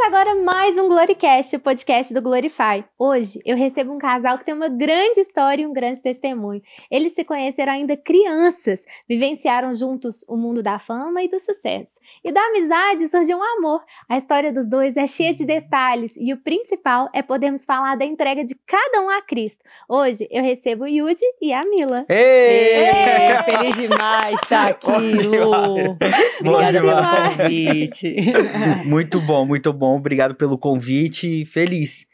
Começa agora mais um Glorycast, o podcast do Glorify. Hoje eu recebo um casal que tem uma grande história e um grande testemunho. Eles se conheceram ainda crianças, vivenciaram juntos o mundo da fama e do sucesso. E da amizade surgiu um amor. A história dos dois é cheia de detalhes e o principal é podermos falar da entrega de cada um a Cristo. Hoje eu recebo o Yudi e a Mila. Ei! Ei! Feliz demais estar tá aqui, Lu. Obrigada demais. convite. Muito bom, muito bom obrigado pelo convite. Feliz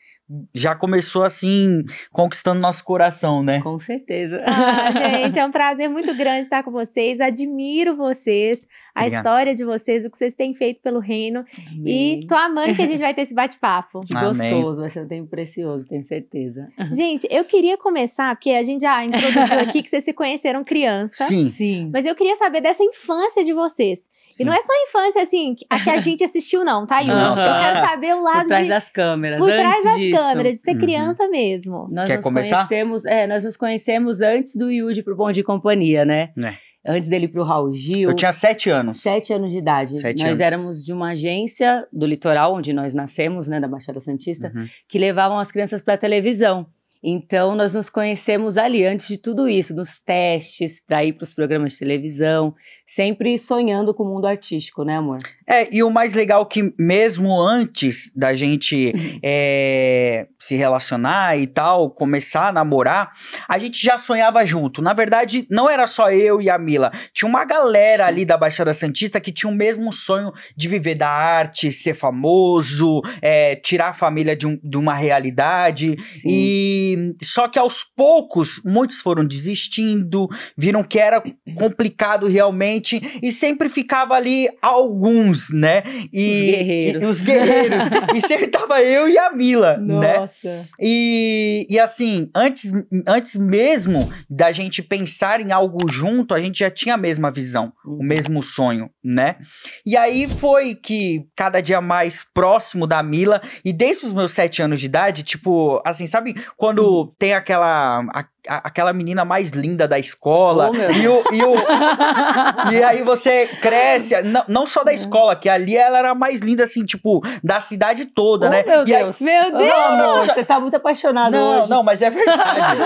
já começou assim, conquistando nosso coração, né? Com certeza. Ah, gente, é um prazer muito grande estar com vocês. Admiro vocês, a história de vocês, o que vocês têm feito pelo reino. Amém. E tô amando que a gente vai ter esse bate-papo. Gostoso, vai ser um tempo precioso, tenho certeza. Gente, eu queria começar, porque a gente já introduziu aqui que vocês se conheceram criança. Sim. Sim. Mas eu queria saber dessa infância de vocês. Sim. E não é só a infância, assim, a que a gente assistiu, não, tá, Yuri? Eu quero saber o lado Por trás de... das câmeras. Por trás das disso câmera, de ser uhum. criança mesmo. Nós Quer nos começar? conhecemos, é, nós nos conhecemos antes do Yudi pro Bom de Companhia, né? É. Antes dele pro Raul Gil. Eu tinha sete anos. Sete anos de idade. Sete nós anos. éramos de uma agência do litoral, onde nós nascemos, né, da Baixada Santista, uhum. que levavam as crianças pra televisão. Então, nós nos conhecemos ali, antes de tudo isso, nos testes, para ir para os programas de televisão, sempre sonhando com o mundo artístico, né, amor? É, e o mais legal é que mesmo antes da gente é, se relacionar e tal, começar a namorar, a gente já sonhava junto. Na verdade, não era só eu e a Mila. Tinha uma galera ali da Baixada Santista que tinha o mesmo sonho de viver da arte, ser famoso, é, tirar a família de, um, de uma realidade. Sim. E só que aos poucos, muitos foram desistindo, viram que era complicado realmente frente e sempre ficava ali alguns, né? E, os guerreiros. E, os guerreiros. e sempre tava eu e a Mila, né? Nossa. né? E, e assim, antes, antes mesmo da gente pensar em algo junto, a gente já tinha a mesma visão, uhum. o mesmo sonho, né? E aí foi que cada dia mais próximo da Mila, e desde os meus sete anos de idade, tipo, assim, sabe quando uhum. tem aquela. A, a, aquela menina mais linda da escola. Oh, e, o, e, o, e aí você cresce, não, não só da uhum. escola, que ali ela era mais linda, assim, tipo, da cidade toda, oh, né? Meu e Deus! Aí, meu Deus! amor, você tá muito apaixonado não, hoje. Não, mas é verdade.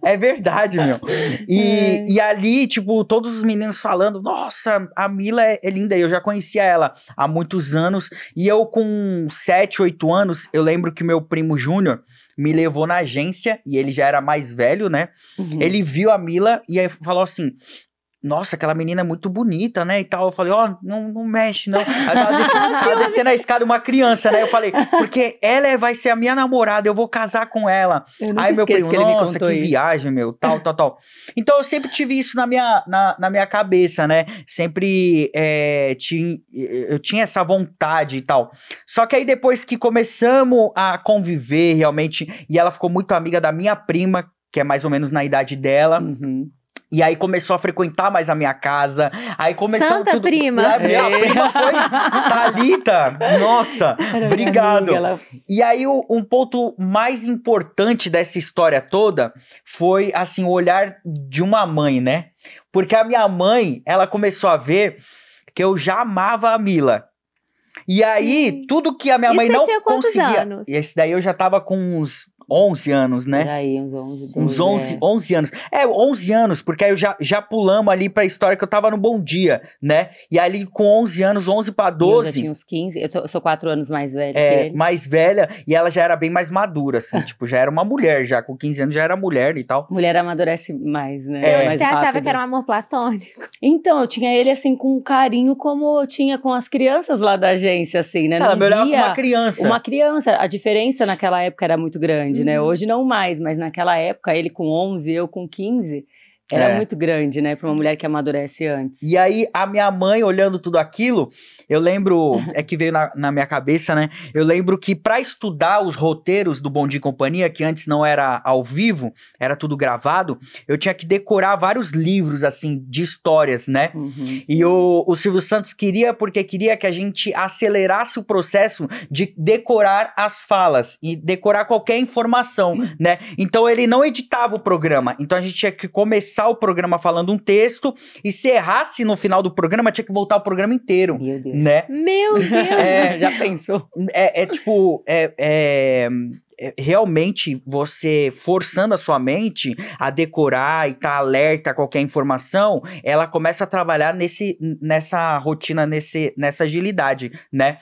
é verdade, meu. E, e ali, tipo, todos os meninos falando, nossa, a Mila é, é linda. E eu já conhecia ela há muitos anos. E eu com 7, 8 anos, eu lembro que meu primo Júnior, me levou na agência e ele já era mais velho, né? Uhum. Ele viu a Mila e aí falou assim: nossa, aquela menina é muito bonita, né? E tal. Eu falei, ó, oh, não, não mexe, não. Ela tava descendo, tava descendo a escada uma criança, né? Eu falei, porque ela é, vai ser a minha namorada, eu vou casar com ela. Aí meu primo, nossa, que isso. viagem, meu, tal, tal, tal. Então eu sempre tive isso na minha, na, na minha cabeça, né? Sempre é, tinha, eu tinha essa vontade e tal. Só que aí depois que começamos a conviver realmente, e ela ficou muito amiga da minha prima, que é mais ou menos na idade dela. Uhum e aí começou a frequentar mais a minha casa. Aí começou Santa tudo... prima. A é, minha é. prima foi Thalita. Nossa, Era obrigado. Amiga, e aí um ponto mais importante dessa história toda foi assim o olhar de uma mãe, né? Porque a minha mãe, ela começou a ver que eu já amava a Mila. E aí, Sim. tudo que a minha e mãe não tinha conseguia. Anos? Esse daí eu já tava com uns 11 anos, né? aí, uns 11, Uns 11, é. 11 anos. É, 11 anos, porque aí eu já, já pulamos ali pra história que eu tava no Bom Dia, né? E ali com 11 anos, 11 pra 12... Eu já tinha uns 15, eu, tô, eu sou 4 anos mais velha É, mais velha, e ela já era bem mais madura, assim, ah. tipo, já era uma mulher já, com 15 anos já era mulher e tal. Mulher amadurece mais, né? É. Mais você rápido. achava que né? era um amor platônico? Então, eu tinha ele, assim, com um carinho como eu tinha com as crianças lá da agência, assim, né? Ela Não me olhava com uma criança. Uma criança, a diferença naquela época era muito grande, né? Uhum. Hoje não mais, mas naquela época, ele com 11, eu com 15, era é. muito grande, né, para uma mulher que amadurece antes. E aí, a minha mãe, olhando tudo aquilo, eu lembro, é que veio na, na minha cabeça, né? Eu lembro que para estudar os roteiros do Bom Dia e Companhia, que antes não era ao vivo, era tudo gravado, eu tinha que decorar vários livros, assim, de histórias, né? Uhum. E o, o Silvio Santos queria, porque queria que a gente acelerasse o processo de decorar as falas e decorar qualquer informação, né? Então, ele não editava o programa, então a gente tinha que começar começar o programa falando um texto e se errasse no final do programa, tinha que voltar o programa inteiro. Meu Deus. Né? Meu é, Deus! É, já pensou? É, é tipo. É, é, é realmente você forçando a sua mente a decorar e estar tá alerta a qualquer informação, ela começa a trabalhar nesse, nessa rotina, nesse, nessa agilidade, né?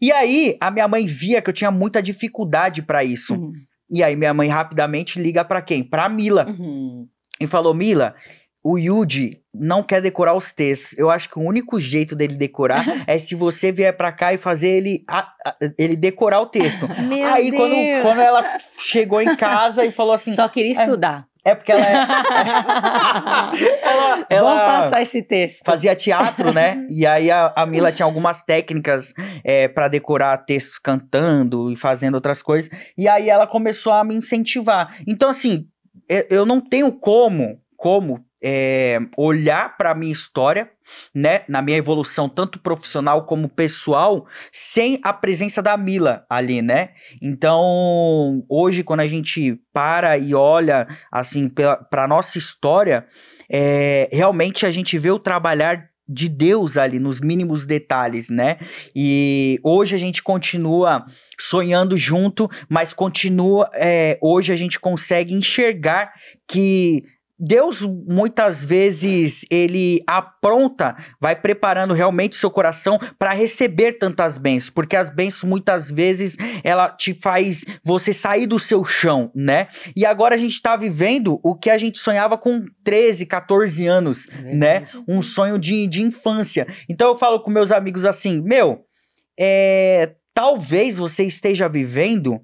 E aí a minha mãe via que eu tinha muita dificuldade para isso. Uhum. E aí minha mãe rapidamente liga para quem? Para Mila. Uhum e falou: Mila, o Yuji não quer decorar os textos. Eu acho que o único jeito dele decorar é se você vier para cá e fazer ele, a, a, ele decorar o texto. Meu Aí Deus. Quando, quando ela chegou em casa e falou assim. Só queria é, estudar. É, é porque ela é. ela, ela Vamos passar esse texto. Fazia teatro, né? E aí a, a Mila tinha algumas técnicas é, para decorar textos cantando e fazendo outras coisas. E aí ela começou a me incentivar. Então, assim, é, eu não tenho como, como é, olhar para a minha história, né, na minha evolução, tanto profissional como pessoal, sem a presença da Mila ali, né? Então, hoje, quando a gente para e olha, assim, para nossa história, é, realmente a gente vê o trabalhar de Deus ali nos mínimos detalhes, né? E hoje a gente continua sonhando junto, mas continua. É, hoje a gente consegue enxergar que Deus muitas vezes ele apronta, vai preparando realmente seu coração para receber tantas bênçãos, porque as bênçãos muitas vezes ela te faz você sair do seu chão, né? E agora a gente está vivendo o que a gente sonhava com 13, 14 anos, é né? Um sonho de, de infância. Então eu falo com meus amigos assim, meu, é, talvez você esteja vivendo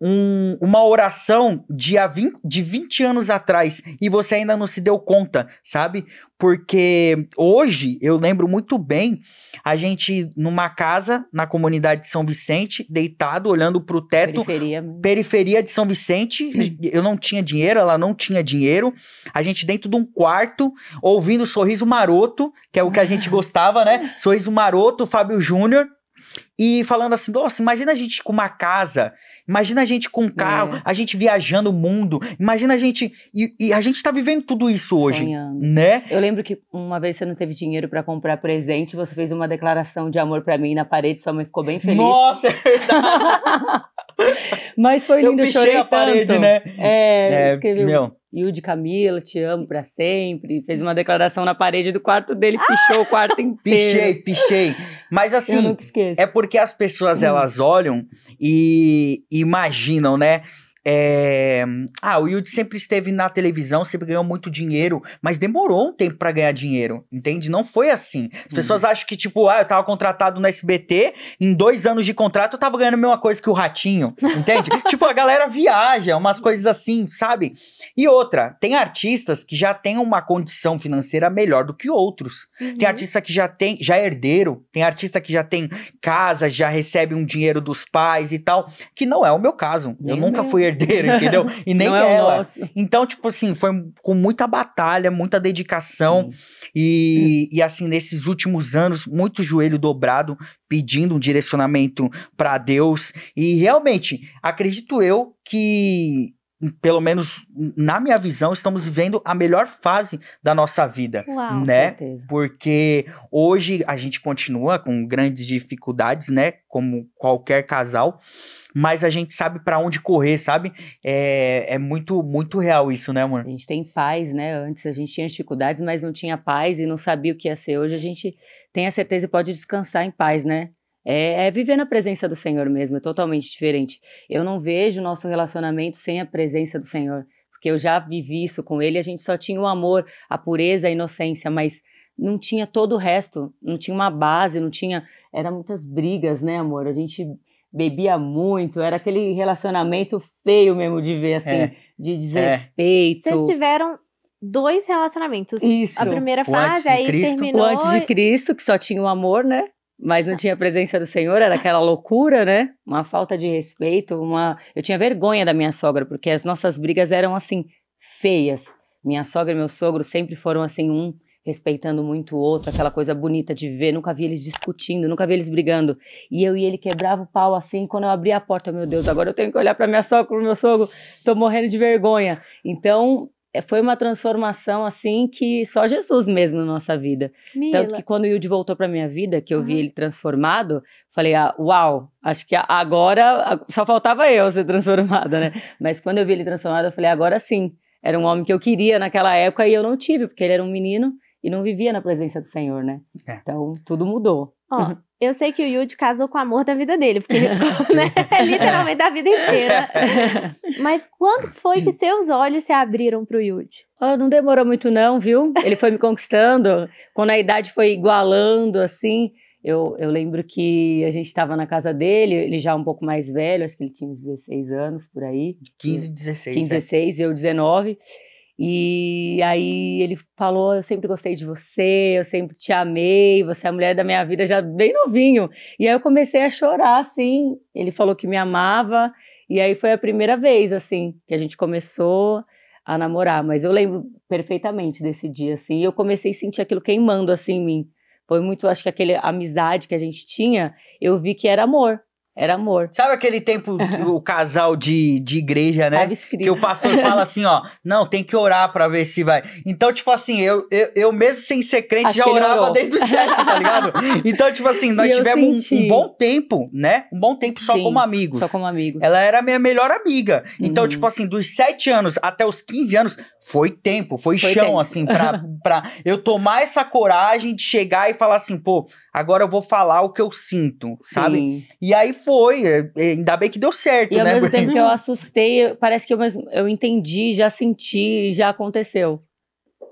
um, uma oração de, há 20, de 20 anos atrás e você ainda não se deu conta, sabe? Porque hoje eu lembro muito bem a gente numa casa na comunidade de São Vicente, deitado, olhando para o teto. Periferia. periferia. de São Vicente. Eu não tinha dinheiro, ela não tinha dinheiro. A gente dentro de um quarto, ouvindo Sorriso Maroto, que é o que a gente gostava, né? Sorriso Maroto, Fábio Júnior e falando assim: nossa, imagina a gente com uma casa, imagina a gente com um carro, é. a gente viajando o mundo, imagina a gente. E, e a gente está vivendo tudo isso hoje. Sonhando. né? Eu lembro que uma vez você não teve dinheiro para comprar presente, você fez uma declaração de amor para mim na parede, sua mãe ficou bem feliz. Nossa, é verdade! Mas foi lindo, eu, eu chorei a tanto. parede, né? É, é escreveu. Meu, e o de Camila, te amo para sempre. Fez uma declaração na parede do quarto dele, pichou o quarto inteiro. Pichei, pichei. Mas assim, é porque as pessoas elas olham e imaginam, né? É... Ah, o Yudi sempre esteve na televisão, sempre ganhou muito dinheiro, mas demorou um tempo para ganhar dinheiro, entende? Não foi assim. As uhum. pessoas acham que, tipo, ah, eu tava contratado no SBT, em dois anos de contrato eu tava ganhando a mesma coisa que o Ratinho, entende? tipo, a galera viaja, umas coisas assim, sabe? E outra, tem artistas que já têm uma condição financeira melhor do que outros. Uhum. Tem artista que já tem, já é herdeiro, tem artista que já tem casa, já recebe um dinheiro dos pais e tal, que não é o meu caso. eu nunca fui herdeiro herdeiro, entendeu? E nem é ela. Então, tipo assim, foi com muita batalha, muita dedicação. E, e assim, nesses últimos anos, muito joelho dobrado, pedindo um direcionamento para Deus. E realmente, acredito eu que pelo menos na minha visão, estamos vivendo a melhor fase da nossa vida, Uau, né? Certeza. Porque hoje a gente continua com grandes dificuldades, né? Como qualquer casal, mas a gente sabe para onde correr, sabe? É, é muito, muito real isso, né, amor? A gente tem paz, né? Antes a gente tinha dificuldades, mas não tinha paz e não sabia o que ia ser. Hoje a gente tem a certeza e pode descansar em paz, né? é, é viver na presença do Senhor mesmo, é totalmente diferente. Eu não vejo nosso relacionamento sem a presença do Senhor, porque eu já vivi isso com ele, a gente só tinha o amor, a pureza, a inocência, mas não tinha todo o resto, não tinha uma base, não tinha. Era muitas brigas, né, amor? A gente bebia muito, era aquele relacionamento feio mesmo de ver, assim, é. de é. desrespeito. É. Vocês tiveram dois relacionamentos. Isso. A primeira o fase, aí Cristo. terminou... O antes de Cristo, que só tinha o amor, né? mas não tinha a presença do Senhor, era aquela loucura, né? Uma falta de respeito, uma. Eu tinha vergonha da minha sogra, porque as nossas brigas eram assim, feias. Minha sogra e meu sogro sempre foram assim, um respeitando muito o outro, aquela coisa bonita de ver, nunca vi eles discutindo, nunca vi eles brigando. E eu e ele quebrava o pau assim, quando eu abria a porta, meu Deus, agora eu tenho que olhar para minha sogra, pro meu sogro, tô morrendo de vergonha. Então, é, foi uma transformação assim que só Jesus mesmo na nossa vida. Mila. Tanto que quando o Yudi voltou para minha vida, que eu uhum. vi ele transformado, falei: ah, "Uau, acho que agora só faltava eu ser transformada, né?" Mas quando eu vi ele transformado, eu falei: "Agora sim, era um homem que eu queria naquela época e eu não tive, porque ele era um menino e não vivia na presença do Senhor, né?" É. Então, tudo mudou. Ó, Eu sei que o Yud casou com o amor da vida dele, porque ele né, literalmente da vida inteira. Mas quando foi que seus olhos se abriram para o Yud? Oh, ah, não demorou muito não, viu? Ele foi me conquistando, quando a idade foi igualando, assim. Eu, eu lembro que a gente estava na casa dele, ele já um pouco mais velho, acho que ele tinha 16 anos, por aí. 15, 16. 15, 16, eu 19. E aí ele falou: Eu sempre gostei de você, eu sempre te amei, você é a mulher da minha vida, já bem novinho. E aí eu comecei a chorar, assim. Ele falou que me amava, e aí foi a primeira vez, assim, que a gente começou a namorar. Mas eu lembro perfeitamente desse dia, assim. E eu comecei a sentir aquilo queimando, assim, em mim. Foi muito, acho que aquela amizade que a gente tinha, eu vi que era amor. Era amor. Sabe aquele tempo do casal de, de igreja, né? Que o pastor fala assim, ó, não, tem que orar para ver se vai. Então, tipo assim, eu, eu, eu mesmo sem ser crente Acho já orava orou. desde os sete, tá ligado? Então, tipo assim, nós e tivemos um, um, bom tempo, né? Um bom tempo só Sim, como amigos. Só como amigos. Ela era minha melhor amiga. Então, uhum. tipo assim, dos sete anos até os 15 anos, foi tempo, foi, foi chão, tempo. assim, pra, pra eu tomar essa coragem de chegar e falar assim, pô, agora eu vou falar o que eu sinto, sabe? Sim. E aí foi. É, é, ainda bem que deu certo, né? E ao né? mesmo tempo que eu assustei, parece que eu, mesmo, eu entendi, já senti, já aconteceu.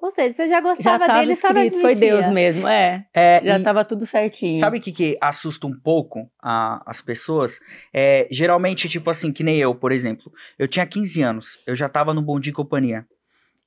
Ou seja, você já gostava já dele, escrito, Foi Deus mesmo, é. é já estava tudo certinho. Sabe o que, que assusta um pouco a, as pessoas? É, geralmente, tipo assim, que nem eu, por exemplo. Eu tinha 15 anos, eu já estava no Bom Dia e Companhia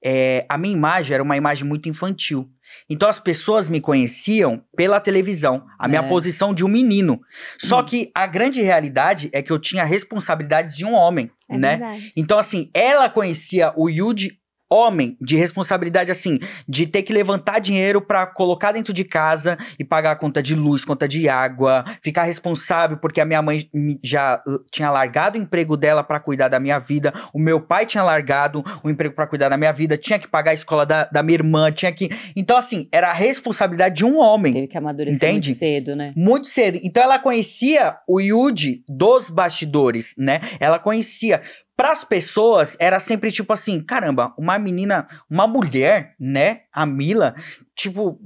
é, a minha imagem era uma imagem muito infantil. Então as pessoas me conheciam pela televisão, a minha é. posição de um menino. Só hum. que a grande realidade é que eu tinha responsabilidades de um homem, é né? Verdade. Então assim, ela conhecia o Yude homem de responsabilidade assim, de ter que levantar dinheiro para colocar dentro de casa e pagar a conta de luz, conta de água, ficar responsável porque a minha mãe já uh, tinha largado o emprego dela para cuidar da minha vida, o meu pai tinha largado o emprego para cuidar da minha vida, tinha que pagar a escola da, da minha irmã, tinha que. Então assim, era a responsabilidade de um homem. Teve que amadurecer entende? muito cedo, né? Muito cedo. Então ela conhecia o Yude dos bastidores, né? Ela conhecia para as pessoas era sempre tipo assim, caramba, uma menina, uma mulher, né, a Mila, tipo,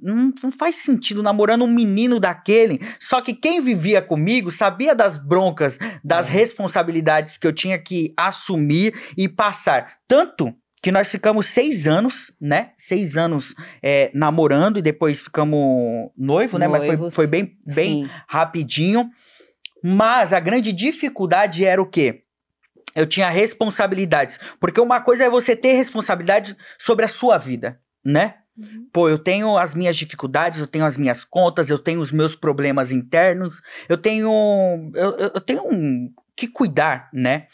não, não, faz sentido namorando um menino daquele. Só que quem vivia comigo sabia das broncas, das é. responsabilidades que eu tinha que assumir e passar. Tanto que nós ficamos seis anos, né? Seis anos é, namorando e depois ficamos noivo, Noivos, né? Mas foi, foi bem, bem rapidinho. Mas a grande dificuldade era o quê? eu tinha responsabilidades. Porque uma coisa é você ter responsabilidade sobre a sua vida, né? Uhum. Pô, eu tenho as minhas dificuldades, eu tenho as minhas contas, eu tenho os meus problemas internos, eu tenho. Eu, eu tenho um, que cuidar, né?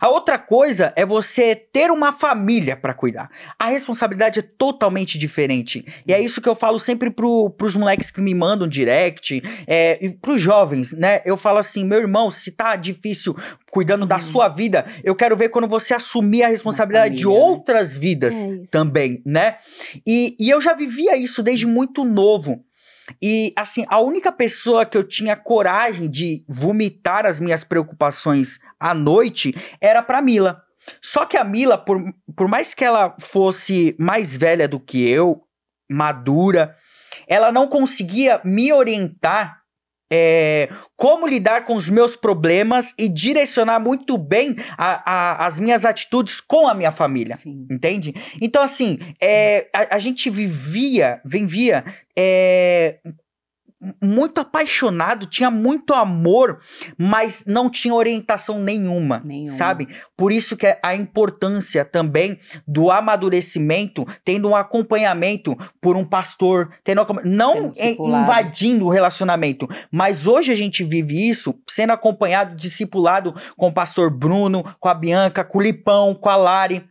A outra coisa é você ter uma família para cuidar. A responsabilidade é totalmente diferente. E é isso que eu falo sempre pro, pros moleques que me mandam direct, é, e pros jovens, né? Eu falo assim, meu irmão, se tá difícil cuidando da uhum. sua vida, eu quero ver quando você assumir a responsabilidade de né? outras vidas é também, né? E, e eu já vivia isso desde uhum. muito novo. E, assim, a única pessoa que eu tinha coragem de vomitar as minhas preocupações à noite era para Mila. Só que a Mila, por, por mais que ela fosse mais velha do que eu, madura, ela não conseguia me orientar é, como lidar com os meus problemas e direcionar muito bem a, a, as minhas atitudes com a minha família. Sim. Entende? Então, assim, é, a, a, gente vivia, vivia é, muito apaixonado, tinha muito amor, mas não tinha orientação nenhuma, nenhuma, sabe? Por isso que é a importância também do amadurecimento, tendo um acompanhamento por um pastor, tendo não invadindo o relacionamento, mas hoje a gente vive isso sendo acompanhado, discipulado com o pastor Bruno, com a Bianca, com o Lipão, com a Lari,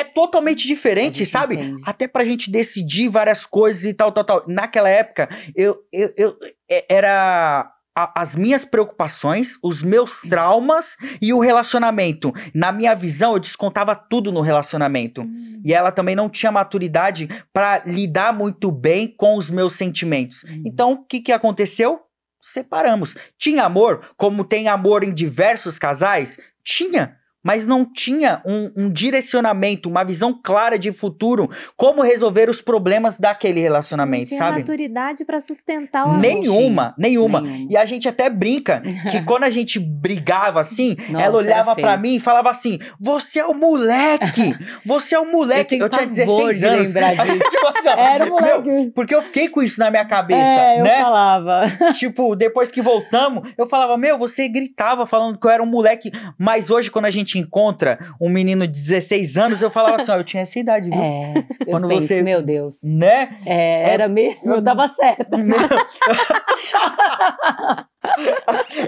é totalmente diferente, sabe? Entende. Até pra gente decidir várias coisas e tal, tal, tal. Naquela época, eu, eu, eu é, era a, as minhas preocupações, os meus traumas e o relacionamento. Na minha visão, eu descontava tudo no relacionamento. Hum. E ela também não tinha maturidade para lidar muito bem com os meus sentimentos. Hum. Então, o que, que aconteceu? Separamos. Tinha amor, como tem amor em diversos casais? Tinha, mas não tinha um, um, direcionamento, uma visão clara de futuro, como resolver os problemas daquele relacionamento, não tinha sabe? maturidade para sustentar o nenhuma, nenhuma, nenhuma. E a gente até brinca que quando a gente brigava assim, Nossa, ela olhava para mim e falava assim: "Você é o moleque, você é o moleque". Eu, eu tinha 16 anos. tipo, Era um moleque. Meu, porque eu fiquei com isso na minha cabeça, é, né? Eu falava. Tipo, depois que voltamos, eu falava: "Meu, você gritava falando que eu era um moleque", mas hoje quando a gente gente encontra um menino de 16 anos, eu falava assim, ó, eu tinha essa idade, viu? É, Quando você, meu Deus. Né? É, era mesmo, eu tava certa.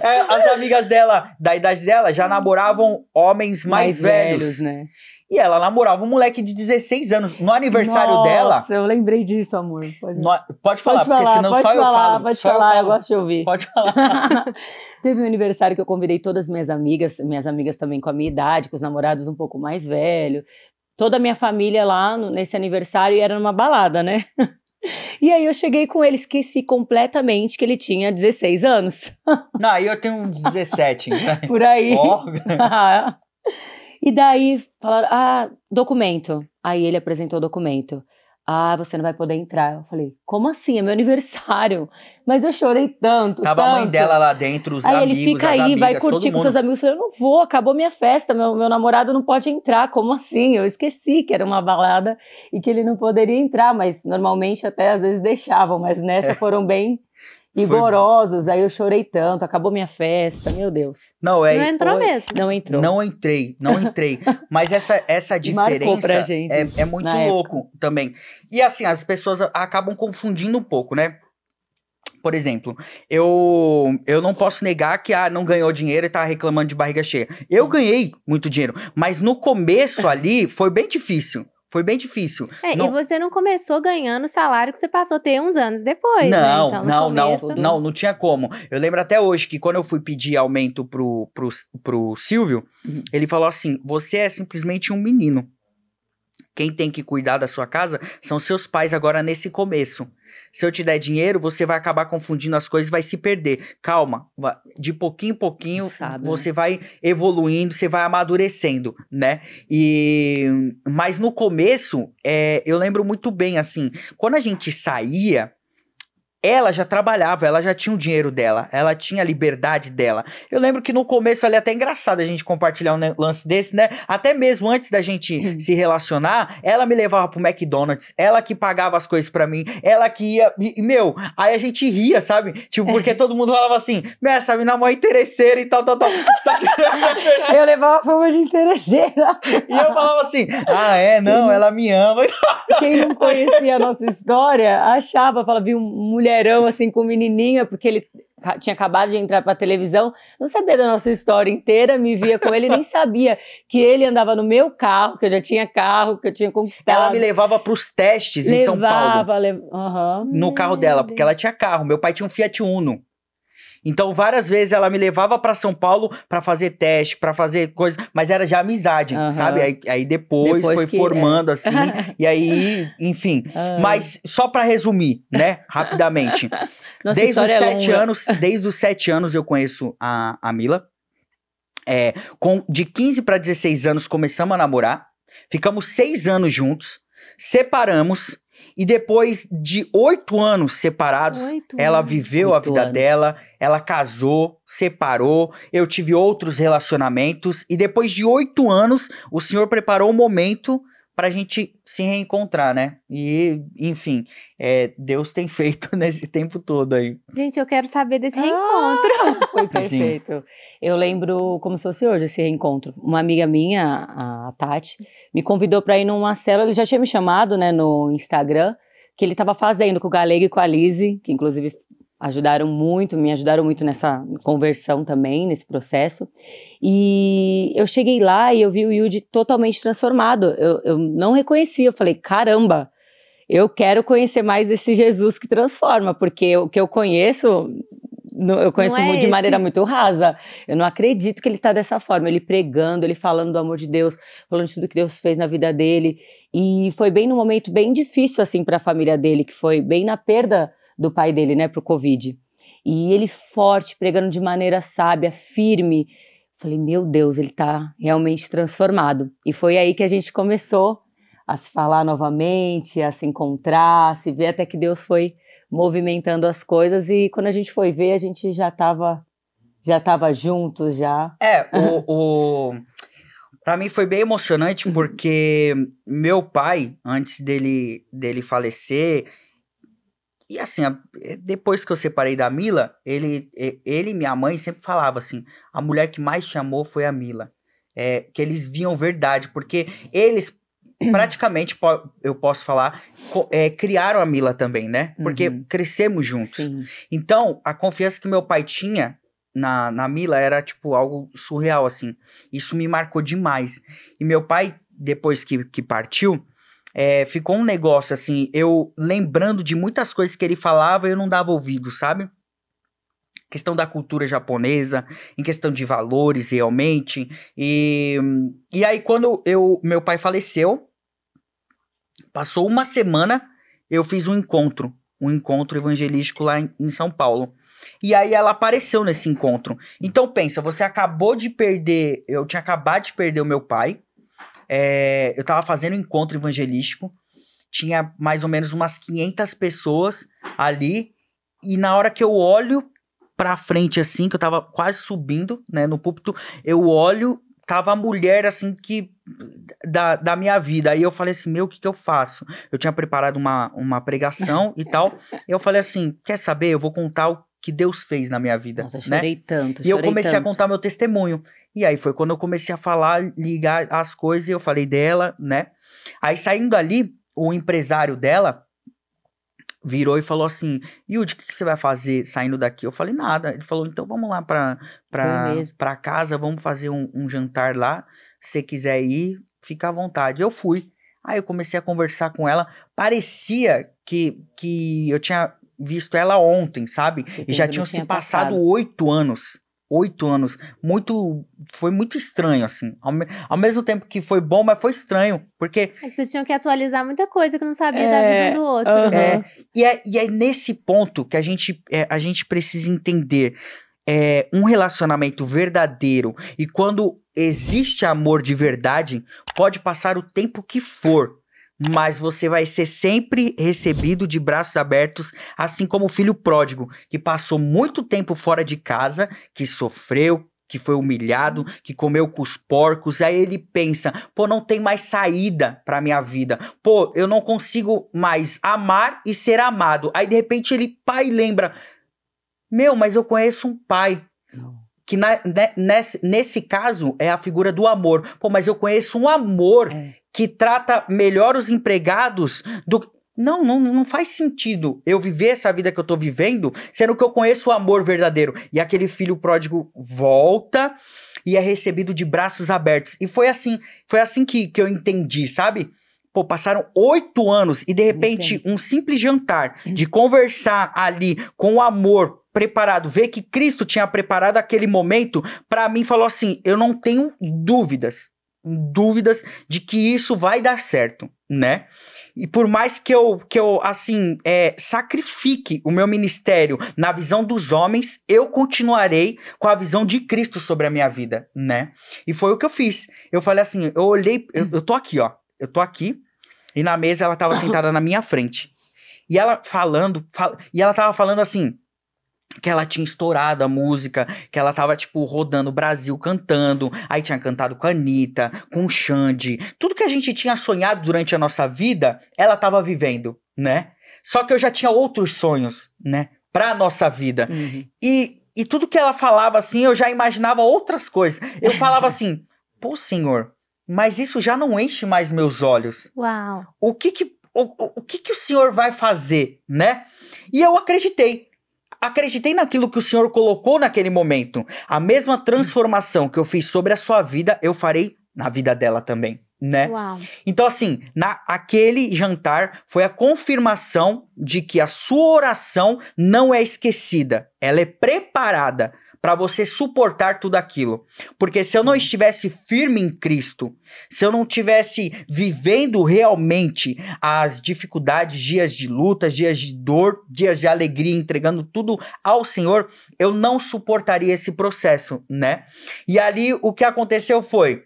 É, as amigas dela, da idade dela, já hum. namoravam homens mais, mais velhos. velhos né? E ela namorava um moleque de 16 anos. No aniversário Nossa, dela. Nossa, eu lembrei disso, amor. Pode, no, pode, falar, pode falar, porque senão só falar, eu falo. Pode só falar, eu, falo. eu gosto de ouvir. Pode falar. Teve um aniversário que eu convidei todas minhas amigas, minhas amigas também com a minha idade, com os namorados um pouco mais velho. Toda a minha família lá no, nesse aniversário e era numa balada, né? E aí eu cheguei com ele, esqueci completamente que ele tinha 16 anos. Não, aí eu tenho 17, né? Por aí. Oh. E daí falaram: ah, documento. Aí ele apresentou o documento. Ah, você não vai poder entrar. Eu falei, como assim? É meu aniversário. Mas eu chorei tanto. Tava tanto. a mãe dela lá dentro, os aí amigos. Aí ele fica aí, amigas, vai curtir com seus amigos. Eu falei, eu não vou, acabou minha festa. Meu, meu namorado não pode entrar. Como assim? Eu esqueci que era uma balada e que ele não poderia entrar. Mas normalmente até às vezes deixavam, mas nessa é. foram bem rigorosos. Foi... Aí eu chorei tanto, acabou minha festa, meu Deus. Não, é. Não entrou foi... mesmo. Não entrou. Não entrei, não entrei. Mas essa, essa diferença é, é, muito louco época. também. E assim, as pessoas acabam confundindo um pouco, né? Por exemplo, eu, eu não posso negar que ah, não ganhou dinheiro e tá reclamando de barriga cheia. Eu ganhei muito dinheiro, mas no começo ali foi bem difícil. Foi bem difícil. É, não... E você não começou ganhando o salário que você passou a ter uns anos depois. Né? Não, né? então, não, começo... não, não, não tinha como. Eu lembro até hoje que quando eu fui pedir aumento pro, pro, pro Silvio, uhum. ele falou assim: você é simplesmente um menino. Quem tem que cuidar da sua casa são seus pais agora nesse começo se eu te der dinheiro, você vai acabar confundindo as coisas, vai se perder. Calma, de pouquinho em pouquinho Sabe, você né? vai evoluindo, você vai amadurecendo, né? E mas no começo, é, eu lembro muito bem assim, quando a gente saía ela já trabalhava, ela já tinha o dinheiro dela, ela tinha a liberdade dela. Eu lembro que no começo ali é até engraçado a gente compartilhar um lance desse, né? Até mesmo antes da gente se relacionar, ela me levava pro McDonald's, ela que pagava as coisas para mim, ela que ia, e, meu, aí a gente ria, sabe? Tipo, porque é. todo mundo falava assim: "Essa mina é mó interesseira e tal, tal, tal". Tipo, eu levava a fama de interesseira. e eu falava assim: "Ah, é, não, ela me ama". Quem não conhecia a nossa história, achava, falava, viu, mulher mulherão, assim, com menininha, porque ele tinha acabado de entrar para televisão, não sabia da nossa história inteira, me via com ele, nem sabia que ele andava no meu carro, que eu já tinha carro, que eu tinha conquistado. Ela me levava para os testes levava, em São Paulo. levava. Uhum. No carro dela, porque ela tinha carro. Meu pai tinha um Fiat Uno. Então, várias vezes ela me levava para São Paulo para fazer teste, para fazer coisa, mas era já amizade, uhum. sabe? Aí, aí depois, depois, foi que, formando é. assim, e aí, enfim. Uhum. Mas só para resumir, né, rapidamente. Nossa, desde os é sete anos, desde os sete anos eu conheço a, a Mila. É, com, de 15 para 16 anos começamos a namorar, ficamos seis anos juntos, separamos, e depois de oito anos separados, ela anos. viveu a vida anos. dela, ela casou, separou, eu tive outros relacionamentos. E depois de oito anos, o Senhor preparou o um momento para a gente se reencontrar, né? E, enfim, é, Deus tem feito nesse tempo todo aí. Gente, eu quero saber desse ah, reencontro. Foi assim. perfeito. Sim. Eu lembro como se fosse hoje esse reencontro. Uma amiga minha, a Tati, me convidou para ir numa célula. Ele já tinha me chamado, né, no Instagram, que ele estava fazendo com o Galego e com a Lise, que inclusive ajudaram muito, me ajudaram muito nessa conversão também, nesse processo. E eu cheguei lá e eu vi o Yudi totalmente transformado. Eu, eu não reconheci, eu falei, caramba, eu quero conhecer mais desse Jesus que transforma, porque o que eu conheço, eu conheço é de maneira muito rasa. Eu não acredito que ele está dessa forma, ele pregando, ele falando do amor de Deus, falando de tudo que Deus fez na vida dele. E foi bem num momento bem difícil assim para a família dele, que foi bem na perda do pai dele, né, pro Covid. E ele forte, pregando de maneira sábia, firme. Falei, meu Deus, ele tá realmente transformado. E foi aí que a gente começou a se falar novamente, a se encontrar, a se ver, até que Deus foi movimentando as coisas. E quando a gente foi ver, a gente já tava, já tava junto, já. É, o... o... para mim foi bem emocionante uhum. porque meu pai, antes dele, dele falecer, e assim, eh, depois que eu separei da Mila, ele, ele e minha mãe sempre falava assim: a mulher que mais chamou foi a Mila. É, que eles viam verdade, porque eles uhum. praticamente, eu posso falar, é, criaram a Mila também, né? Porque uhum. crescemos juntos. Sim. Então, a confiança que meu pai tinha na, na Mila era, tipo, algo surreal, assim. Isso me marcou demais. E meu pai, depois que, que partiu, é, ficou um negócio assim, eu lembrando de muitas coisas que ele falava eu não dava ouvido, sabe? Questão da cultura japonesa, em questão de valores realmente. E, e aí, quando eu, meu pai faleceu, passou uma semana, eu fiz um encontro, um encontro evangelístico lá em, em São Paulo. E aí ela apareceu nesse encontro. Então pensa, você acabou de perder, eu tinha acabado de perder o meu pai, é, eu estava fazendo um encontro evangelístico, tinha mais ou menos umas 500 pessoas ali, e na hora que eu olho pra frente, assim, que eu estava quase subindo, né, no púlpito, eu olho, tava a mulher, assim, que da, da minha vida. Aí eu falei assim, meu, o que que eu faço? Eu tinha preparado uma, uma pregação e tal, eu falei assim, quer saber, eu vou contar o que Deus fez na minha vida. Nossa, né? chorei tanto. E eu comecei tanto. a contar meu testemunho. E aí foi quando eu comecei a falar, ligar as coisas, eu falei dela, né? Aí saindo ali, o empresário dela virou e falou assim: Yudi, o que, que, você vai fazer saindo daqui? Eu falei: nada. Ele falou: então vamos lá pra, pra, pra casa, vamos fazer um, um jantar lá. Se você quiser ir, fica à vontade. Eu fui. Aí eu comecei a conversar com ela. Parecia que, que eu tinha visto ela ontem, sabe? E já tinham se passado oito anos oito anos. Muito. Foi muito estranho, assim. Ao, me, ao, mesmo tempo que foi bom, mas foi estranho. Porque. É que vocês tinham que atualizar muita coisa que não sabia é, da vida é, do outro. Uh -huh. é, e, é, e é nesse ponto que a gente, é, a gente precisa entender. É, um relacionamento verdadeiro e quando existe amor de verdade, pode passar o tempo que for mas você vai ser sempre recebido de braços abertos, assim como o filho pródigo, que passou muito tempo fora de casa, que sofreu, que foi humilhado, que comeu com os porcos. Aí ele pensa: pô, não tem mais saída para minha vida. Pô, eu não consigo mais amar e ser amado. Aí de repente ele pai lembra: meu, mas eu conheço um pai que na, ne, né, nesse, nesse caso é a figura do amor. Pô, mas eu conheço um amor é. que trata melhor os empregados do não, não, não faz sentido eu viver essa vida que eu tô vivendo, sendo que eu conheço o amor verdadeiro. E aquele filho pródigo volta e é recebido de braços abertos. E foi assim, foi assim que, que eu entendi, sabe? Pô, passaram oito anos e de repente um simples jantar hum. de conversar ali com o amor preparado, ver que Cristo tinha preparado aquele momento, para mim falou assim: eu não tenho dúvidas, dúvidas de que isso vai dar certo, né? E por mais que eu, que eu assim, é, sacrifique o meu ministério na visão dos homens, eu continuarei com a visão de Cristo sobre a minha vida, né? E foi o que eu fiz. Eu falei assim, eu olhei, eu, hum. eu tô aqui, ó eu tô aqui, e na mesa ela tava sentada na minha frente. E ela falando, fal... e ela tava falando assim, que ela tinha estourado a música, que ela tava, tipo, rodando o Brasil cantando, aí tinha cantado com a Anitta, com o Xande, tudo que a gente tinha sonhado durante a nossa vida, ela tava vivendo, né? Só que eu já tinha outros sonhos, né? Pra nossa vida. Uhum. E, e tudo que ela falava, assim, eu já imaginava outras coisas. Eu falava assim, pô, senhor, mas isso já não enche mais meus olhos. Uau. O que que o, o que que o senhor vai fazer, né? E eu acreditei. Acreditei naquilo que o senhor colocou naquele momento. A mesma transformação que eu fiz sobre a sua vida, eu farei na vida dela também, né? Uau. Então assim, na aquele jantar foi a confirmação de que a sua oração não é esquecida, ela é preparada para você suportar tudo aquilo. Porque se eu não uhum. estivesse firme em Cristo, se eu não tivesse vivendo realmente as dificuldades, dias de lutas, dias de dor, dias de alegria, entregando tudo ao Senhor, eu não suportaria esse processo, né? E ali o que aconteceu foi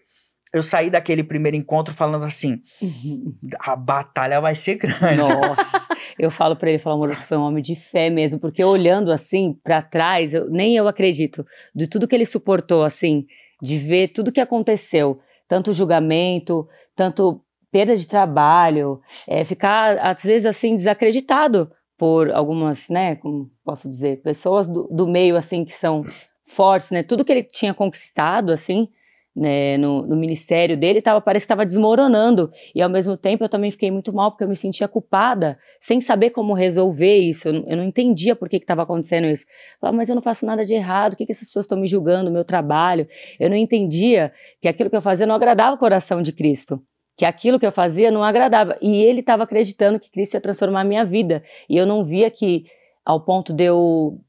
eu saí daquele primeiro encontro falando assim: uhum. uhum. a batalha vai ser grande. Nossa, eu falo para ele, falo, amor, você foi um homem de fé mesmo, porque olhando assim para trás, eu, nem eu acredito de tudo que ele suportou, assim, de ver tudo que aconteceu, tanto julgamento, tanto perda de trabalho, é, ficar às vezes assim desacreditado por algumas, né, como posso dizer, pessoas do, do meio assim que são fortes, né? Tudo que ele tinha conquistado, assim, né, no, no, ministério dele, tava, parece que estava desmoronando. E ao mesmo tempo eu também fiquei muito mal, porque eu me sentia culpada, sem saber como resolver isso. Eu, eu não entendia por que estava acontecendo isso. falava, mas eu não faço nada de errado, o que, que essas pessoas estão me julgando, meu trabalho? Eu não entendia que aquilo que eu fazia não agradava o coração de Cristo. Que aquilo que eu fazia não agradava. E ele estava acreditando que Cristo ia transformar a minha vida. E eu não via que, ao ponto de eu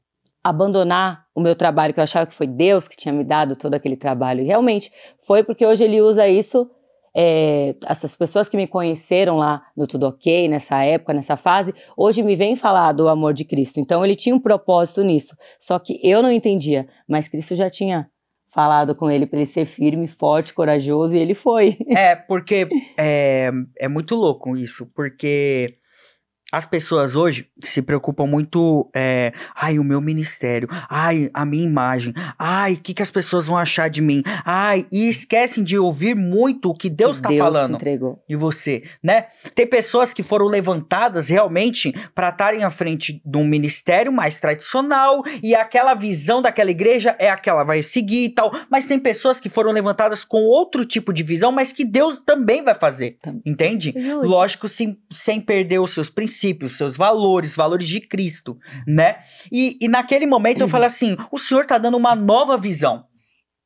abandonar o meu trabalho, que eu achava que foi Deus que tinha me dado todo aquele trabalho. E realmente foi porque hoje ele usa isso. É, essas pessoas que me conheceram lá no Tudo Ok, nessa época, nessa fase, hoje me vem falar do amor de Cristo. Então ele tinha um propósito nisso, só que eu não entendia, mas Cristo já tinha falado com ele para ele ser firme, forte, corajoso e ele foi. É, porque é, é muito louco isso, porque as pessoas hoje se preocupam muito, é, ai, o meu ministério, ai, a minha imagem, ai, o que, que as pessoas vão achar de mim, ai, e esquecem de ouvir muito o que Deus está falando. Entregou. E você, né? Tem pessoas que foram levantadas realmente para estarem à frente de um ministério mais tradicional e aquela visão daquela igreja é aquela, vai seguir e tal, mas tem pessoas que foram levantadas com outro tipo de visão, mas que Deus também vai fazer, entende? Lógico, sim, sem perder os seus princípios princípios, seus valores, valores de Cristo, né? E, e naquele momento uhum. eu falei assim: o Senhor está dando uma nova visão.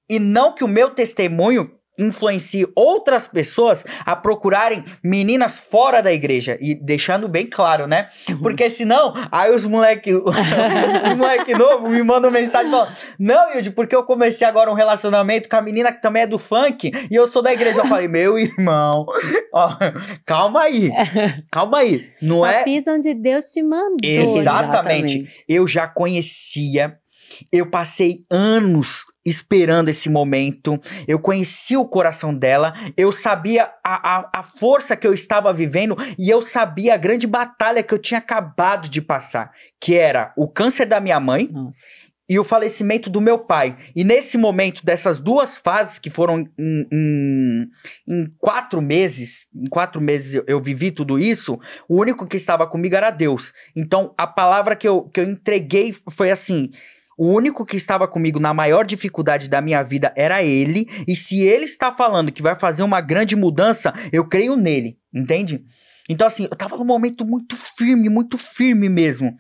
E não que o meu testemunho influencie outras pessoas a procurarem meninas fora da igreja e deixando bem claro, né? Uhum. Porque senão, aí os moleque, os moleque novo me mandam mensagem falando: "Não, Yudi, porque eu comecei agora um relacionamento com a menina que também é do funk e eu sou da igreja". Eu falei: "Meu irmão, ó, calma aí. Calma aí. Não Só é fiz onde Deus te mandou". Exatamente. Exatamente. Eu já conhecia eu passei anos esperando esse momento, eu conheci o coração dela, eu sabia a, a, a, força que eu estava vivendo e eu sabia a grande batalha que eu tinha acabado de passar, que era o câncer da minha mãe. Nossa. E o falecimento do meu pai. E nesse momento dessas duas fases, que foram em, em, em quatro meses, em quatro meses eu, eu vivi tudo isso, o único que estava comigo era Deus. Então a palavra que eu, que eu entreguei foi assim: o único que estava comigo na maior dificuldade da minha vida era ele, e se ele está falando que vai fazer uma grande mudança, eu creio nele, entende? Então, assim, eu tava num momento muito firme, muito firme mesmo.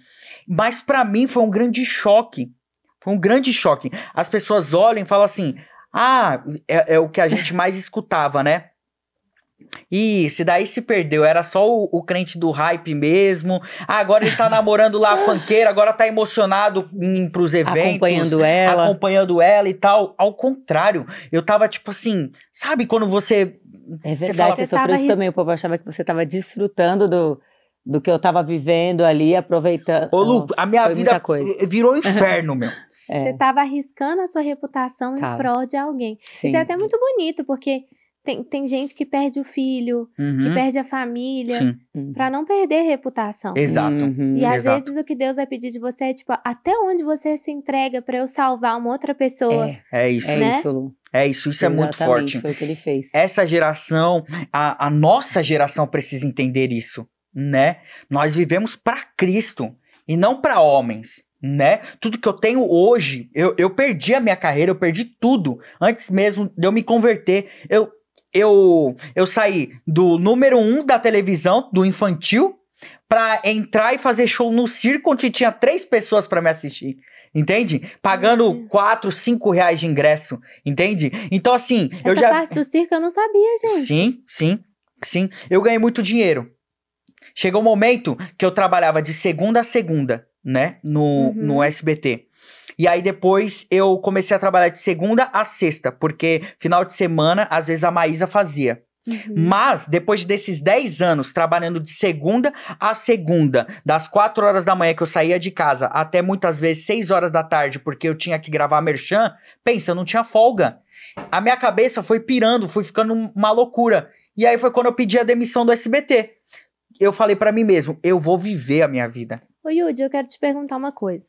Mas para mim foi um grande choque. Foi um grande choque. As pessoas olham e falam assim: ah, é, é o que a gente mais escutava, né? Isso, e daí se perdeu. Era só o, o crente do hype mesmo. Ah, agora ele tá namorando lá a fanqueira, agora tá emocionado em, pros eventos. Acompanhando ela. Acompanhando ela e tal. Ao contrário, eu tava tipo assim, sabe quando você. É verdade, você, fala, você sofreu isso também. O povo achava que você tava desfrutando do do que eu tava vivendo ali, aproveitando. Ô, Lu, Nossa, a minha vida eh, virou inferno, meu. É. Você tava arriscando a sua reputação tava. em prol de alguém. Sim. Isso é até muito bonito, porque tem, tem gente que perde o filho, uhum. que perde a família, uhum. para não perder reputação. Exato. Uhum. E às Exato. vezes o que Deus vai pedir de você é, tipo, até onde você se entrega para eu salvar uma outra pessoa. É, é isso. Né? É isso, É isso, é isso Exatamente, é muito forte. Foi o que ele fez. Essa geração, a, a nossa geração precisa entender isso, né? Nós vivemos para Cristo e não para homens né? Tudo que eu tenho hoje, eu, eu perdi a minha carreira, eu perdi tudo. Antes mesmo de eu me converter, eu eu, eu saí do número um da televisão, do infantil, para entrar e fazer show no circo onde tinha três pessoas para me assistir. Entende? Pagando quatro, cinco reais de ingresso. Entende? Então, assim, Essa eu já. parte do circo eu não sabia, gente. Sim, sim, sim. Eu ganhei muito dinheiro. Chegou um momento que eu trabalhava de segunda a segunda, né? No, uhum. no SBT. E aí depois eu comecei a trabalhar de segunda a sexta, porque final de semana, às vezes a Maísa fazia. Uhum. Mas, depois desses 10 anos trabalhando de segunda a segunda, das 4 horas da manhã que eu saía de casa até muitas vezes 6 horas da tarde, porque eu tinha que gravar merchan, pensa, eu não tinha folga. A minha cabeça foi pirando, foi ficando uma loucura. E aí foi quando eu pedi a demissão do SBT. Eu falei para mim mesmo, eu vou viver a minha vida. Ô Yudi, eu quero te perguntar uma coisa.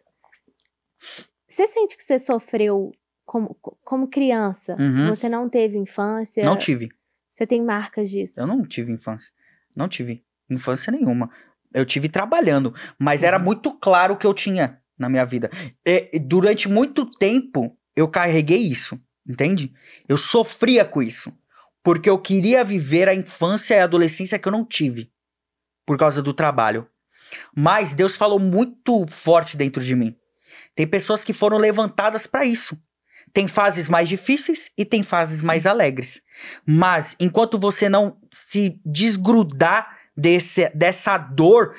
Você sente que você sofreu como, como criança? Uhum. você não teve infância? Não tive. Você tem marcas disso? Eu não tive infância. Não tive infância nenhuma. Eu tive trabalhando, mas uhum. era muito claro que eu tinha na minha vida. E, durante muito tempo eu carreguei isso, entende? Eu sofria com isso, porque eu queria viver a infância e a adolescência que eu não tive por causa do trabalho. Mas Deus falou muito forte dentro de mim tem pessoas que foram levantadas para isso. Tem fases mais difíceis e tem fases mais alegres. Mas enquanto você não se desgrudar desse, dessa dor,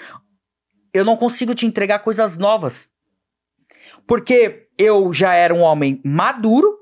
eu não consigo te entregar coisas novas. Porque eu já era um homem maduro,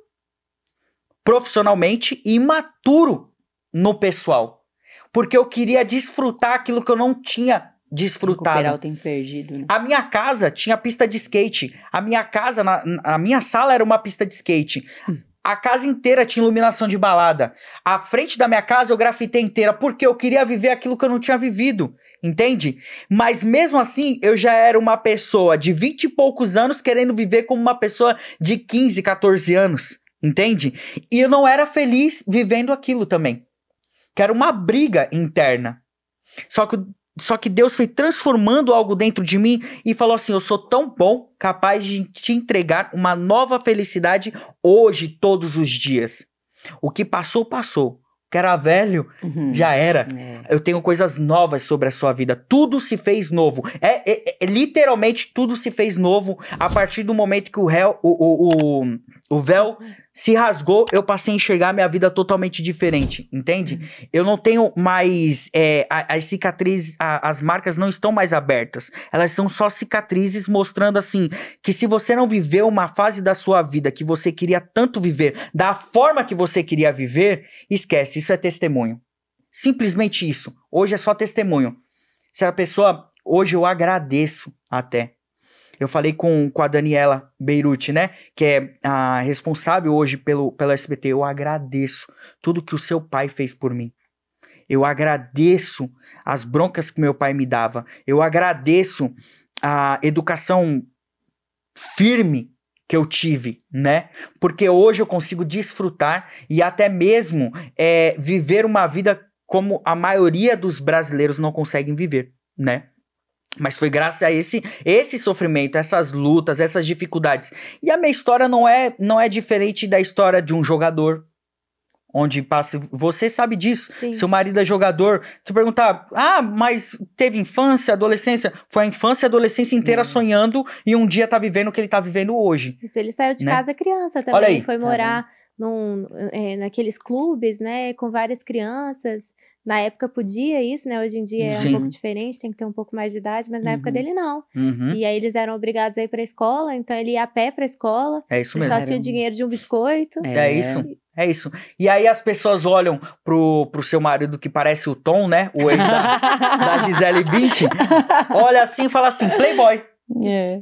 profissionalmente, e imaturo no pessoal. Porque eu queria desfrutar aquilo que eu não tinha desfrutado. Recuperar o tempo perdido. Né? A minha casa tinha pista de skate. A minha casa, na, a minha sala era uma pista de skate. Hum. A casa inteira tinha iluminação de balada. A frente da minha casa eu grafitei inteira porque eu queria viver aquilo que eu não tinha vivido, entende? Mas mesmo assim, eu já era uma pessoa de vinte e poucos anos querendo viver como uma pessoa de 15, 14 anos, entende? E eu não era feliz vivendo aquilo também. Que era uma briga interna. Só que só que Deus foi transformando algo dentro de mim e falou assim: Eu sou tão bom, capaz de te entregar uma nova felicidade hoje, todos os dias. O que passou, passou. O que era velho, uhum. já era. É. Eu tenho coisas novas sobre a sua vida. Tudo se fez novo. É, é, é literalmente tudo se fez novo a partir do momento que o, réu, o, o, o, o véu se rasgou, eu passei a enxergar minha vida totalmente diferente, entende? Uhum. Eu não tenho mais. É, as cicatrizes, a, as marcas não estão mais abertas. Elas são só cicatrizes mostrando assim que se você não viveu uma fase da sua vida que você queria tanto viver, da forma que você queria viver, esquece, isso é testemunho. Simplesmente isso. Hoje é só testemunho. Se a pessoa. Hoje eu agradeço até eu falei com, com a Daniela Beirute, né? Que é a responsável hoje pelo, pelo SBT. Eu agradeço tudo que o seu pai fez por mim. Eu agradeço as broncas que meu pai me dava. Eu agradeço a educação firme que eu tive, né? Porque hoje eu consigo desfrutar e até mesmo é, viver uma vida como a maioria dos brasileiros não conseguem viver, né? Mas foi graças a esse esse sofrimento, essas lutas, essas dificuldades. E a minha história não é não é diferente da história de um jogador. Onde passa. Você sabe disso. Sim. Seu marido é jogador. Tu perguntar, ah, mas teve infância, adolescência? Foi a infância e adolescência inteira hum. sonhando e um dia tá vivendo o que ele tá vivendo hoje. Isso, ele saiu de né? casa criança também. Olha aí. Foi morar. num, é, naqueles clubes, né, com várias crianças, na época podia isso, né? Hoje em dia é Sim. um pouco diferente, tem que ter um pouco mais de idade, mas na uhum. época dele não. Uhum. E aí eles eram obrigados a ir pra escola, então ele ia a pé pra escola. É isso mesmo. Só tinha o dinheiro de um biscoito. É, é isso. É isso. E aí as pessoas olham pro, pro seu marido que parece o Tom, né? O ex da, da Gisele Bündchen. Olha assim e fala assim, playboy. É.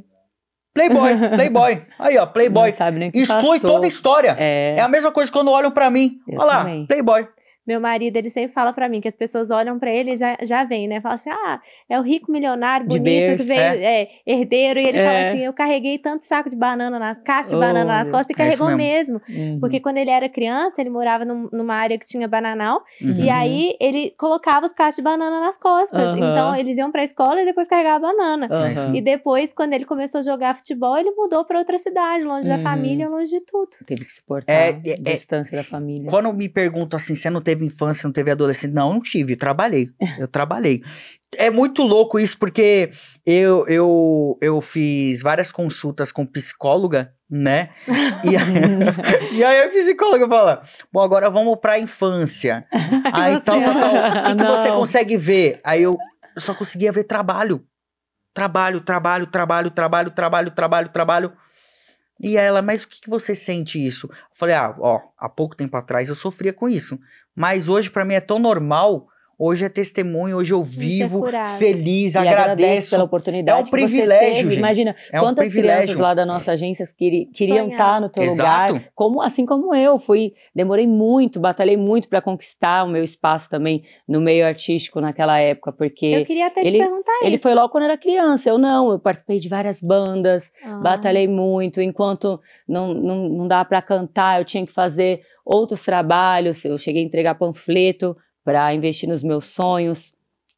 Playboy, Playboy. Aí, ó, Playboy. Não sabe nem o que Exclui passou. toda a história. É... é a mesma coisa quando olham para mim. Eu Olha lá, também. Playboy. Meu marido, ele sempre fala para mim que as pessoas olham para ele e já, já vem, né? Fala assim: ah, é o rico milionário bonito berço, que veio, é? é. herdeiro. E ele é. fala assim: eu carreguei tanto saco de banana nas caixa de oh, banana nas costas e é carregou mesmo. mesmo. Uhum. Porque quando ele era criança, ele morava num, numa área que tinha bananal. Uhum. E aí ele colocava os caixas de banana nas costas. Uhum. Então eles iam pra escola e depois carregava a banana. É e depois, quando ele começou a jogar futebol, ele mudou para outra cidade, longe da uhum. família, longe de tudo. Teve que se portar. É, é distância da família. Quando me pergunto assim, você não teve teve infância, não teve adolescência. Não, não tive, eu trabalhei. Eu trabalhei. É muito louco isso, porque eu, eu, eu fiz várias consultas com psicóloga, né? E aí, e aí a psicóloga fala: Bom, agora vamos pra infância. aí tal, tal, tal. O que, que você consegue ver? Aí eu, eu só conseguia ver Trabalho, trabalho, trabalho, trabalho, trabalho, trabalho, trabalho. trabalho e ela, mas o que, que você sente isso? Eu falei, ah, ó, há pouco tempo atrás eu sofria com isso, mas hoje para mim é tão normal Hoje é testemunho, hoje eu é vivo é feliz, e agradeço pela oportunidade. É um privilégio, gente. Imagina é um quantas privilégio. crianças lá da nossa agência que, queriam estar tá no teu Exato. lugar, como assim como eu, fui, demorei muito, batalhei muito para conquistar o meu espaço também no meio artístico naquela época, porque Eu queria até ele, te perguntar isso. Ele foi logo quando era criança, eu não, eu participei de várias bandas, ah. batalhei muito, enquanto não não, não dava para cantar, eu tinha que fazer outros trabalhos, eu cheguei a entregar panfleto para investir nos meus sonhos.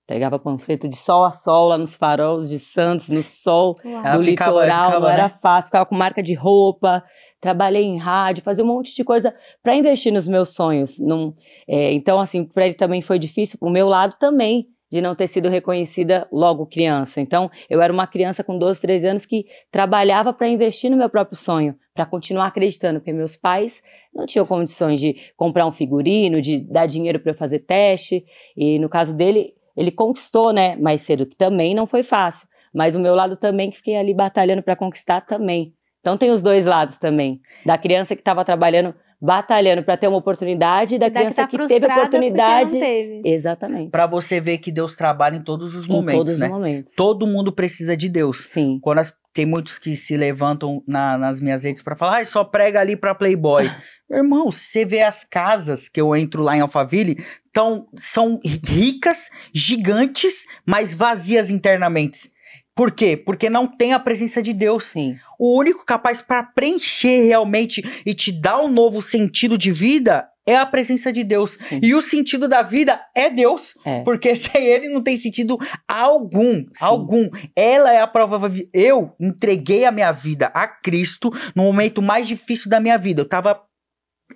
Pegava panfleto de sol a sol lá nos faróis de Santos, no sol, Uau. no litoral, ficava, ficava, não era né? fácil. Ficava com marca de roupa, trabalhei em rádio, fazia um monte de coisa para investir nos meus sonhos. Num, é, então, assim, para ele também foi difícil, o meu lado também, de não ter sido reconhecida logo criança. Então, eu era uma criança com 12, 13 anos que trabalhava para investir no meu próprio sonho para continuar acreditando, porque meus pais não tinham condições de comprar um figurino, de dar dinheiro para eu fazer teste. E no caso dele, ele conquistou, né, mais cedo, que também não foi fácil. Mas o meu lado também, que fiquei ali batalhando para conquistar também. Então tem os dois lados também. Da criança que estava trabalhando batalhando para ter uma oportunidade da, da criança que, tá que teve oportunidade. Teve. Exatamente. Para você ver que Deus trabalha em todos os momentos, em todos né? Os momentos. Todo mundo precisa de Deus. Sim. Quando as, tem muitos que se levantam na, nas minhas redes para falar, ah, só prega ali para Playboy. Irmão, você vê as casas que eu entro lá em Alphaville, tão, são ricas, gigantes, mas vazias internamente. Por quê? Porque não tem a presença de Deus. Sim. O único capaz para preencher realmente e te dar um novo sentido de vida é a presença de Deus. Sim. E o sentido da vida é Deus, é. porque sem ele não tem sentido algum, Sim. algum. Ela é a prova. Eu entreguei a minha vida a Cristo no momento mais difícil da minha vida. Eu estava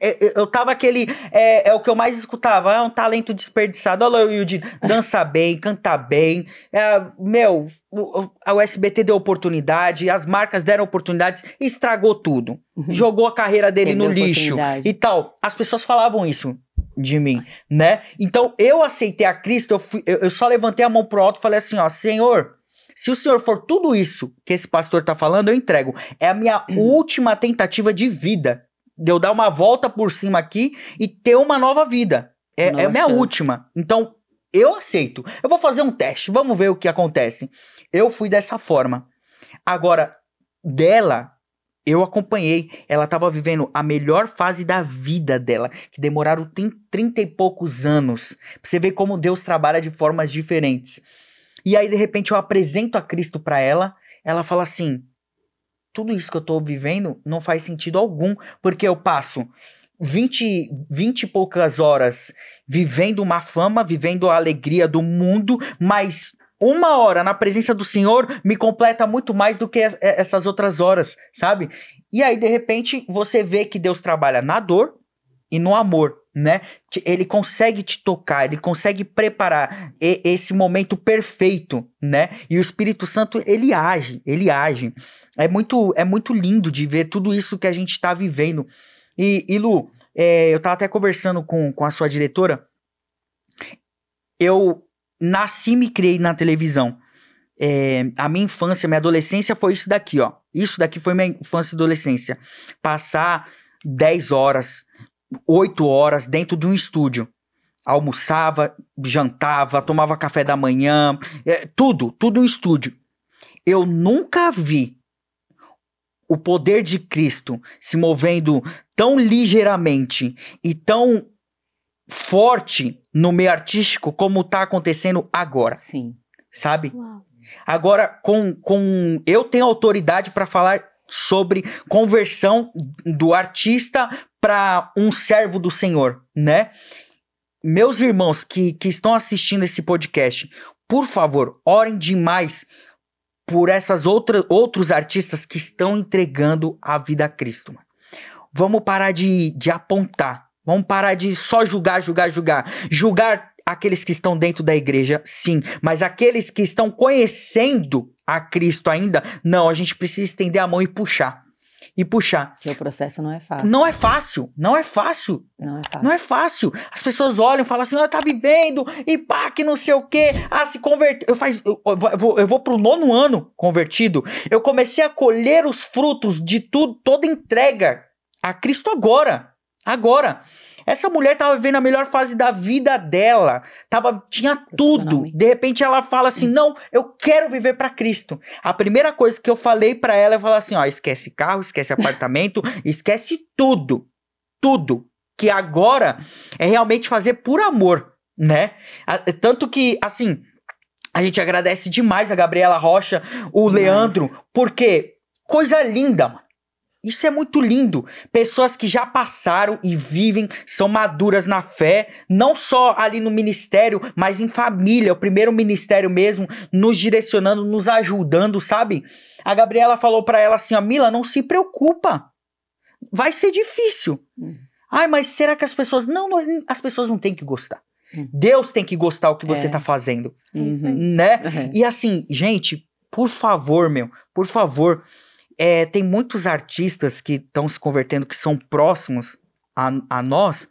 é, eu tava aquele. É, é, o que eu mais escutava. É um talento desperdiçado. Olha o Yudi. Dança bem, canta bem. É, meu, a sbt deu oportunidade, as marcas deram oportunidades, estragou tudo. Uhum. Jogou a carreira dele no lixo e tal. As pessoas falavam isso de mim, né? Então eu aceitei a Cristo, eu, fui, eu, eu só levantei a mão pro alto e falei assim: ó, Senhor. Se o senhor for tudo isso que esse pastor tá falando, eu entrego. É a minha última tentativa de vida de eu dar uma volta por cima aqui e ter uma nova vida. É, nova é minha chance. última. Então, eu aceito. Eu vou fazer um teste, vamos ver o que acontece. Eu fui dessa forma. Agora, dela, eu acompanhei. Ela estava vivendo a melhor fase da vida dela, que demoraram 30 e poucos anos. Pra você ver como Deus trabalha de formas diferentes. E aí, de repente, eu apresento a Cristo para ela. Ela fala assim: tudo isso que eu tô vivendo não faz sentido algum, porque eu passo 20, 20 e poucas horas vivendo uma fama, vivendo a alegria do mundo, mas uma hora na presença do Senhor me completa muito mais do que é, essas outras horas, sabe? E aí, de repente, você vê que Deus trabalha na dor, e no amor, né? Ele consegue te tocar, ele consegue preparar esse momento perfeito, né? E o Espírito Santo ele age, ele age. É muito, é muito lindo de ver tudo isso que a gente está vivendo. E, e Lu, é, eu tava até conversando com, com a sua diretora. Eu nasci e me criei na televisão. É, a minha infância, minha adolescência foi isso daqui, ó. Isso daqui foi minha infância e adolescência. Passar 10 horas oito horas dentro de um estúdio. Almoçava, jantava, tomava café da manhã, é, tudo, tudo um estúdio. Eu nunca vi o poder de Cristo se movendo tão ligeiramente e tão forte no meio artístico como está acontecendo agora. Sim. Sabe? Uau. Agora, com, com eu tenho autoridade para falar sobre conversão do artista para um servo do Senhor, né? Meus irmãos que, que estão assistindo esse podcast, por favor, orem demais por essas outras outros artistas que estão entregando a vida a Cristo. Vamos parar de, de apontar. Vamos parar de só julgar, julgar, julgar. Julgar aqueles que estão dentro da igreja, sim, mas aqueles que estão conhecendo a Cristo ainda, não, a gente precisa estender a mão e puxar e puxar. Que o processo não é fácil. Não é fácil, não é fácil. Não é fácil. Não é fácil. As pessoas olham, falam assim, ah, tá vivendo, e pá, que não sei o quê. Ah, se converter. Eu, faz, eu, vou, eu vou pro nono ano convertido. Eu comecei a colher os frutos de tudo, toda entrega a Cristo agora. Agora. Essa mulher tava vivendo a melhor fase da vida dela, tava, tinha tudo. De repente ela fala assim: "Não, eu quero viver para Cristo". A primeira coisa que eu falei para ela é falar assim: "Ó, esquece carro, esquece apartamento, esquece tudo. Tudo que agora é realmente fazer por amor, né? Tanto que assim, a gente agradece demais a Gabriela Rocha, o Leandro, porque coisa linda, mano. Isso é muito lindo. Pessoas que já passaram e vivem, são maduras na fé, não só ali no ministério, mas em família, o primeiro ministério mesmo, nos direcionando, nos ajudando, sabe? A Gabriela falou para ela assim: ó, Mila, não se preocupa. Vai ser difícil. Hum. Ai, mas será que as pessoas. Não, não as pessoas não têm que gostar. Hum. Deus tem que gostar o que você é. tá fazendo. Uhum. Né? Uhum. E assim, gente, por favor, meu, por favor é, tem muitos artistas que estão se convertendo, que são próximos a, a nós,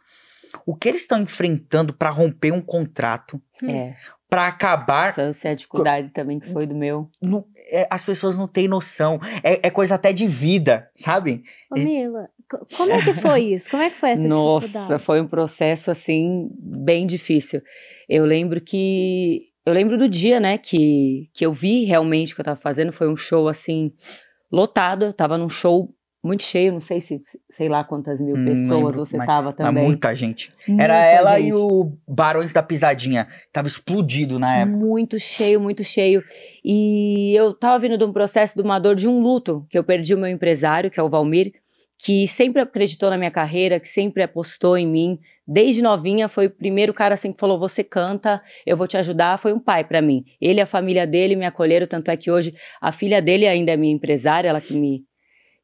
o que eles estão enfrentando para romper um contrato, hum. é. para acabar. Essa é a dificuldade também que foi do meu. Não, é, as pessoas não têm noção. É, é, coisa até de vida, sabe? Ô, Mila, como é que foi isso? Como é que foi essa Nossa, dificuldade? Nossa, foi um processo assim bem difícil. Eu lembro que eu lembro do dia, né, que, que eu vi realmente o que eu estava fazendo, foi um show assim lotado, eu tava num show muito cheio, não sei se sei lá quantas mil pessoas lembro, você mas, tava também. Muita gente. Muita Era ela gente. e o Barões da Pisadinha, tava explodido na época. Muito cheio, muito cheio. E eu tava vindo de um processo de uma dor de um luto, que eu perdi o meu empresário, que é o Valmir, que sempre acreditou na minha carreira, que sempre apostou em mim. Desde novinha foi o primeiro cara assim que falou: "Você canta, eu vou te ajudar". Foi um pai para mim. Ele e a família dele me acolheram, tanto é que hoje a filha dele ainda é minha empresária, ela que me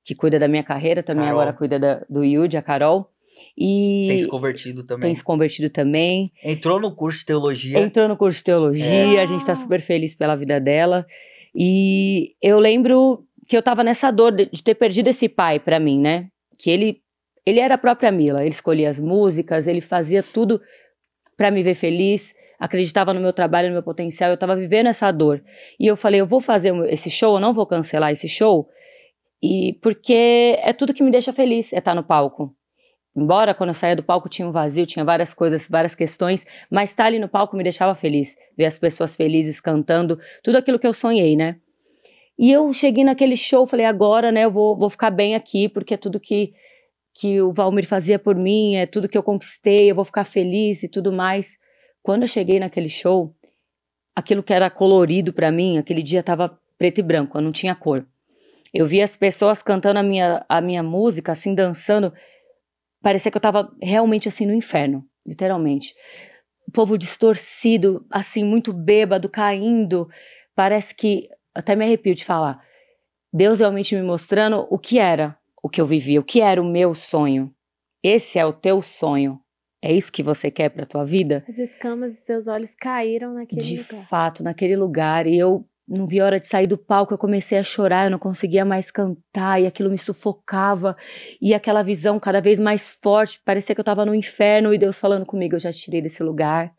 que cuida da minha carreira, também Carol. agora cuida da, do Yudi, a Carol. E tem se convertido também. Tem se convertido também. Entrou no curso de teologia. Entrou no curso de teologia, é. a gente tá ah. super feliz pela vida dela. E eu lembro que eu tava nessa dor de, de ter perdido esse pai para mim, né? Que ele ele era a própria Mila, ele escolhia as músicas, ele fazia tudo para me ver feliz, acreditava no meu trabalho, no meu potencial, eu tava vivendo essa dor. E eu falei, eu vou fazer esse show, eu não vou cancelar esse show, e porque é tudo que me deixa feliz, é estar tá no palco. Embora quando eu saía do palco tinha um vazio, tinha várias coisas, várias questões, mas estar tá ali no palco me deixava feliz, ver as pessoas felizes cantando, tudo aquilo que eu sonhei, né? E eu cheguei naquele show, falei, agora, né, eu vou, vou ficar bem aqui, porque é tudo que, que o Valmir fazia por mim, é tudo que eu conquistei, eu vou ficar feliz e tudo mais. Quando eu cheguei naquele show, aquilo que era colorido para mim, aquele dia tava preto e branco, eu não tinha cor. Eu via as pessoas cantando a minha, a minha música, assim, dançando. Parecia que eu tava realmente, assim, no inferno, literalmente. O povo distorcido, assim, muito bêbado, caindo. Parece que até me arrepio de falar. Deus realmente me mostrando o que era o que eu vivia, o que era o meu sonho. Esse é o teu sonho. É isso que você quer para tua vida? As escamas dos seus olhos caíram naquele de lugar. De fato, naquele lugar. E eu não vi a hora de sair do palco, eu comecei a chorar, eu não conseguia mais cantar, e aquilo me sufocava, e aquela visão cada vez mais forte, parecia que eu estava no inferno, e Deus falando comigo, eu já tirei desse lugar,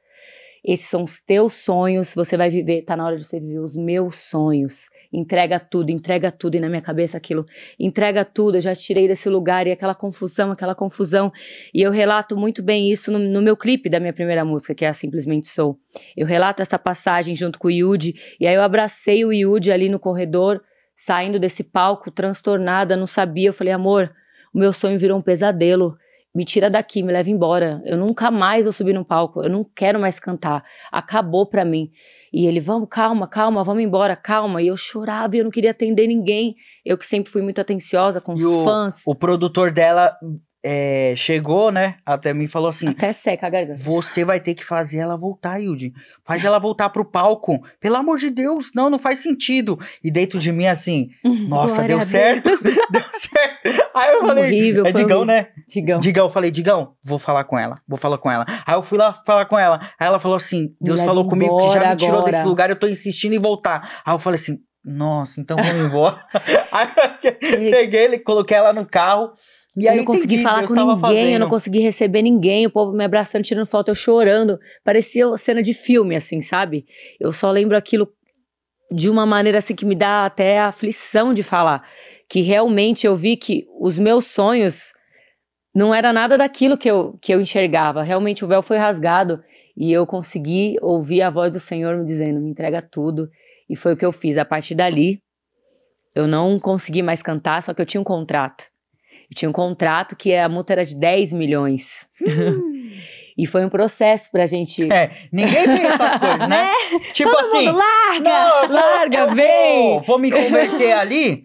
esses são os teus sonhos, você vai viver, tá na hora de você viver os meus sonhos. Entrega tudo, entrega tudo, e na minha cabeça aquilo, entrega tudo, eu já tirei desse lugar, e aquela confusão, aquela confusão. E eu relato muito bem isso no, no meu clipe da minha primeira música, que é a Simplesmente Sou. Eu relato essa passagem junto com o Yudi, e aí eu abracei o Yudi ali no corredor, saindo desse palco, transtornada, não sabia. Eu falei, amor, o meu sonho virou um pesadelo me tira daqui, me leva embora. Eu nunca mais vou subir num palco, eu não quero mais cantar. Acabou para mim. E ele, vamos, calma, calma, vamos embora, calma. E eu chorava e eu não queria atender ninguém. Eu que sempre fui muito atenciosa com e os o, fãs. O produtor dela é, chegou, né, até mim e falou assim: Até seca a garganta. Você vai ter que fazer ela voltar, Yudi. Faz ela voltar pro palco. Pelo amor de Deus, não, não faz sentido. E dentro de mim, assim, nossa, Glória deu certo. deu certo. Aí eu é falei: Horrível, É Digão, né? Digão. Digão, eu falei: Digão, vou falar com ela, vou falar com ela. Aí eu fui lá falar com ela. Aí ela falou assim: Deus Leve falou comigo que já me tirou desse lugar, eu tô insistindo em voltar. Aí eu falei assim: Nossa, então vamos embora. Aí eu peguei ele, coloquei ela no carro. E eu não consegui falar com ninguém, eu não consegui receber ninguém, o povo me abraçando, tirando foto, eu chorando. Parecia cena de filme, assim, sabe? Eu só lembro aquilo de uma maneira assim que me dá até aflição de falar. Que realmente eu vi que os meus sonhos não era nada daquilo que eu, que eu enxergava. Realmente o véu foi rasgado e eu consegui ouvir a voz do Senhor me dizendo: me entrega tudo. E foi o que eu fiz. A partir dali, eu não consegui mais cantar, só que eu tinha um contrato. Eu tinha um contrato que a multa era de 10 milhões. Hum. E foi um processo pra gente. É, ninguém vê essas coisas, né? É, tipo todo assim. Mundo larga! Não, larga, eu, vem! Vou, vou me converter ali.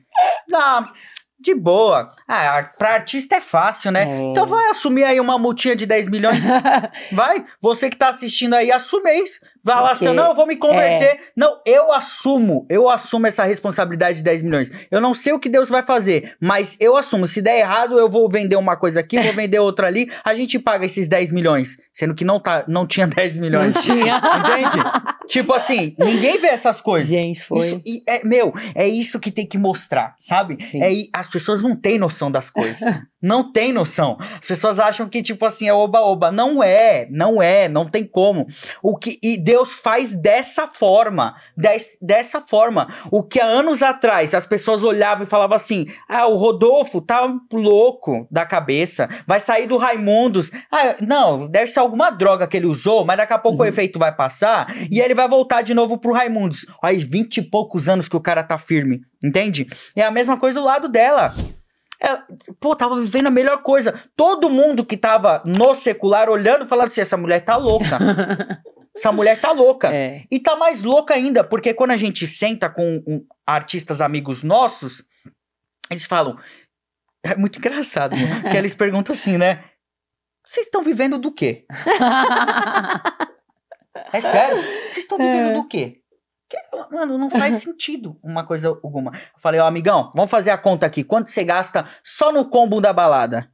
Não, de boa. Ah, pra artista é fácil, né? É. Então vai assumir aí uma multinha de 10 milhões. vai. Você que tá assistindo aí, assume isso. Vai Porque... lá, seu, não, eu vou me é. converter. É. Não, eu assumo. Eu assumo essa responsabilidade de 10 milhões. Eu não sei o que Deus vai fazer, mas eu assumo. Se der errado, eu vou vender uma coisa aqui, vou vender outra ali. A gente paga esses 10 milhões. Sendo que não, tá, não tinha 10 milhões. Não tinha. Entende? Tipo assim, ninguém vê essas coisas. Gente, foi. Isso, e é, meu, é isso que tem que mostrar, sabe? É, as pessoas não têm noção das coisas. não tem noção. As pessoas acham que, tipo assim, é oba-oba. Não é, não é, não tem como. O que, e Deus faz dessa forma, des, dessa forma. O que há anos atrás as pessoas olhavam e falavam assim: ah, o Rodolfo tá louco da cabeça, vai sair do Raimundos. Ah, não, deve ser alguma droga que ele usou, mas daqui a pouco uhum. o efeito vai passar e ele vai voltar de novo pro Raimundos. Aí, vinte e poucos anos que o cara tá firme, entende? É a mesma coisa do lado dela. É, pô, tava vivendo a melhor coisa. Todo mundo que tava no secular olhando, falando assim: essa mulher tá louca. essa mulher tá louca. É. E tá mais louca ainda, porque quando a gente senta com um, artistas amigos nossos, eles falam. É muito engraçado, né? que eles perguntam assim, né? Vocês estão vivendo do quê? é sério? Vocês estão vivendo é. do quê? Mano, não faz sentido uma coisa alguma. Eu falei, ó, oh, amigão, vamos fazer a conta aqui. Quanto você gasta só no combo da balada?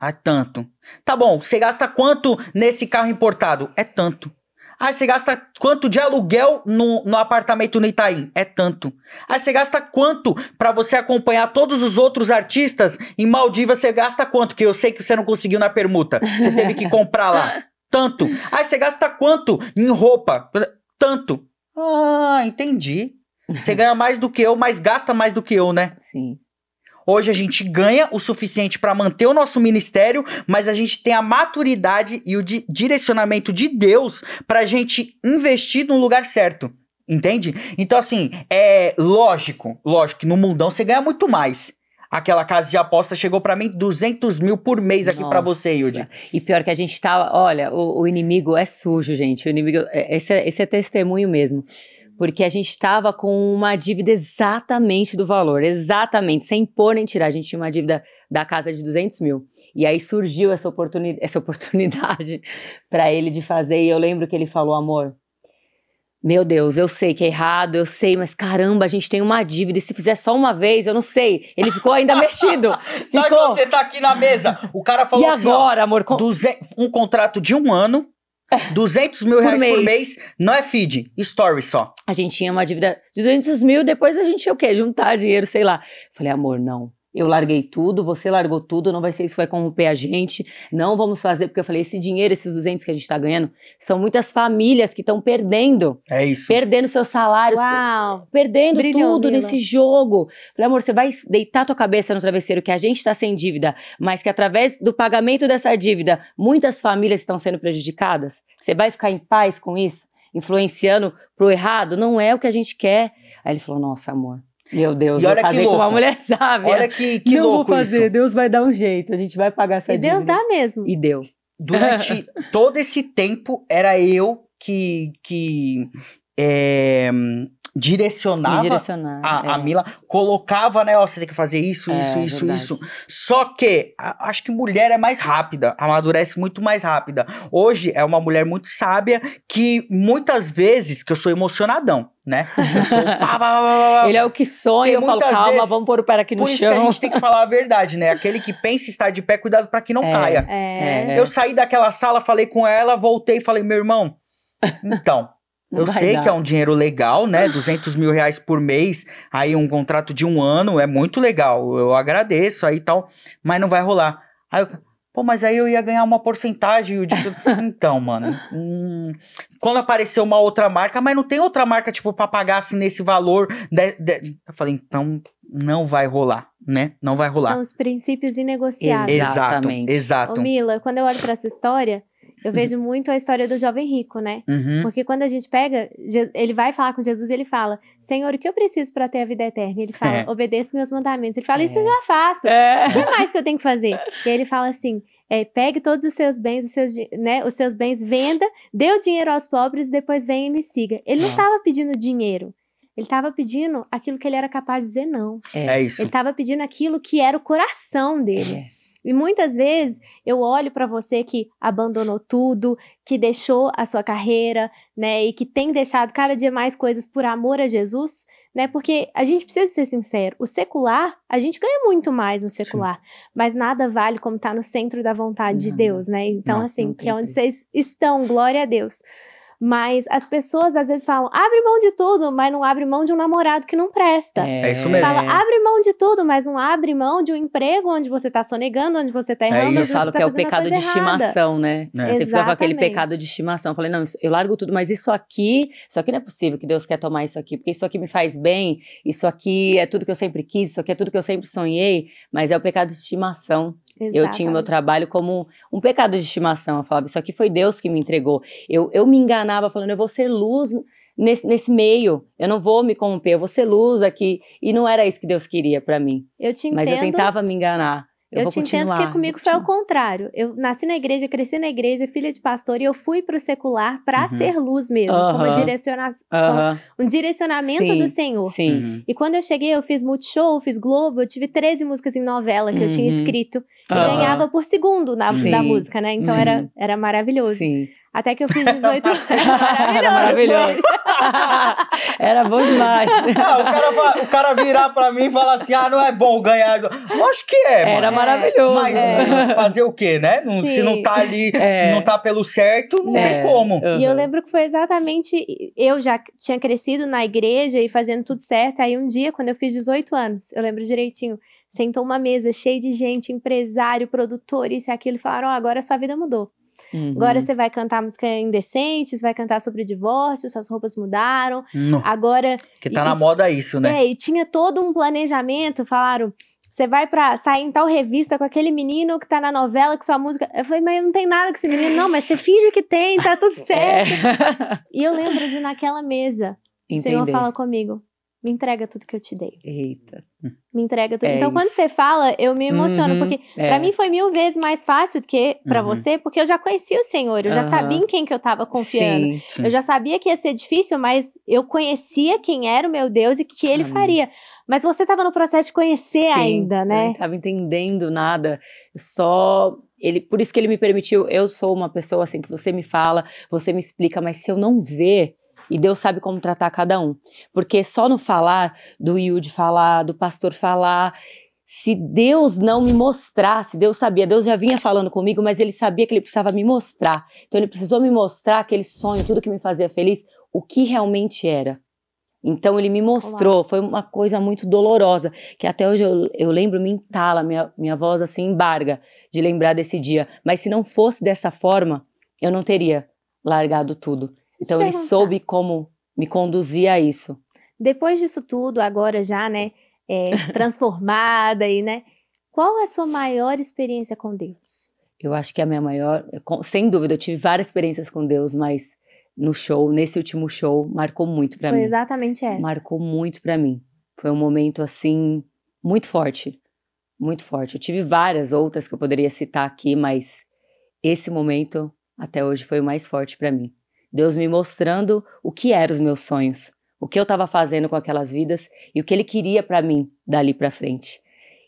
Ah, é tanto. Tá bom, você gasta quanto nesse carro importado? É tanto. Ah, você gasta quanto de aluguel no, no apartamento no Itaim? É tanto. Ah, você gasta quanto para você acompanhar todos os outros artistas? Em Maldivas você gasta quanto? Que eu sei que você não conseguiu na permuta. Você teve que comprar lá. Tanto. Ah, você gasta quanto em roupa? Tanto. Ah, entendi. Você ganha mais do que eu, mas gasta mais do que eu, né? Sim. Hoje a gente ganha o suficiente para manter o nosso ministério, mas a gente tem a maturidade e o di direcionamento de Deus para a gente investir no lugar certo. Entende? Então, assim, é lógico, lógico que no mundão você ganha muito mais aquela casa de aposta chegou para mim 200 mil por mês aqui para você, Yudi. E pior que a gente tava, tá, olha, o, o inimigo é sujo, gente. O inimigo, é, esse, é, esse é testemunho mesmo porque a gente estava com uma dívida exatamente do valor, exatamente, sem pôr nem tirar. A gente tinha uma dívida da casa de 200 mil. E aí surgiu essa, oportuni essa oportunidade para ele de fazer. E eu lembro que ele falou: amor, meu Deus, eu sei que é errado, eu sei, mas caramba, a gente tem uma dívida, e se fizer só uma vez, eu não sei. Ele ficou ainda mexido. Ficou... Sabe quando você tá aqui na mesa? O cara falou e assim. E agora, ó, amor? Com... Duze... Um contrato de um ano. 200 é. mil reais por mês. por mês, não é feed, story só. A gente tinha uma dívida de 200 mil, depois a gente ia o quê? Juntar dinheiro, sei lá. Falei, amor, não eu larguei tudo, você largou tudo, não vai ser isso que vai corromper a gente, não vamos fazer, porque eu falei, esse dinheiro, esses 200 que a gente está ganhando, são muitas famílias que estão perdendo. É isso. Perdendo seus salários, Uau. perdendo tudo nesse jogo. Falei, amor, você vai deitar tua cabeça no travesseiro que a gente está sem dívida, mas que através do pagamento dessa dívida, muitas famílias estão sendo prejudicadas? Você vai ficar em paz com isso? Influenciando pro errado? Não é o que a gente quer. Aí ele falou, nossa, amor, meu Deus, e eu casei com uma mulher sábia. Olha que, que Não louco vou fazer, isso. Deus vai dar um jeito, a gente vai pagar essa e dívida. E Deus dá mesmo. E deu. Durante todo esse tempo, era eu que, que é, direcionava, direcionava a, é. a, Mila, colocava, né, ó, você tem que fazer isso, é, isso, é isso, verdade. isso. Só que a, acho que mulher é mais rápida, amadurece muito mais rápida. Hoje é uma mulher muito sábia que muitas vezes que eu sou emocionadão né? Sou, Ele é o que sonha, tem eu falo, calma, vezes, vamos pôr o pé aqui no por chão. Por isso que a gente tem que falar a verdade, né? Aquele que pensa estar de pé, cuidado para que não é, caia. É. Eu saí daquela sala, falei com ela, voltei e falei, meu irmão, então, eu sei dar. que é um dinheiro legal, né? 200 mil reais por mês, aí um contrato de um ano, é muito legal. Eu agradeço aí e tal, mas não vai rolar. Aí eu, pô, mas aí eu ia ganhar uma porcentagem. Digo, então, mano, hum, quando apareceu uma outra marca, mas não tem outra marca, tipo, pra pagar assim nesse valor. De, de... Eu falei, então não vai rolar, né? Não vai rolar. São os princípios inegociáveis. Exatamente. exato. Ô, Mila, quando eu olho pra sua história, eu vejo muito a história do jovem rico, né? Uhum. Porque quando a gente pega, ele vai falar com Jesus e ele fala: Senhor, o que eu preciso para ter a vida eterna? Ele fala: é. obedeça meus mandamentos. Ele fala: isso é. eu já faço. É. O que mais que eu tenho que fazer? E ele fala assim: é, pegue todos os seus bens, os seus, né, os seus bens, venda, dê o dinheiro aos pobres, depois venha e me siga. Ele não estava ah. pedindo dinheiro. Ele estava pedindo aquilo que ele era capaz de dizer não. É, é isso. Ele estava pedindo aquilo que era o coração dele. É. E muitas vezes eu olho para você que abandonou tudo, que deixou a sua carreira, né, e que tem deixado cada dia mais coisas por amor a Jesus, né? Porque a gente precisa ser sincero, o secular, a gente ganha muito mais no secular, Sim. mas nada vale como estar tá no centro da vontade não, de Deus, né? Então não, assim, não que é onde vocês estão, glória a Deus. Mas as pessoas às vezes falam, abre mão de tudo, mas não abre mão de um namorado que não presta. É, é isso mesmo. Fala, é. abre mão de tudo, mas não abre mão de um emprego onde você tá sonegando, onde você tá é errando. É isso. Eu falo tá que é o pecado de estimação, né? É. Você Exatamente. fica com aquele pecado de estimação. Eu falei, não, eu largo tudo, mas isso aqui, isso aqui não é possível que Deus quer tomar isso aqui, porque isso aqui me faz bem, isso aqui é tudo que eu sempre quis, isso aqui é tudo que eu sempre sonhei, mas é o pecado de estimação. Exatamente. Eu tinha o meu trabalho como um pecado de estimação. Eu falava, isso aqui foi Deus que me entregou. Eu, eu me enganava falando, eu vou ser luz nesse, nesse meio, eu não vou me corromper, eu vou ser luz aqui. E não era isso que Deus queria para mim. Eu te entendo. Mas eu tentava me enganar. Eu, eu te entendo que comigo foi ao contrário. Eu nasci na igreja, cresci na igreja, filha de pastor, e eu fui para o secular para uhum. ser luz mesmo, uhum. como, direciona uhum. um direcionamento Sim. do Senhor. Sim. Uhum. E quando eu cheguei, eu fiz multishow, fiz Globo, eu tive 13 músicas em novela que eu tinha uhum. escrito. Eu ganhava por segundo na, da música, né? Então era, era maravilhoso. Sim. Até que eu fiz 18 anos. Era maravilhoso. Era bom demais. Não, ah, o, cara, o cara virar pra mim e falar assim: ah, não é bom ganhar. Acho que é. Mano. Era maravilhoso. Mas é. Eh, fazer o quê, né? Não, se não tá ali, é. não tá pelo certo, não é. tem como. Uhum. E eu lembro que foi exatamente. Eu já tinha crescido na igreja e fazendo tudo certo. Aí um dia, quando eu fiz 18 anos, eu lembro direitinho sentou uma mesa cheia de gente, empresário, produtor, isso e aquilo, e falaram: oh, agora sua vida mudou. Uhum. Agora você vai cantar música indecente, você vai cantar sobre divórcio, suas roupas mudaram. Não. Agora. Que tá e, na moda isso, né? É, e tinha todo um planejamento, falaram. Você vai para sair em tal revista com aquele menino que tá na novela, que sua música. Eu falei, mas não tem nada com esse menino, não, mas você finge que tem, tá tudo é. certo. É. E eu lembro de naquela mesa, Entender. o senhor fala comigo: me entrega tudo que eu te dei. Eita. Me entrega tudo. É então, isso. quando você fala, eu me emociono, uhum, porque é. para mim foi mil vezes mais fácil do que para uhum. você, porque eu já conhecia o Senhor, eu já uhum. sabia em quem que eu estava confiando. Sim, sim. Eu já sabia que ia ser difícil, mas eu conhecia quem era o meu Deus e que ele Amém. faria. Mas você estava no processo de conhecer sim, ainda, né? Eu não entendendo nada, só ele, por isso que ele me permitiu, eu sou uma pessoa assim que você me fala, você me explica, mas se eu não ver, e Deus sabe como tratar cada um. Porque só no falar, do Yud falar, do pastor falar, se Deus não me mostrasse, Deus sabia, Deus já vinha falando comigo, mas ele sabia que ele precisava me mostrar. Então ele precisou me mostrar aquele sonho, tudo que me fazia feliz, o que realmente era. Então ele me mostrou, Olá. foi uma coisa muito dolorosa, que até hoje eu, eu lembro, me entala, minha, minha voz assim embarga de lembrar desse dia. Mas se não fosse dessa forma, eu não teria largado tudo. Então ele soube como me conduzir a isso. Depois disso tudo, agora já, né, é, transformada e, né, qual é a sua maior experiência com Deus? Eu acho que a minha maior, sem dúvida, eu tive várias experiências com Deus, mas no show, nesse último show, marcou muito para mim. Foi exatamente essa. Marcou muito para mim. Foi um momento assim muito forte, muito forte. Eu tive várias outras que eu poderia citar aqui, mas esse momento até hoje foi o mais forte para mim. Deus me mostrando o que eram os meus sonhos, o que eu estava fazendo com aquelas vidas e o que Ele queria para mim dali para frente.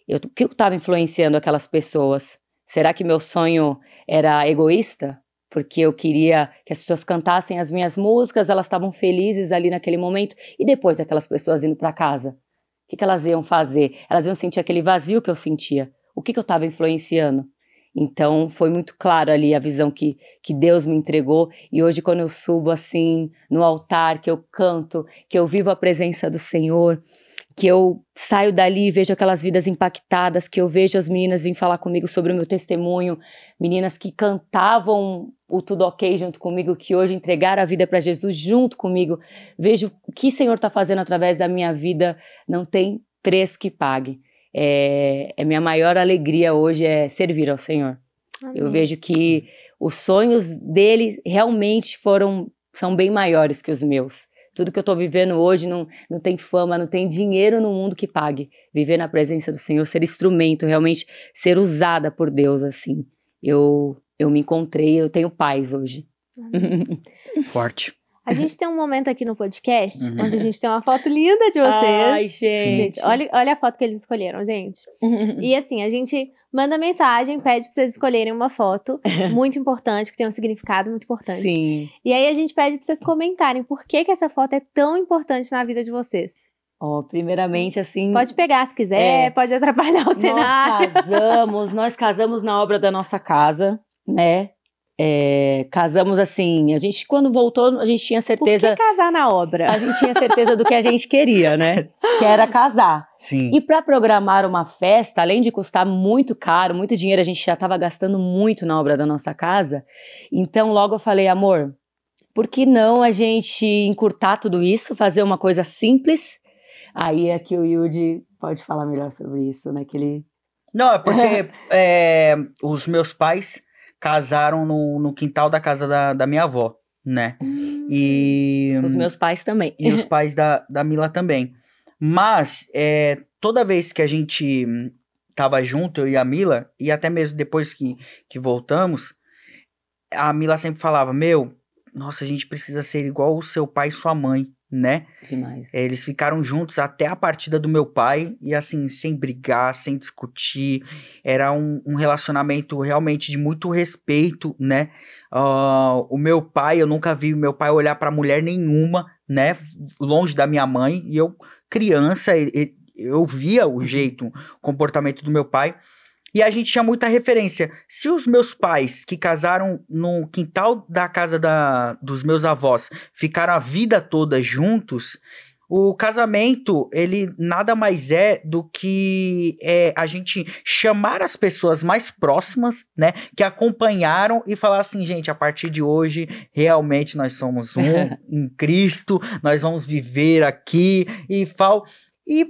Eu, o que eu estava influenciando aquelas pessoas? Será que meu sonho era egoísta? Porque eu queria que as pessoas cantassem as minhas músicas, elas estavam felizes ali naquele momento, e depois aquelas pessoas indo para casa? O que, que, elas iam fazer? Elas iam sentir aquele vazio que eu sentia. O que, que eu estava influenciando? Então foi muito claro ali a visão que, que Deus me entregou. E hoje, quando eu subo assim no altar, que eu canto, que eu vivo a presença do Senhor, que eu saio dali e vejo aquelas vidas impactadas, que eu vejo as meninas virem falar comigo sobre o meu testemunho, meninas que cantavam o Tudo Ok junto comigo, que hoje entregaram a vida para Jesus junto comigo. Vejo o que o Senhor está fazendo através da minha vida, não tem preço que pague é, é minha maior alegria hoje é servir ao Senhor. Amém. Eu vejo que os sonhos dele realmente foram são bem maiores que os meus. Tudo que eu estou vivendo hoje não, não tem fama, não tem dinheiro no mundo que pague. Viver na presença do Senhor, ser instrumento, realmente ser usada por Deus assim. Eu eu me encontrei, eu tenho paz hoje. Forte. A gente tem um momento aqui no podcast uhum. onde a gente tem uma foto linda de vocês. Ai, gente. gente olha, olha a foto que eles escolheram, gente. e assim, a gente manda mensagem, pede pra vocês escolherem uma foto muito importante, que tem um significado muito importante. Sim. E aí a gente pede pra vocês comentarem por que, que essa foto é tão importante na vida de vocês. Ó, oh, primeiramente, assim. Pode pegar se quiser, é, pode atrapalhar o cenário. Nós casamos, nós casamos na obra da nossa casa, né? É, casamos assim, a gente quando voltou, a gente tinha certeza. Por que casar na obra? A gente tinha certeza do que a gente queria, né? Que era casar. Sim. E para programar uma festa, além de custar muito caro, muito dinheiro, a gente já estava gastando muito na obra da nossa casa. Então logo eu falei, amor, por que não a gente encurtar tudo isso, fazer uma coisa simples? Aí é que o Yudi pode falar melhor sobre isso, né? Que ele... Não, é porque é, os meus pais casaram no, no quintal da casa da, da minha avó, né? Hum. e. Os meus pais também. E os pais da, da Mila também. Mas, é, toda vez que a gente tava junto, eu e a Mila, e até mesmo depois que, que voltamos, a Mila sempre falava: Meu, nossa, a gente precisa ser igual o seu pai e sua mãe né? Demais. Eles ficaram juntos até a partida do meu pai, e assim, sem brigar, sem discutir. Era um, um relacionamento realmente de muito respeito, né? Uh, o meu pai, eu nunca vi o meu pai olhar para mulher nenhuma, né? Longe da minha mãe, e eu, criança, eu via o uhum. jeito, o comportamento do meu pai. E a gente tinha muita referência. Se os meus pais, que casaram no quintal da casa da, dos meus avós, ficaram a vida toda juntos, o casamento, ele nada mais é do que é, a gente chamar as pessoas mais próximas, né, que acompanharam e falar assim, gente, a partir de hoje, realmente nós somos um em Cristo, nós vamos viver aqui e fal... E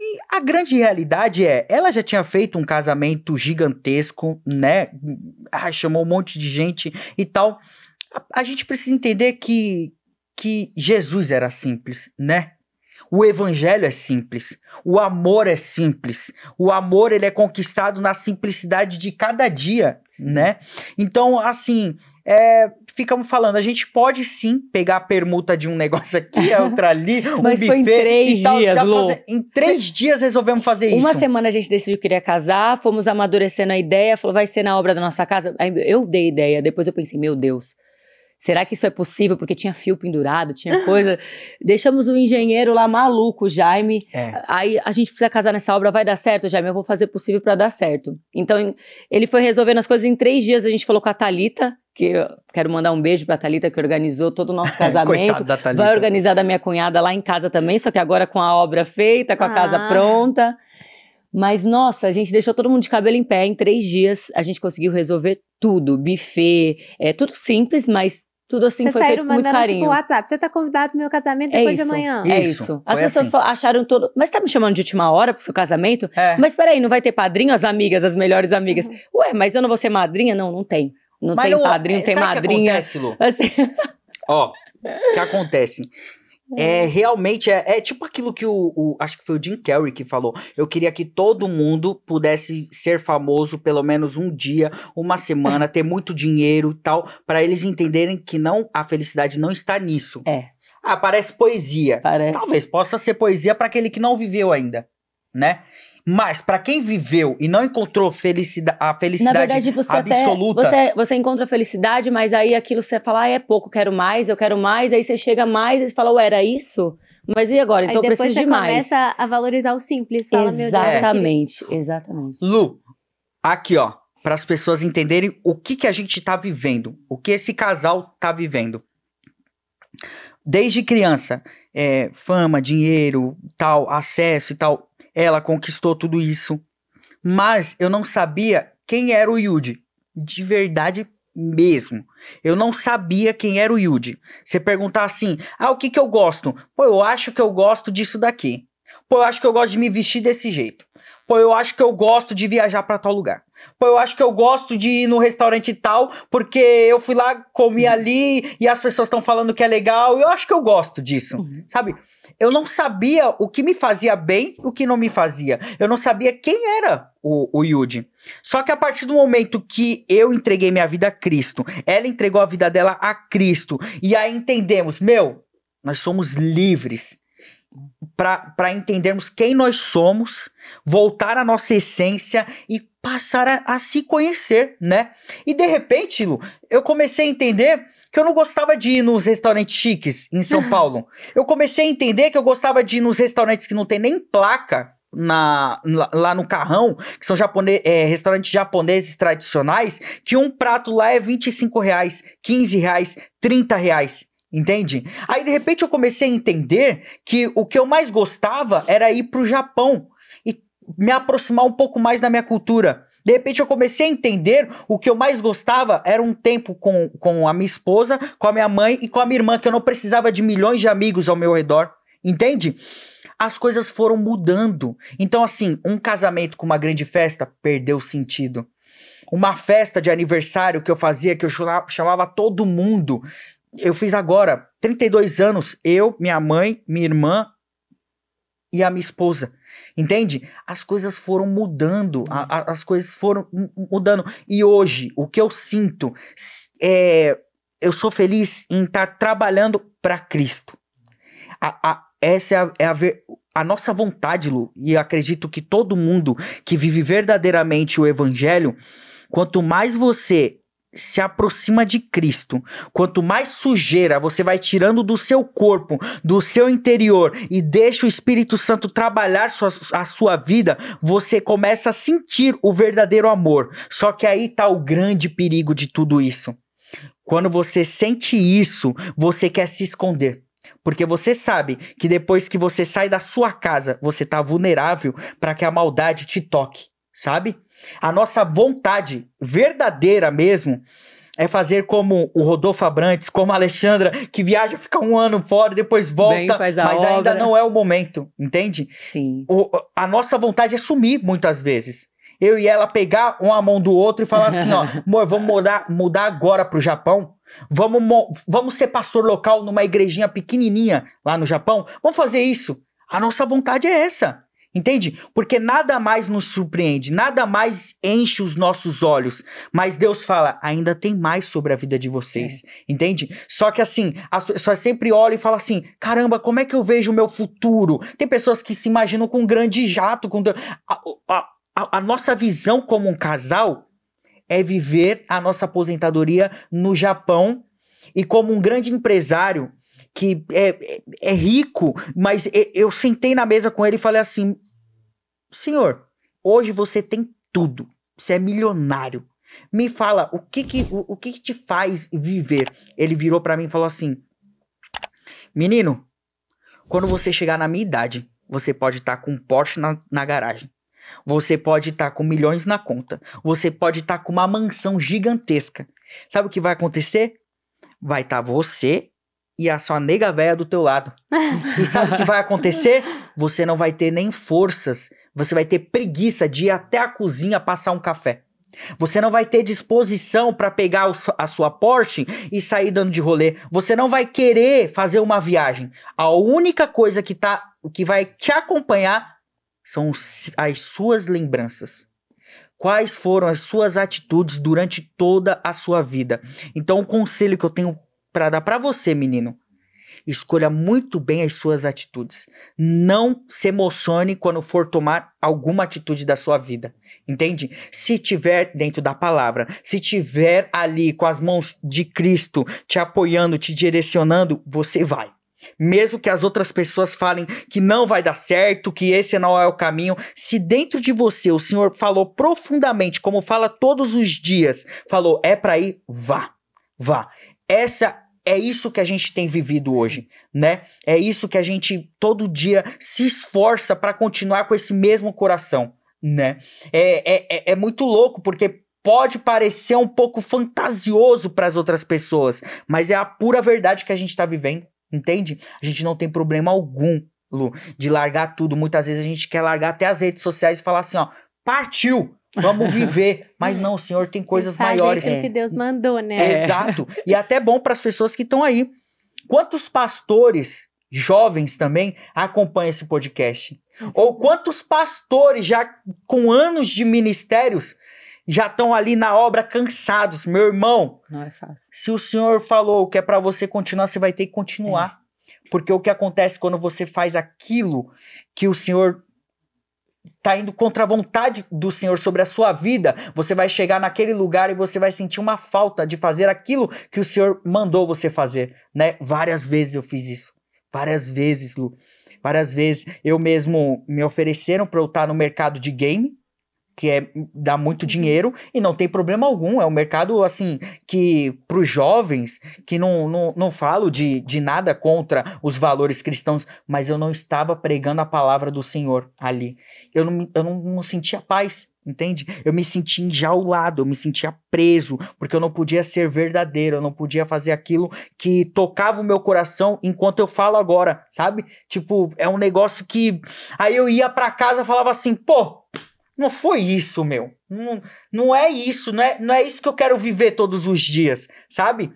e a grande realidade é, ela já tinha feito um casamento gigantesco, né? Ah, chamou um monte de gente e tal. A, a gente precisa entender que, que Jesus era simples, né? O evangelho é simples, o amor é simples. O amor ele é conquistado na simplicidade de cada dia, né? Então, assim, é, ficamos falando, a gente pode sim pegar a permuta de um negócio aqui, a outra ali, um Mas buffet. Foi em três tal, dias, fazer, Em três dias resolvemos fazer isso. Uma semana a gente decidiu que iria casar, fomos amadurecendo a ideia, falou, vai ser na obra da nossa casa. Aí eu dei ideia, depois eu pensei, meu Deus. Será que isso é possível? Porque tinha fio pendurado, tinha coisa. Deixamos o um engenheiro lá maluco, o Jaime. É. Aí a gente precisa casar nessa obra, vai dar certo, Jaime? Eu vou fazer possível para dar certo. Então ele foi resolvendo as coisas em três dias. A gente falou com a Talita, que eu quero mandar um beijo para a Thalita, que organizou todo o nosso casamento. da Thalita. Vai organizar da minha cunhada lá em casa também, só que agora com a obra feita, com a ah. casa pronta. Mas, nossa, a gente deixou todo mundo de cabelo em pé. Em três dias, a gente conseguiu resolver tudo. Buffet, é tudo simples, mas tudo assim Vocês foi feito com muito tipo, carinho. Tipo, WhatsApp, você tá convidado pro meu casamento é depois é de amanhã. É isso. As foi pessoas assim. acharam todo. Mas tá me chamando de última hora pro seu casamento? É. Mas peraí, não vai ter padrinho? As amigas, as melhores amigas. Uhum. Ué, mas eu não vou ser madrinha? Não, não tem. Não Mas tem não, padrinho, não tem madrinha. Que acontece, Lu? Assim... Ó, o que acontece? É, é, realmente é, é, tipo aquilo que o, o, Acho que foi o Jim Carrey que falou. Eu queria que todo mundo pudesse ser famoso pelo menos um dia, uma semana, ter muito dinheiro e tal, para eles entenderem que não a felicidade não está nisso. É. Ah, parece poesia. Parece. Talvez possa ser poesia para aquele que não viveu ainda né? Mas para quem viveu e não encontrou felicidade, a felicidade verdade, você absoluta, até, você, você encontra felicidade, mas aí aquilo você fala ah, é pouco, quero mais, eu quero mais, aí você chega mais e fala, ué, era isso? Mas e agora? Então aí eu preciso de mais. você começa a valorizar o simples, fala, Exatamente, Deus, exatamente. Lu, aqui ó, para as pessoas entenderem o que que a gente tá vivendo, o que esse casal tá vivendo. Desde criança, é, fama, dinheiro, tal, acesso e tal, ela conquistou tudo isso. Mas eu não sabia quem era o Yude De verdade mesmo. Eu não sabia quem era o Yude. Você perguntar assim: ah, o que, que eu gosto? Pô, eu acho que eu gosto disso daqui. Pô, eu acho que eu gosto de me vestir desse jeito. Pô, eu acho que eu gosto de viajar para tal lugar. Pô, eu acho que eu gosto de ir no restaurante tal, porque eu fui lá, comi uhum. ali e as pessoas estão falando que é legal. Eu acho que eu gosto disso, uhum. sabe? eu não sabia o que me fazia bem o que não me fazia. Eu não sabia quem era o, o Yudi. Só que a partir do momento que eu entreguei minha vida a Cristo, ela entregou a vida dela a Cristo, e aí entendemos, meu, nós somos livres para entendermos quem nós somos, voltar à nossa essência e passar a, a, se conhecer, né? E de repente, Lu, eu comecei a entender que eu não gostava de ir nos restaurantes chiques em São Paulo. Eu comecei a entender que eu gostava de ir nos restaurantes que não tem nem placa na, lá, lá no carrão, que são é, restaurantes japoneses tradicionais, que um prato lá é 25 reais, 15 reais, 30 reais. Entende? Aí de repente eu comecei a entender que o que eu mais gostava era ir pro Japão me aproximar um pouco mais da minha cultura. De repente eu comecei a entender o que eu mais gostava era um tempo com, com a minha esposa, com a minha mãe e com a minha irmã, que eu não precisava de milhões de amigos ao meu redor. Entende? As coisas foram mudando. Então, assim, um casamento com uma grande festa perdeu sentido. Uma festa de aniversário que eu fazia, que eu chamava todo mundo. Eu fiz agora, 32 anos, eu, minha mãe, minha irmã e a minha esposa. Entende? As coisas foram mudando, a, a, as coisas foram mudando. E hoje, o que eu sinto é. Eu sou feliz em estar trabalhando para Cristo. A, a, essa é a, é a, ver, a nossa vontade, Lu, e acredito que todo mundo que vive verdadeiramente o Evangelho, quanto mais você se aproxima de Cristo, quanto mais sujeira você vai tirando do seu corpo, do seu interior e deixa o Espírito Santo trabalhar sua, a sua vida, você começa a sentir o verdadeiro amor. Só que aí está o grande perigo de tudo isso. Quando você sente isso, você quer se esconder. Porque você sabe que depois que você sai da sua casa, você está vulnerável para que a maldade te toque sabe? A nossa vontade verdadeira mesmo é fazer como o Rodolfo Abrantes, como a Alexandra, que viaja, fica um ano fora, depois volta, Bem, mas obra. ainda não é o momento, entende? Sim. O, a nossa vontade é sumir muitas vezes. Eu e ela pegar uma mão do outro e falar assim, ó, amor, vamos mudar, mudar agora pro Japão? Vamos, vamos ser pastor local numa igrejinha pequenininha lá no Japão? Vamos fazer isso? A nossa vontade é essa. Entende? Porque nada mais nos surpreende, nada mais enche os nossos olhos. Mas Deus fala, ainda tem mais sobre a vida de vocês. É. Entende? Só que assim, as pessoas sempre olham e falam assim: caramba, como é que eu vejo o meu futuro? Tem pessoas que se imaginam com um grande jato, com. A, a, a, a nossa visão como um casal é viver a nossa aposentadoria no Japão e como um grande empresário que é, é, é rico, mas eu sentei na mesa com ele e falei assim: senhor, hoje você tem tudo, você é milionário. Me fala, o que que, o, o que, que te faz viver? Ele virou para mim e falou assim: Menino, quando você chegar na minha idade, você pode estar tá com um Porsche na, na garagem. Você pode estar tá com milhões na conta. Você pode estar tá com uma mansão gigantesca. Sabe o que vai acontecer? Vai estar tá você e a sua nega velha do teu lado. e sabe o que vai acontecer? Você não vai ter nem forças você vai ter preguiça de ir até a cozinha passar um café. Você não vai ter disposição para pegar a sua Porsche e sair dando de rolê. Você não vai querer fazer uma viagem. A única coisa que, tá, que vai te acompanhar são as suas lembranças. Quais foram as suas atitudes durante toda a sua vida? Então, o conselho que eu tenho para dar para você, menino, Escolha muito bem as suas atitudes. Não se emocione quando for tomar alguma atitude da sua vida. Entende? Se tiver dentro da palavra, se tiver ali com as mãos de Cristo te apoiando, te direcionando, você vai. Mesmo que as outras pessoas falem que não vai dar certo, que esse não é o caminho, se dentro de você o Senhor falou profundamente, como fala todos os dias, falou é para ir, vá, vá. Essa é isso que a gente tem vivido hoje, né? É isso que a gente todo dia se esforça para continuar com esse mesmo coração, né? É, é, é, é muito louco, porque pode parecer um pouco fantasioso para as outras pessoas, mas é a pura verdade que a gente está vivendo, entende? A gente não tem problema algum, Lu, de largar tudo. Muitas vezes a gente quer largar até as redes sociais e falar assim, ó, partiu! Vamos viver. Mas não, o Senhor tem coisas Fazer maiores. Aquilo é que Deus mandou, né? É. Exato. E até é bom para as pessoas que estão aí. Quantos pastores jovens também acompanham esse podcast? Ou quantos pastores já com anos de ministérios já estão ali na obra cansados, meu irmão? Não é fácil. Se o Senhor falou que é para você continuar, você vai ter que continuar. É. Porque o que acontece quando você faz aquilo que o Senhor está indo contra a vontade do Senhor sobre a sua vida, você vai chegar naquele lugar e você vai sentir uma falta de fazer aquilo que o Senhor mandou você fazer, né? Várias vezes eu fiz isso. Várias vezes, Lu. Várias vezes eu mesmo me ofereceram para eu estar tá no mercado de game, que é, hum, dá muito uhum. dinheiro e não tem problema algum. É um mercado, assim, que para os jovens, que não, não, não falo de, de nada contra os valores cristãos, mas eu não estava pregando a palavra do Senhor ali. Eu não, eu não, não sentia paz. Entende? Eu me sentia enjaulado, eu me sentia preso, porque eu não podia ser verdadeiro, eu não podia fazer aquilo que tocava o meu coração enquanto eu falo agora, sabe? Tipo, é um negócio que. Aí eu ia para casa e falava assim, pô, não foi isso, meu. Não, não é isso, não é, não é isso que eu quero viver todos os dias, sabe?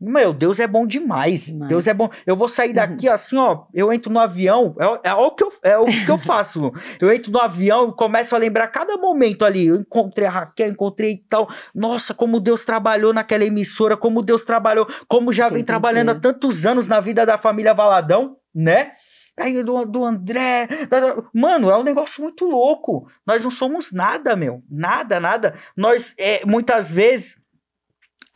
Meu, Deus é bom demais. Deus é bom. Eu vou sair daqui uhum. assim, ó. Eu entro no avião. É, é, o, que eu, é o que eu faço, Eu entro no avião e começo a lembrar cada momento ali. Eu encontrei a Raquel, encontrei tal. Nossa, como Deus trabalhou naquela emissora, como Deus trabalhou, como já vem trabalhando há tantos anos na vida da família Valadão, né? aí do, do André. Mano, é um negócio muito louco. Nós não somos nada, meu. Nada, nada. Nós, é, muitas vezes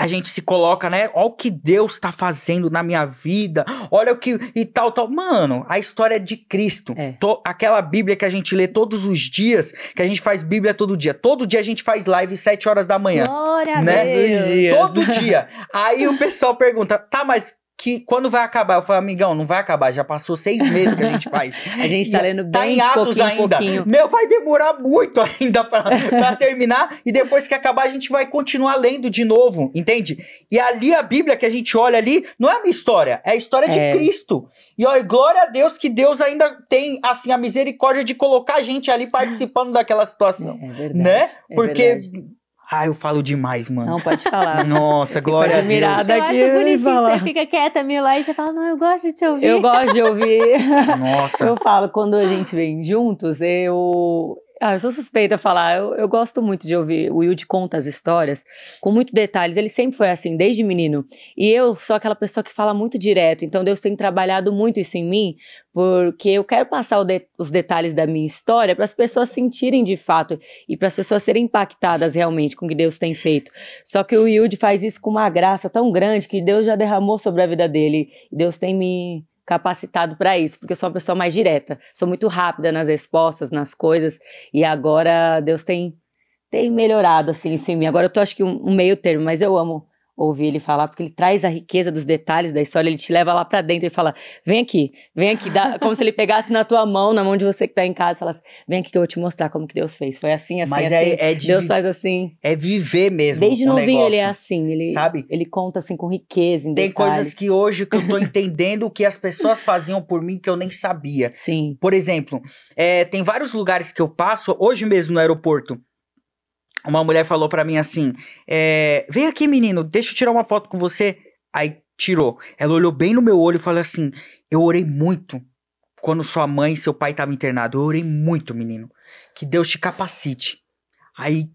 a gente se coloca, né? Olha o que Deus está fazendo na minha vida, olha o que. e tal, tal. Mano, a história é de Cristo. É. To, aquela Bíblia que a gente lê todos os dias, que a gente faz Bíblia todo dia. Todo dia a gente faz live às 7 horas da manhã. Glória né? a Deus. Todo dia. Aí o pessoal pergunta, tá, mas que quando vai acabar, eu falei, amigão, não vai acabar, já passou seis meses que a gente faz. a gente tá lendo tá bem tá em atos pouquinho, ainda. Pouquinho. Meu, vai demorar muito ainda para terminar, e depois que acabar a gente vai continuar lendo de novo, entende? E ali a Bíblia que a gente olha ali, não é a minha história, é a história de é. Cristo. E olha, glória a Deus que Deus ainda tem, assim, a misericórdia de colocar a gente ali participando daquela situação, é, é verdade, né? É Porque... Verdade ah, eu falo demais, mano. Não, pode falar. Nossa, glória a Deus. Eu acho bonitinho falar. você fica quieta, lá e você fala, não, eu gosto de te ouvir. Eu gosto de ouvir. Nossa. Eu falo, quando a gente vem juntos, eu, ah, eu sou suspeita a falar. Eu, eu, gosto muito de ouvir. O Wilde conta as histórias com muito detalhes. Ele sempre foi assim, desde menino. E eu sou aquela pessoa que fala muito direto. Então Deus tem trabalhado muito isso em mim, porque eu quero passar de, os detalhes da minha história para as pessoas sentirem de fato e para as pessoas serem impactadas realmente com o que Deus tem feito. Só que o Wilde faz isso com uma graça tão grande que Deus já derramou sobre a vida dele. Deus tem me capacitado para isso, porque eu sou uma pessoa mais direta, sou muito rápida nas respostas, nas coisas, e agora Deus tem tem melhorado assim isso em mim. Agora eu tô acho que um, um meio termo, mas eu amo ouvir ele falar, porque ele traz a riqueza dos detalhes da história, ele te leva lá para dentro e fala: vem aqui, vem aqui, dá, como se ele pegasse na tua mão, na mão de você que tá em casa, falasse: vem aqui que eu vou te mostrar como que Deus fez. Foi assim, assim, Mas é assim. É, é de, Deus faz assim. É viver mesmo. Desde novinho ele é assim, ele, sabe? Ele conta assim com riqueza. Em Tem detalhes. coisas que hoje que eu tô entendendo que as pessoas faziam por mim que eu nem sabia. Sim. Por exemplo, é, tem vários lugares que eu passo, hoje mesmo no aeroporto, uma mulher falou para mim assim: é, vem aqui, menino, deixa eu tirar uma foto com você. Aí tirou. Ela olhou bem no meu olho e falou assim: eu orei muito quando sua mãe e seu pai estavam internados. Eu orei muito, menino. Que Deus te capacite. Aí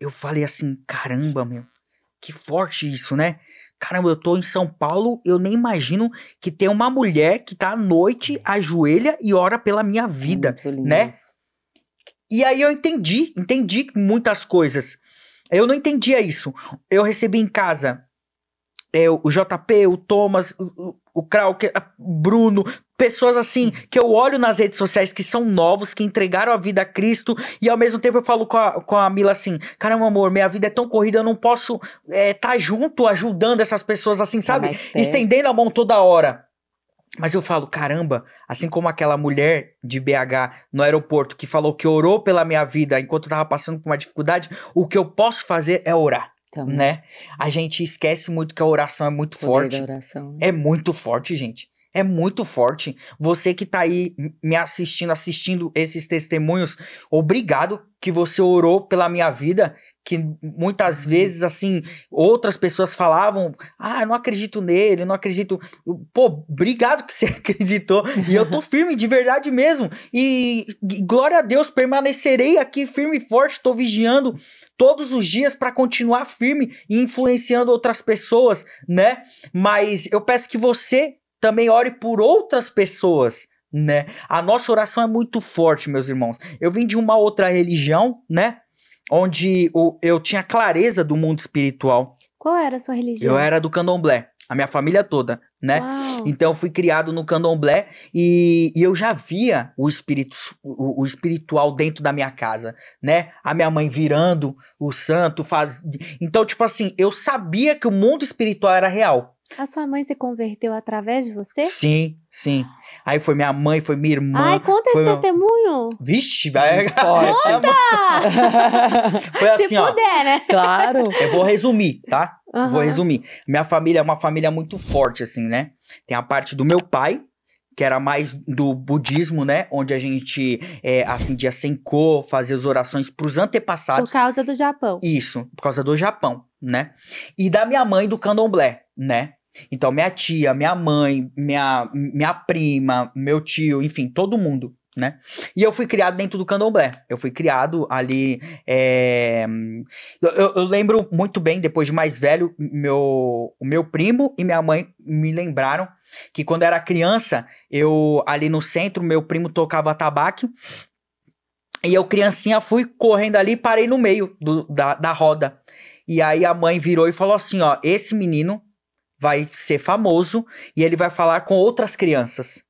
eu falei assim: caramba, meu, que forte isso, né? Caramba, eu tô em São Paulo, eu nem imagino que tem uma mulher que tá à noite, ajoelha e ora pela minha vida, né? Isso. E aí eu entendi, entendi muitas coisas. Eu não entendia isso. Eu recebi em casa eu, é, o JP, o Thomas, o, o Bruno, pessoas assim que eu olho nas redes sociais que são novos, que entregaram a vida a Cristo, e ao mesmo tempo eu falo com a, com a Mila assim: caramba, amor, minha vida é tão corrida, eu não posso estar é, tá junto ajudando essas pessoas assim, sabe? Tá Estendendo a mão toda hora. Mas eu falo, caramba, assim como aquela mulher de BH no aeroporto que falou que orou pela minha vida enquanto eu tava passando por uma dificuldade, o que eu posso fazer é orar. Também. Né? A gente esquece muito que a oração é muito forte. Né? É muito forte, gente. É muito forte. Você que tá aí me assistindo, assistindo esses testemunhos, obrigado que você orou pela minha vida, que muitas uhum. vezes, assim, outras pessoas falavam, ah, não acredito nele, não acredito. Pô, obrigado que você acreditou. E eu tô firme, de verdade mesmo. E, e glória a Deus, permanecerei aqui firme e forte, tô vigiando todos os dias para continuar firme e influenciando outras pessoas, né? Mas eu peço que você também ore por outras pessoas né? A nossa oração é muito forte, meus irmãos. Eu vim de uma outra religião, né? Onde eu tinha clareza do mundo espiritual. Qual era a sua religião? Eu era do candomblé, a minha família toda, né? Uau. Então eu fui criado no candomblé e, e eu já via o espírito o, o, espiritual dentro da minha casa, né? A minha mãe virando o santo, faz... então tipo assim, eu sabia que o mundo espiritual era real. A sua mãe se converteu através de você? Sim, sim. Aí foi minha mãe, foi minha irmã. Ai, conta esse meu... testemunho. Vixe, vai. Conta! foi assim, se puder, ó. né? Claro. Eu vou resumir, tá? Uhum. Vou resumir. Minha família é uma família muito forte, assim, né? Tem a parte do meu pai, que era mais do budismo, né? Onde a gente é, acendia sem cor, fazia as orações para os antepassados. Por causa do Japão. Isso, por causa do Japão, né? E da minha mãe do candomblé, né? Então, minha tia, minha mãe, minha, minha prima, meu tio, enfim, todo mundo, né? E eu fui criado dentro do candomblé. Eu fui criado ali. É... Eu, eu, lembro muito bem, depois de mais velho, meu, meu primo e minha mãe me lembraram que quando era criança, eu ali no centro, meu primo tocava tabaco. E eu, criancinha, fui correndo ali e parei no meio do, da, da roda. E aí a mãe virou e falou assim: ó, esse menino vai ser famoso e ele vai falar com outras crianças.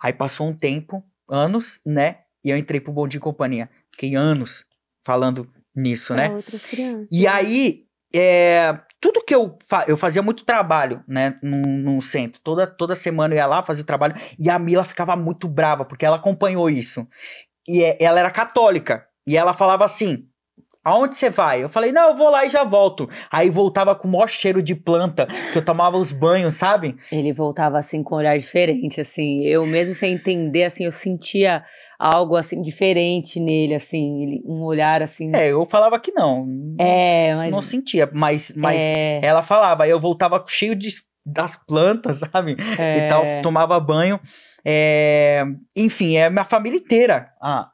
Aí passou um tempo, anos, né? E eu entrei pro Bom Dia e Companhia. Fiquei anos falando nisso, né? pra né? Outras crianças. E aí, é, tudo que eu fa eu fazia muito trabalho, né, no, centro. Toda, toda semana eu ia lá fazer trabalho e a Mila ficava muito brava porque ela acompanhou isso. E é, ela era católica e ela falava assim: Aonde você vai? Eu falei, não, eu vou lá e já volto. Aí voltava com o maior cheiro de planta, que eu tomava os banhos, sabe? Ele voltava assim com um olhar diferente, assim. Eu mesmo sem entender, assim, eu sentia algo assim diferente nele, assim, um olhar assim. É, eu falava que não. É, mas não sentia, mas mas é... ela falava, aí eu voltava cheio de das plantas, sabe? É. E tal, é. tomava banho. É, enfim, é minha família inteira ah,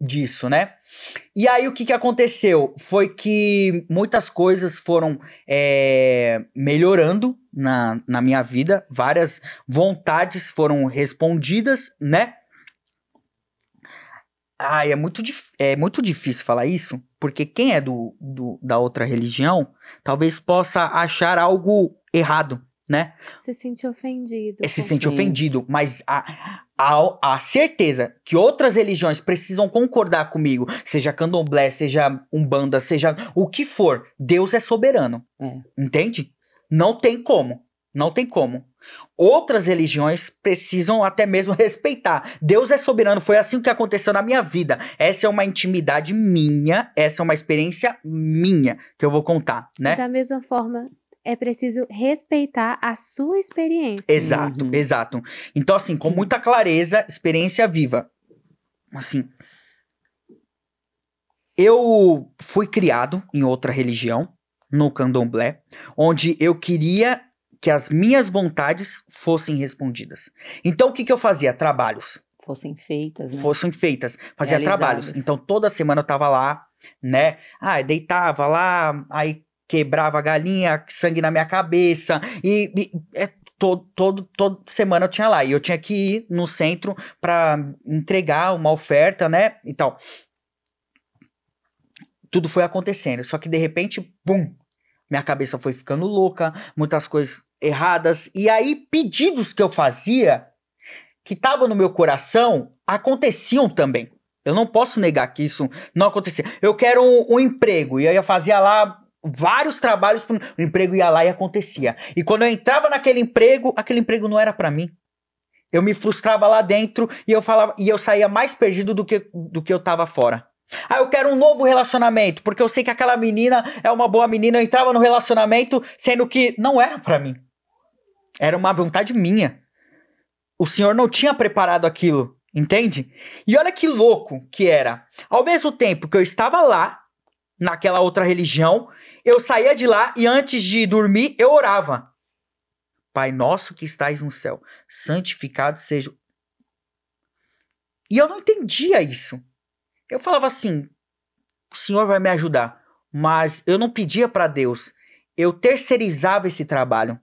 disso, né? E aí o que, que aconteceu? Foi que muitas coisas foram é, melhorando na, na minha vida, várias vontades foram respondidas, né? Ai, é muito, é muito difícil falar isso, porque quem é do, do, da outra religião talvez possa achar algo errado né? Se sente ofendido. É, se sente ofendido, mas a, a, a, certeza que outras religiões precisam concordar comigo, seja candomblé, seja umbanda, seja o que for, Deus é soberano. É. Entende? Não tem como. Não tem como. Outras religiões precisam até mesmo respeitar. Deus é soberano, foi assim que aconteceu na minha vida. Essa é uma intimidade minha, essa é uma experiência minha que eu vou contar, né? Da mesma forma é preciso respeitar a sua experiência. Exato, uhum. exato. Então, assim, com muita clareza, experiência viva. Assim, eu fui criado em outra religião, no candomblé, onde eu queria que as minhas vontades fossem respondidas. Então, o que, que eu fazia? Trabalhos. Fossem feitas, né? Fossem feitas. Fazia Realizadas. trabalhos. Então, toda semana eu tava lá, né? Ah, deitava lá, aí quebrava galinha, sangue na minha cabeça, e, e é, todo, todo, toda semana eu tinha lá, e eu tinha que ir no centro para entregar uma oferta, né, e tal. Tudo foi acontecendo, só que de repente, bum, minha cabeça foi ficando louca, muitas coisas erradas, e aí pedidos que eu fazia, que estavam no meu coração, aconteciam também. Eu não posso negar que isso não acontecia. Eu quero um, um emprego. E aí eu fazia lá vários trabalhos, para o emprego ia lá e acontecia. E quando eu entrava naquele emprego, aquele emprego não era para mim. Eu me frustrava lá dentro e eu falava e eu saía mais perdido do que, do que eu estava fora. Ah, eu quero um novo relacionamento, porque eu sei que aquela menina é uma boa menina. Eu entrava no relacionamento sendo que não era para mim. Era uma vontade minha. O senhor não tinha preparado aquilo, entende? E olha que louco que era. Ao mesmo tempo que eu estava lá, naquela outra religião, eu saía de lá e antes de dormir eu orava. Pai nosso que estais no céu, santificado seja. E eu não entendia isso. Eu falava assim: o Senhor vai me ajudar, mas eu não pedia para Deus. Eu terceirizava esse trabalho.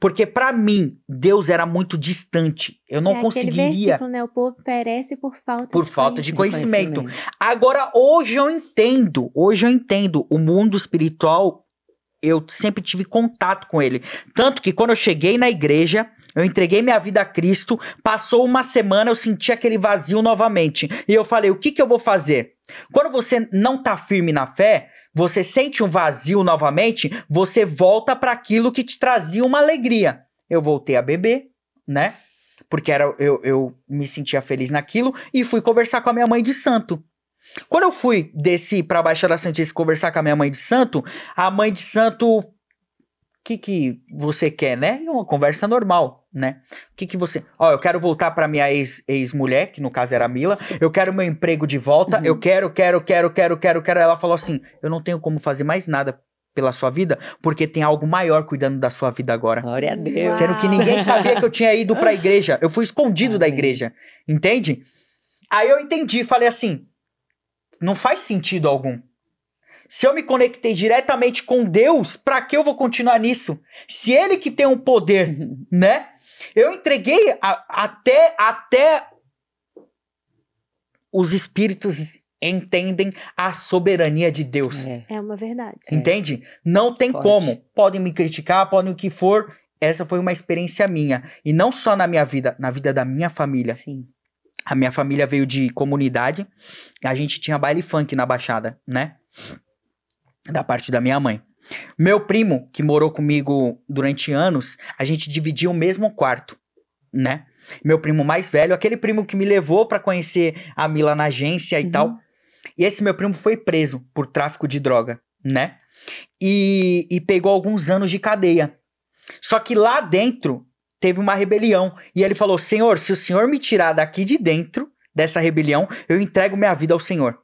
Porque para mim, Deus era muito distante. Eu não é conseguiria. Né? O povo perece por falta por de falta conhecimento. de conhecimento. Agora hoje eu entendo, hoje eu entendo o mundo espiritual. Eu sempre tive contato com ele, tanto que quando eu cheguei na igreja, eu entreguei minha vida a Cristo. Passou uma semana, eu senti aquele vazio novamente. E eu falei: o que, que eu vou fazer? Quando você não está firme na fé, você sente um vazio novamente, você volta para aquilo que te trazia uma alegria. Eu voltei a beber, né? Porque era, eu, eu me sentia feliz naquilo e fui conversar com a minha mãe de santo. Quando eu fui desci para Baixada Santista conversar com a minha mãe de santo, a mãe de santo, o que, que você quer, né? É uma conversa normal né? O que que você... Ó, eu quero voltar para minha ex-mulher, ex que no caso era a Mila, eu quero meu emprego de volta, uhum. eu quero, quero, quero, quero, quero, quero. Ela falou assim, eu não tenho como fazer mais nada pela sua vida, porque tem algo maior cuidando da sua vida agora. Glória a Deus. Sendo que ninguém sabia que eu tinha ido para a igreja. Eu fui escondido da igreja. Entende? Aí eu entendi, falei assim: não faz sentido algum. Se eu me conectei diretamente com Deus, para que eu vou continuar nisso? Se ele que tem o um poder, né? Eu entreguei a, até, até os espíritos entendem a soberania de Deus. É, é uma verdade. Entende? É. Não tem Pode. como. Podem me criticar, podem o que for. Essa foi uma experiência minha. E não só na minha vida, na vida da minha família. Sim. A minha família veio de comunidade. A gente tinha baile funk na Baixada, né? Da parte da minha mãe. Meu primo, que morou comigo durante anos, a gente dividia o mesmo quarto, né? Meu primo mais velho, aquele primo que me levou para conhecer a Mila na agência e uhum. tal. E esse meu primo foi preso por tráfico de droga, né? E, e pegou alguns anos de cadeia. Só que lá dentro teve uma rebelião. E ele falou: Senhor, se o senhor me tirar daqui de dentro dessa rebelião, eu entrego minha vida ao senhor.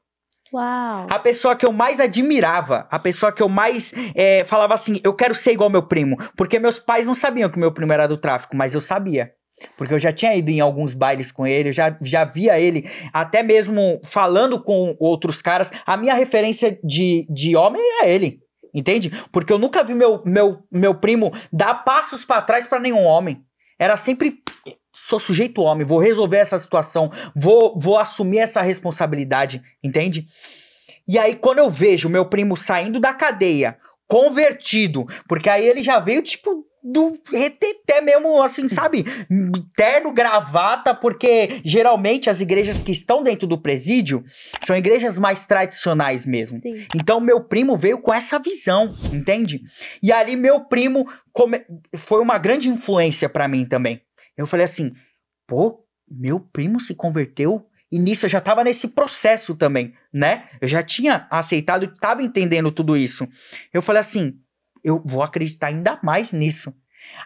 Uau. A pessoa que eu mais admirava, a pessoa que eu mais é, falava assim, eu quero ser igual meu primo. Porque meus pais não sabiam que meu primo era do tráfico, mas eu sabia. Porque eu já tinha ido em alguns bailes com ele, eu já, já via ele, até mesmo falando com outros caras. A minha referência de, de homem é ele, entende? Porque eu nunca vi meu, meu, meu primo dar passos para trás para nenhum homem. Era sempre sou sujeito homem, vou resolver essa situação, vou, vou assumir essa responsabilidade, entende? E aí, quando eu vejo meu primo saindo da cadeia, convertido, porque aí ele já veio, tipo, do reteté mesmo, assim, sabe? Terno, gravata, porque geralmente as igrejas que estão dentro do presídio são igrejas mais tradicionais mesmo. Sim. Então, meu primo veio com essa visão, entende? E ali, meu primo come... foi uma grande influência para mim também. Eu falei assim, pô, meu primo se converteu e nisso eu já estava nesse processo também, né? Eu já tinha aceitado, estava entendendo tudo isso. Eu falei assim, eu vou acreditar ainda mais nisso.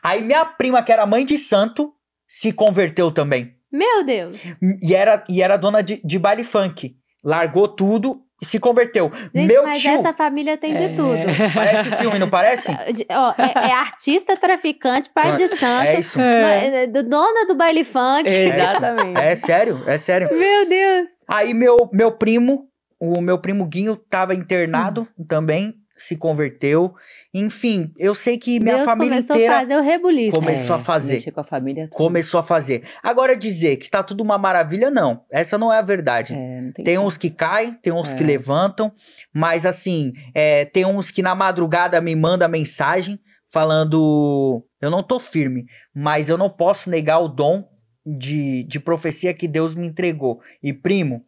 Aí minha prima, que era mãe de santo, se converteu também. Meu Deus! E era, e era dona de, de baile funk. Largou tudo se converteu. Gente, Meu mas tio... essa família tem de é. tudo. Parece filme, não parece? Ó, é, é, artista, traficante, pai de é santo. É isso. É. Dona do baile funk. É Exatamente. É, sério, é sério. Meu Deus. Aí meu, meu primo, o meu primo Guinho tava internado hum. também, se converteu. Enfim, eu sei que minha Deus família começou inteira. Começou a fazer o rebuliço. Começou é, a fazer. Com a família é toda. Começou a fazer. Agora, dizer que tá tudo uma maravilha, não. Essa não é a verdade. É, tem, tem uns que caem, tem uns é. que levantam, mas assim, é, tem uns que na madrugada me manda mensagem falando: eu não tô firme, mas eu não posso negar o dom de, de profecia que Deus me entregou. E, primo,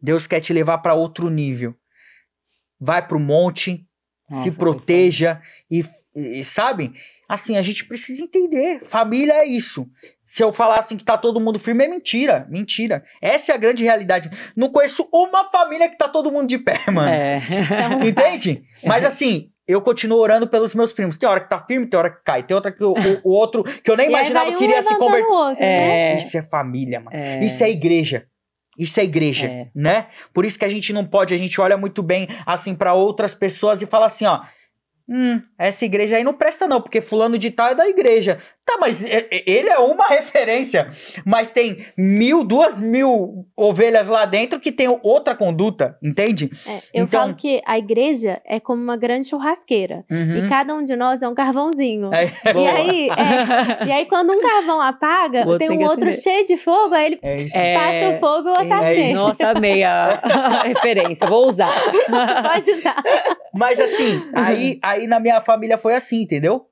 Deus quer te levar para outro nível. Vai para o monte, nossa, se proteja e, e, sabe? Assim, a gente precisa entender. Família é isso. Se eu falar assim que tá todo mundo firme, é mentira. Mentira. Essa é a grande realidade. Não conheço uma família que tá todo mundo de pé, mano. É. é Entende? Mas assim, eu continuo orando pelos meus primos. Tem hora que tá firme, tem hora que cai. Tem outra que o, o, o outro que eu nem imaginava que iria um se converter. Outro, né? é. Isso é família, mano. É. Isso é igreja. Isso é igreja, é. né? Por isso que a gente não pode, a gente olha muito bem assim para outras pessoas e fala assim, ó, hum, essa igreja aí não presta não, porque fulano de tal é da igreja. Tá, mas é, é, ele é uma referência. Mas tem mil, duas mil ovelhas lá dentro que tem outra conduta, entende? É, eu então... falo que a igreja é como uma grande churrasqueira. Uhum. E cada um de nós é um carvãozinho. É, é e, aí, é, e aí, quando um carvão apaga, tem, tem um outro acender. cheio de fogo, aí ele passa o fogo e o outro acende. Nossa, amei a, referência. Vou usar. Pode usar. Mas assim, aí, aí na minha família foi assim, entendeu?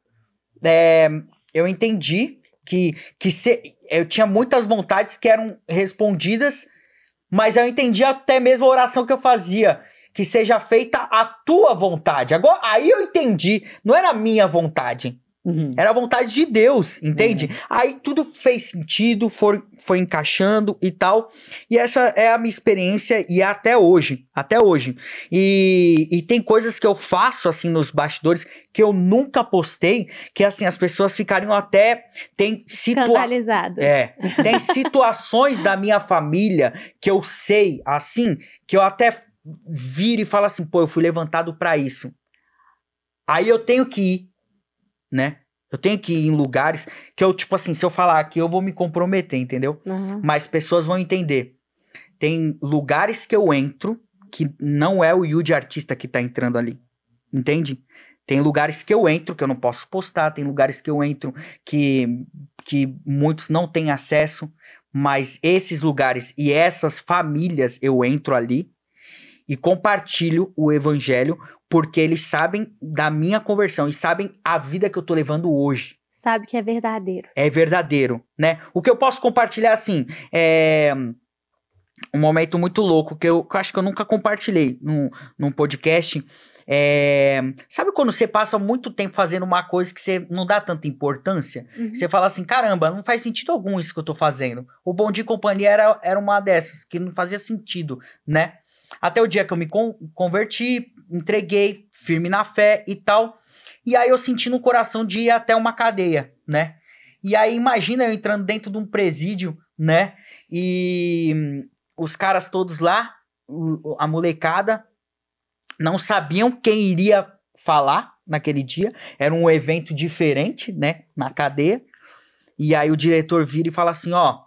É, eu entendi que, que se, eu tinha muitas vontades que eram respondidas, mas eu entendi até mesmo a oração que eu fazia. Que seja feita a tua vontade. Agora, aí eu entendi, não era a minha vontade. Uhum. Era a vontade de Deus, entende? Uhum. Aí tudo fez sentido, foi, foi encaixando e tal. E essa é a minha experiência e é até hoje, até hoje. E, e tem coisas que eu faço assim nos bastidores que eu nunca postei, que assim as pessoas ficariam até tem situa É, tem situações da minha família que eu sei assim, que eu até viro e falo assim, pô, eu fui levantado para isso. Aí eu tenho que ir né? Eu tenho que ir em lugares que eu, tipo assim, se eu falar aqui, eu vou me comprometer, entendeu? Uhum. Mas pessoas vão entender. Tem lugares que eu entro que não é o Yu de artista que tá entrando ali. Entende? Tem lugares que eu entro que eu não posso postar, tem lugares que eu entro que, que muitos não têm acesso, mas esses lugares e essas famílias eu entro ali e compartilho o evangelho porque eles sabem da minha conversão e sabem a vida que eu tô levando hoje. Sabe que é verdadeiro. É verdadeiro, né? O que eu posso compartilhar assim é um momento muito louco que eu, que eu acho que eu nunca compartilhei num, num podcast. É, sabe quando você passa muito tempo fazendo uma coisa que você não dá tanta importância? Uhum. Você fala assim, caramba, não faz sentido algum isso que eu tô fazendo. O Bom de Companhia era, era uma dessas, que não fazia sentido, né? Até o dia que eu me con converti, entreguei, firme na fé e tal. E aí eu senti no coração de ir até uma cadeia, né? E aí imagina eu entrando dentro de um presídio, né? E hum, os caras todos lá, a molecada, não sabiam quem iria falar naquele dia. Era um evento diferente, né? Na cadeia. E aí o diretor vira e fala assim: ó,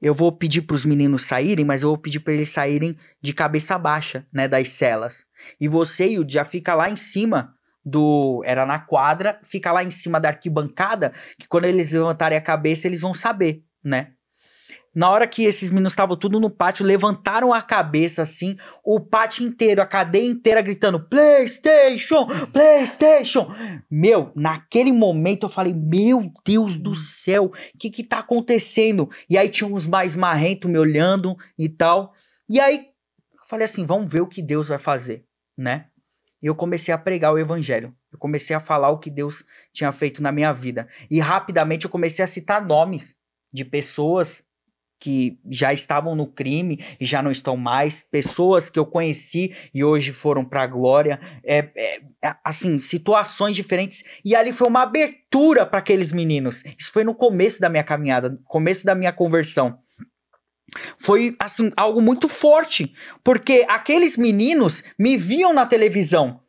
eu vou pedir para os meninos saírem, mas eu vou pedir para eles saírem de cabeça baixa, né, das celas. E você e o já fica lá em cima do era na quadra, fica lá em cima da arquibancada, que quando eles levantarem a cabeça, eles vão saber, né? Na hora que esses meninos estavam tudo no pátio, levantaram a cabeça assim, o pátio inteiro, a cadeia inteira gritando: PlayStation! PlayStation! Meu, naquele momento eu falei: Meu Deus do hum. céu, o que que tá acontecendo? E aí tinha uns mais marrento me olhando e tal. E aí falei assim: Vamos ver o que Deus vai fazer, né? E eu comecei a pregar o evangelho. Eu comecei a falar o que Deus tinha feito na minha vida. E rapidamente eu comecei a citar nomes de pessoas que já estavam no crime e já não estão mais, pessoas que eu conheci e hoje foram para a glória, é, é, é, assim, situações diferentes. E ali foi uma abertura para aqueles meninos. Isso foi no começo da minha caminhada, começo da minha conversão. Foi assim algo muito forte, porque aqueles meninos me viam na televisão,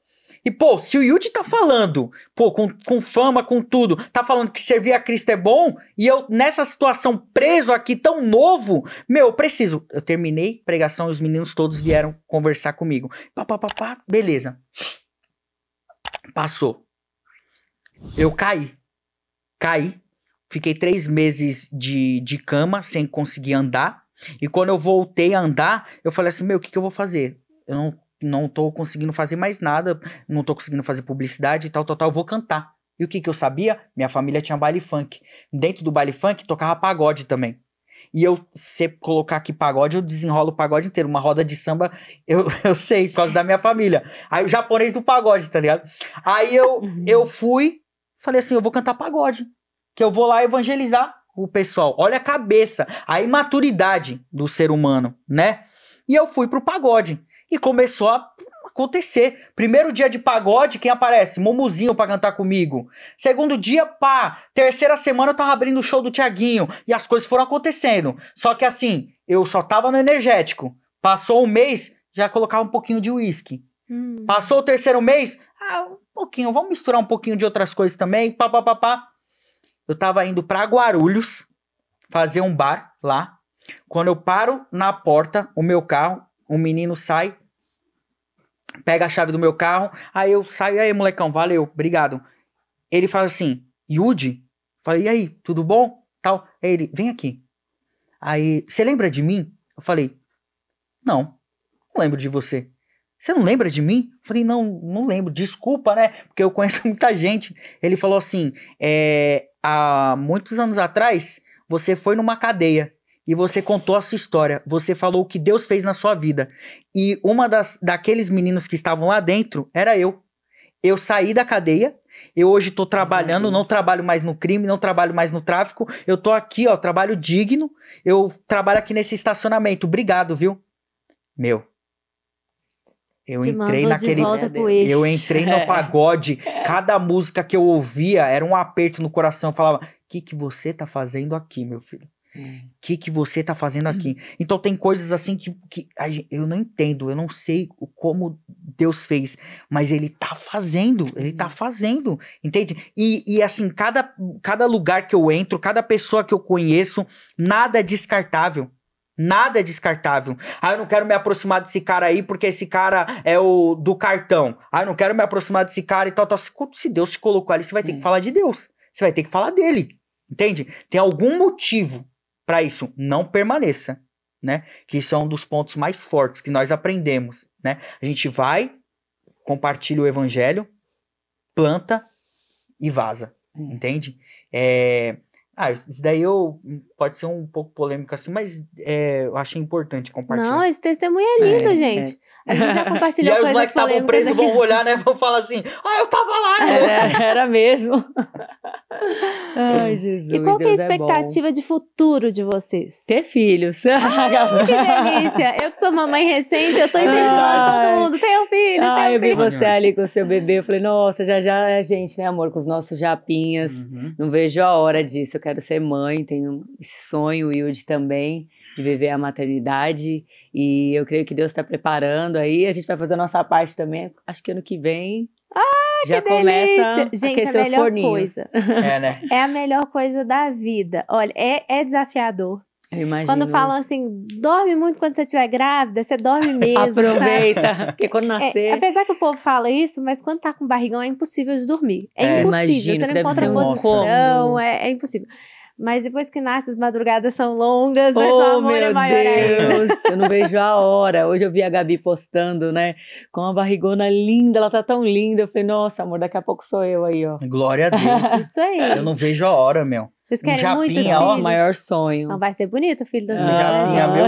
e, pô, se o Yuji tá falando, pô, com, com fama, com tudo, tá falando que servir a Cristo é bom, e eu, nessa situação, preso aqui, tão novo, meu, eu preciso. Eu terminei pregação e os meninos todos vieram conversar comigo. Pá, pá, pá, pá, beleza. Passou. Eu caí. Caí. Fiquei três meses de, de cama, sem conseguir andar. E quando eu voltei a andar, eu falei assim, meu, o que, que eu vou fazer? Eu não não tô conseguindo fazer mais nada, não tô conseguindo fazer publicidade e tal, tal, tal, eu vou cantar. E o que que eu sabia? Minha família tinha baile funk. Dentro do baile funk tocava pagode também. E eu, se colocar aqui pagode, eu desenrolo o pagode inteiro. Uma roda de samba, eu, eu sei, por causa da minha família. Aí o japonês do pagode, tá ligado? Aí eu, uhum. eu fui, falei assim: eu vou cantar pagode. Que eu vou lá evangelizar o pessoal. Olha a cabeça, a imaturidade do ser humano, né? E eu fui pro pagode e começou a acontecer. Primeiro dia de pagode, quem aparece? Momuzinho para cantar comigo. Segundo dia, pá. Terceira semana eu tava abrindo o show do Tiaguinho e as coisas foram acontecendo. Só que assim, eu só tava no energético. Passou um mês, já colocava um pouquinho de uísque. Hum. Passou o terceiro mês, ah, um pouquinho, vamos misturar um pouquinho de outras coisas também, pá, pá, pá, pá. Eu tava indo para Guarulhos fazer um bar lá. Quando eu paro na porta, o meu carro, um menino sai, pega a chave do meu carro, aí eu saio, aí molecão, valeu, obrigado. Ele fala assim, Yudi? Falei, e aí, tudo bom? Tal. Aí ele, vem aqui. Aí, você lembra de mim? Eu falei, não, não lembro de você. Você não lembra de mim? Eu falei, não, não lembro, desculpa, né? Porque eu conheço muita gente. Ele falou assim, é, há muitos anos atrás, você foi numa cadeia e você contou a sua história. Você falou o que Deus fez na sua vida. E uma das daqueles meninos que estavam lá dentro era eu. Eu saí da cadeia. Eu hoje estou trabalhando, não trabalho mais no crime, não trabalho mais no tráfico. Eu estou aqui, ó, trabalho digno. Eu trabalho aqui nesse estacionamento. Obrigado, viu? Meu, eu Te entrei naquele. eu entrei no pagode. Cada música que eu ouvia era um aperto no coração. Eu falava: O que, que você tá fazendo aqui, meu filho? O é. que, que você está fazendo aqui? Uhum. Então tem coisas assim que, que eu não entendo, eu não sei como Deus fez, mas ele está fazendo, ele está uhum. fazendo, entende? E, e assim, cada, cada lugar que eu entro, cada pessoa que eu conheço, nada é descartável. Nada é descartável. Ah, eu não quero me aproximar desse cara aí porque esse cara é o do cartão. Ah, eu não quero me aproximar desse cara e tal, tal. Se Deus te colocou ali, você vai ter que hum. falar de Deus. Você vai ter que falar dele. Entende? Tem algum motivo para isso não permaneça, né? Que isso é um dos pontos mais fortes que nós aprendemos, né? A gente vai, compartilha o evangelho, planta e vaza, é. entende? É, ah, isso daí eu pode ser um pouco polêmico assim, mas é, eu achei importante compartilhar. Não, esse testemunho é, é lindo, é, gente. É. A gente já compartilhou coisas polêmicas. E aí os moleques que estavam presos vão olhar, né? Vão falar assim, ah, eu tava lá, né? É, era mesmo. Ai, Jesus, E qual que é a é expectativa de futuro de vocês? Ter filhos. Ai, ah, que delícia. Eu que sou mamãe recente, eu tô incentivando Ai. todo mundo. Tenham um filhos, Ai, eu um vi você ali com o seu bebê, eu falei, nossa, já já é a gente, né, amor, com os nossos japinhas. Uhum. Não vejo a hora disso, eu quero ser mãe, tenho esse sonho, o Yudi também, de viver a maternidade. E eu creio que Deus está preparando aí. A gente vai fazer a nossa parte também. Acho que ano que vem. Ah, já que começa a gente, aquecer a melhor os forninhos. coisa. É, né? É a melhor coisa da vida. Olha, é, é desafiador. Quando falam assim, dorme muito quando você estiver grávida, você dorme mesmo. Aproveita, sabe? porque quando é, nascer. É, apesar que o povo fala isso, mas quando tá com barrigão é impossível de dormir. É, é impossível, você não encontra posição, é, é impossível. Mas depois que nasce, as madrugadas são longas, mas oh, o amor é meu é maior Deus, ainda. Eu não vejo a hora. Hoje eu vi a Gabi postando, né? Com a barrigona linda, ela tá tão linda. Eu falei, nossa, amor, daqui a pouco sou eu aí, ó. Glória a Deus. Isso aí. Eu não vejo a hora, meu. Vocês querem um japinha, muito filho? ó, maior sonho. Não vai ser bonito filho do filho. Ah, né? japinha, meu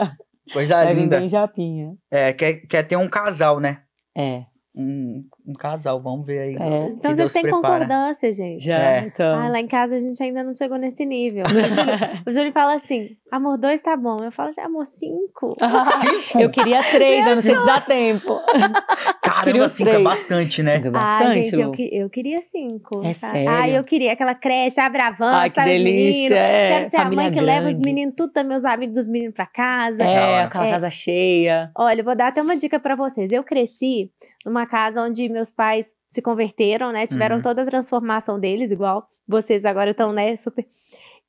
Deus. Coisa Deve linda. bem japinha. É, quer, quer ter um casal, né? É. Um um casal, vamos ver aí. É. Então vocês têm concordância, gente. Já, é. é. então. Ah, lá em casa a gente ainda não chegou nesse nível. O Júlio, o Júlio fala assim: amor, dois tá bom. Eu falo assim, amor, cinco. cinco? Eu queria três, eu não sei se dá tempo. Caramba, cinco é três. é bastante, né? Cinco é bastante. Ah, gente, eu, eu, queria cinco. É sério? Ah, eu queria aquela creche, abre a van, Ai, sabe delícia, os meninos. É. Quero ser Família a mãe que grande. leva os meninos, tudo, meus amigos dos meninos pra casa. É, aquela é. casa cheia. Olha, eu vou dar até uma dica pra vocês. Eu cresci numa casa onde meus pais se converteram, né? Tiveram uhum. toda a transformação deles, igual vocês agora estão, né? Super.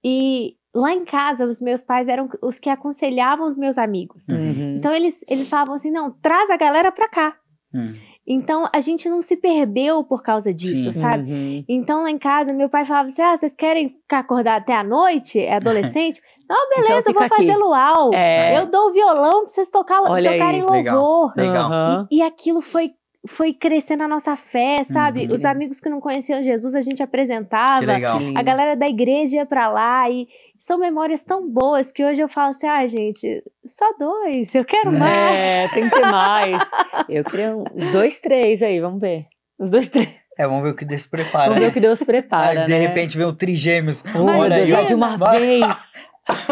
E lá em casa, os meus pais eram os que aconselhavam os meus amigos. Uhum. uhum. Então, eles, eles falavam assim: não, traz a galera pra cá. Uhum. Então, a gente não se perdeu por causa disso, Sim. sabe? Uhum. Então, lá em casa, meu pai falava assim: ah, vocês querem ficar acordado até a noite? É adolescente? não, beleza, então eu vou fazer luau. É. Eu dou o violão pra vocês tocar, tocarem louvor. Legal. E, e aquilo foi foi crescendo a nossa fé, sabe? Uhum. Os amigos que não conheciam Jesus a gente apresentava, legal! a galera da igreja ia pra lá e são memórias tão boas que hoje eu falo assim, ah gente, só dois, eu quero é. mais. É, tem que ter mais. eu queria uns dois, três aí, vamos ver. Os dois, três. É, vamos ver o que Deus prepara. Vamos ver o que Deus prepara. de né? repente vem o trigêmeos. Olha, já de uma vez.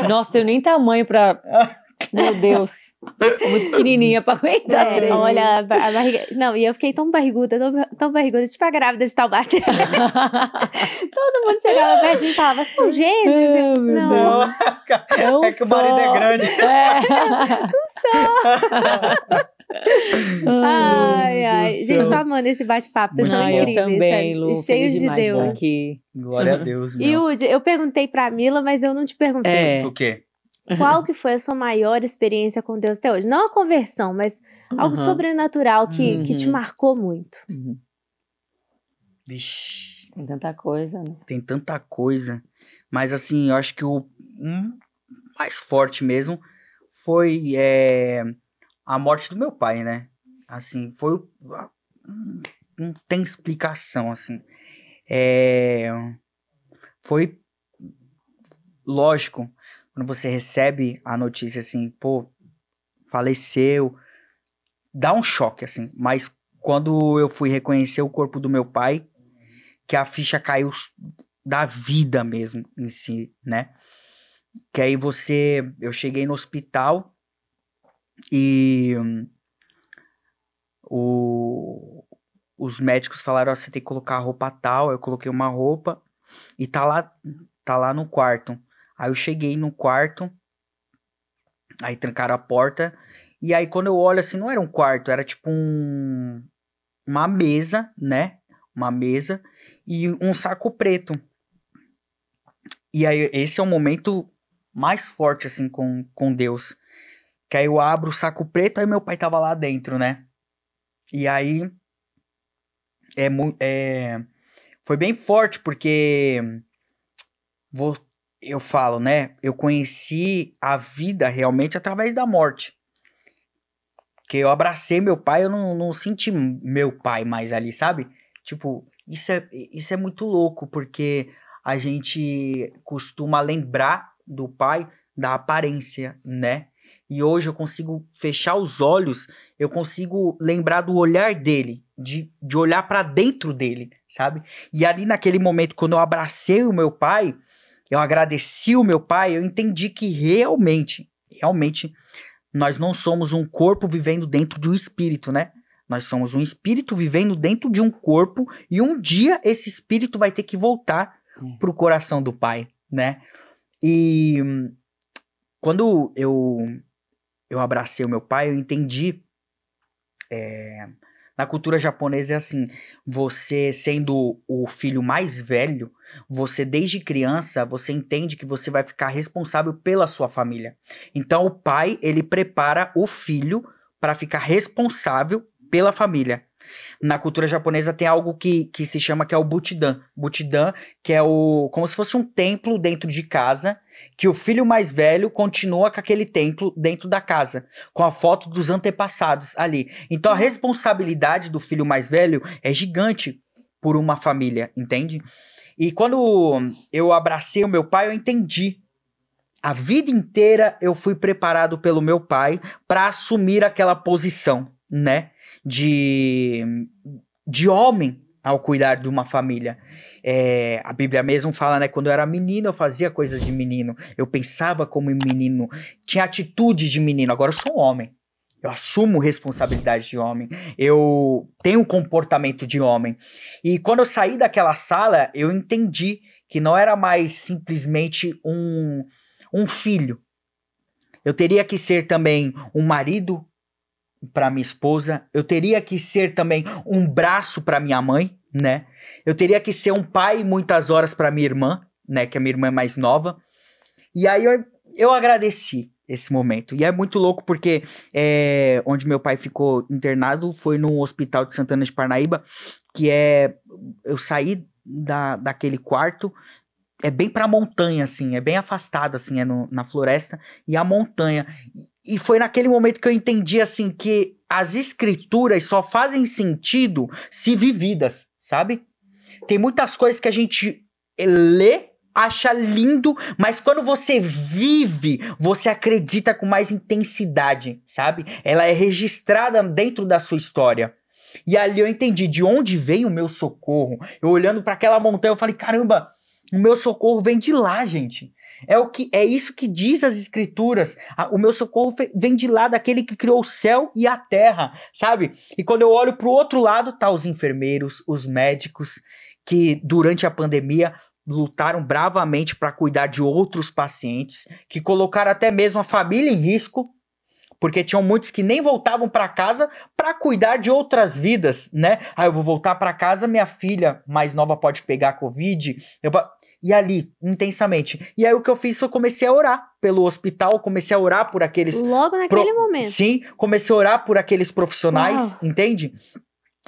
Nossa, eu nem tamanho pra Meu Deus. Sou muito pequenininha pra aguentar. É, olha, a barriga. Não, e eu fiquei tão barriguda, tão, tão barriguda, tipo a grávida de Taubaté. Todo mundo chegava perto e falava, são gêmeos. Eu, não. não. É, é que só. o marido é grande. É. só. ai, ai. Gente, tô amando esse bate-papo. Vocês Não, são incríveis. Eu também, Lu, Cheios de né? Deus. Aqui. Glória a Deus. Não. E eu perguntei pra Mila, mas eu não te perguntei. É. O quê? Qual que foi a sua maior experiência com Deus até hoje? Não a conversão, mas algo sobrenatural que, uhum. que te uhum. marcou muito. Uhum. Vixe. Tem tanta coisa, né? Tem tanta coisa. Mas assim, eu acho que o um, mais forte mesmo foi é, a morte do meu pai, né? Assim, foi. Não tem explicação, assim. É, foi lógico quando você recebe a notícia assim, pô, faleceu, dá um choque, assim. Mas quando eu fui reconhecer o corpo do meu pai, que a ficha caiu da vida mesmo em si, né? Que aí você. Eu cheguei no hospital e. Hum, o, os médicos falaram: oh, você tem que colocar a roupa tal. Eu coloquei uma roupa e tá lá, tá lá no quarto. Aí eu cheguei no quarto, aí trancaram a porta, e aí quando eu olho assim, não era um quarto, era tipo um, uma mesa, né? Uma mesa e um saco preto. E aí esse é o momento mais forte assim com, com Deus. Que aí eu abro o saco preto, aí meu pai tava lá dentro, né? E aí é, é foi bem forte porque vou, eu falo, né? Eu conheci a vida realmente através da morte. Que eu abracei meu pai, eu não, não senti meu pai mais ali, sabe? Tipo, isso é, isso é muito louco, porque a gente costuma lembrar do pai da aparência, né? E hoje eu consigo fechar os olhos, eu consigo lembrar do olhar dele, de, de olhar para dentro dele, sabe? E ali naquele momento, quando eu abracei o meu pai, eu agradeci o meu pai, eu entendi que realmente, realmente, nós não somos um corpo vivendo dentro de um espírito, né? Nós somos um espírito vivendo dentro de um corpo e um dia esse espírito vai ter que voltar hum. pro coração do pai, né? E hum, quando eu eu abracei o meu pai, eu entendi é, na cultura japonesa é assim: você sendo o filho mais velho, você desde criança, você entende que você vai ficar responsável pela sua família. Então o pai, ele prepara o filho para ficar responsável pela família. Na cultura japonesa tem algo que, que se chama que é o Butidan. Butidan, que é o como se fosse um templo dentro de casa, que o filho mais velho continua com aquele templo dentro da casa, com a foto dos antepassados ali. Então a uhum. responsabilidade do filho mais velho é gigante por uma família, entende? E quando eu abracei o meu pai, eu entendi a vida inteira eu fui preparado pelo meu pai para assumir aquela posição, né? de, de homem ao cuidar de uma família. É, a Bíblia mesmo fala, né? Quando eu era menino, eu fazia coisas de menino. Eu pensava como menino, tinha atitude de menino. Agora eu sou um homem. Eu assumo responsabilidade de homem. Eu tenho um comportamento de homem. E quando eu saí daquela sala, eu entendi que não era mais simplesmente um, um filho. Eu teria que ser também um marido, para minha esposa, eu teria que ser também um braço para minha mãe, né? Eu teria que ser um pai muitas horas para minha irmã, né, que a minha irmã é mais nova. E aí eu, eu agradeci esse momento. E é muito louco porque é, onde meu pai ficou internado foi no hospital de Santana de Parnaíba, que é eu saí da, daquele quarto é bem pra montanha, assim, é bem afastado, assim, é no, na floresta e a montanha. E foi naquele momento que eu entendi assim que as escrituras só fazem sentido se vividas, sabe? Tem muitas coisas que a gente eh, lê, acha lindo, mas quando você vive, você acredita com mais intensidade, sabe? Ela é registrada dentro da sua história. E ali eu entendi de onde veio o meu socorro. Eu olhando para aquela montanha, eu falei: caramba, o meu socorro vem de lá, gente. É o que é isso que diz as escrituras. O meu socorro vem de lá daquele que criou o céu e a terra, sabe? E quando eu olho para o outro lado, tá os enfermeiros, os médicos que durante a pandemia lutaram bravamente para cuidar de outros pacientes, que colocaram até mesmo a família em risco, porque tinham muitos que nem voltavam para casa para cuidar de outras vidas, né? Ah, eu vou voltar para casa, minha filha mais nova pode pegar covid. Eu e ali, intensamente. E aí o que eu fiz eu comecei a orar pelo hospital, comecei a orar por aqueles. Logo naquele pro... momento. Sim, comecei a orar por aqueles profissionais, Uau. entende?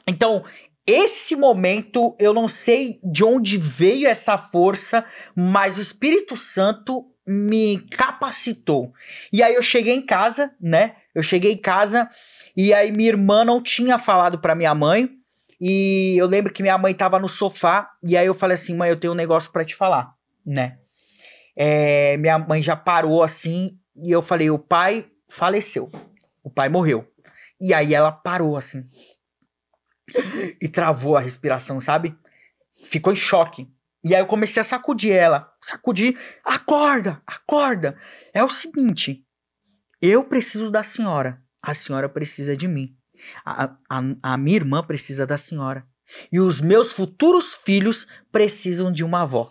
Então, esse momento, eu não sei de onde veio essa força, mas o Espírito Santo me capacitou. E aí eu cheguei em casa, né? Eu cheguei em casa e aí minha irmã não tinha falado para minha mãe. E eu lembro que minha mãe tava no sofá, e aí eu falei assim, mãe, eu tenho um negócio para te falar, né? É, minha mãe já parou assim, e eu falei, o pai faleceu, o pai morreu. E aí ela parou assim, e travou a respiração, sabe? Ficou em choque. E aí eu comecei a sacudir ela, sacudir, acorda, acorda. É o seguinte, eu preciso da senhora, a senhora precisa de mim. A, a, a minha irmã precisa da senhora. E os meus futuros filhos precisam de uma avó.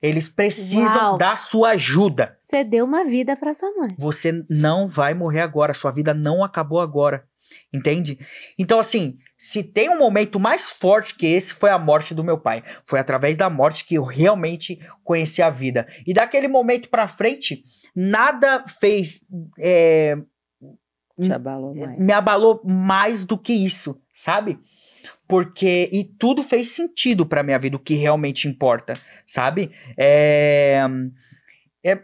Eles precisam Uau. da sua ajuda. Você deu uma vida para sua mãe. Você não vai morrer agora, sua vida não acabou agora. Entende? Então, assim, se tem um momento mais forte que esse, foi a morte do meu pai. Foi através da morte que eu realmente conheci a vida. E daquele momento para frente, nada fez é, te abalou mais. Me abalou mais do que isso, sabe? Porque. E tudo fez sentido pra minha vida, o que realmente importa, sabe? É. é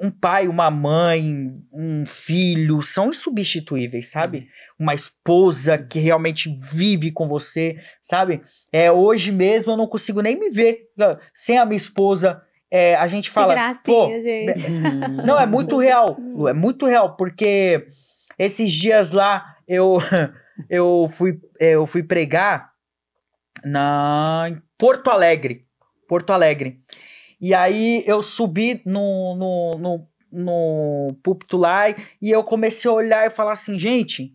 um pai, uma mãe, um filho são insubstituíveis, sabe? Uhum. Uma esposa uhum. que realmente vive com você, sabe? É, hoje mesmo eu não consigo nem me ver sem a minha esposa. É, a gente fala. Que gracinha, Pô, gente. Não, é muito real, Lu, uhum. é muito real, porque esses dias lá eu eu fui eu fui pregar na em Porto Alegre, Porto Alegre. E aí eu subi no, no, no, no púlpito lá e eu comecei a olhar e falar assim, gente,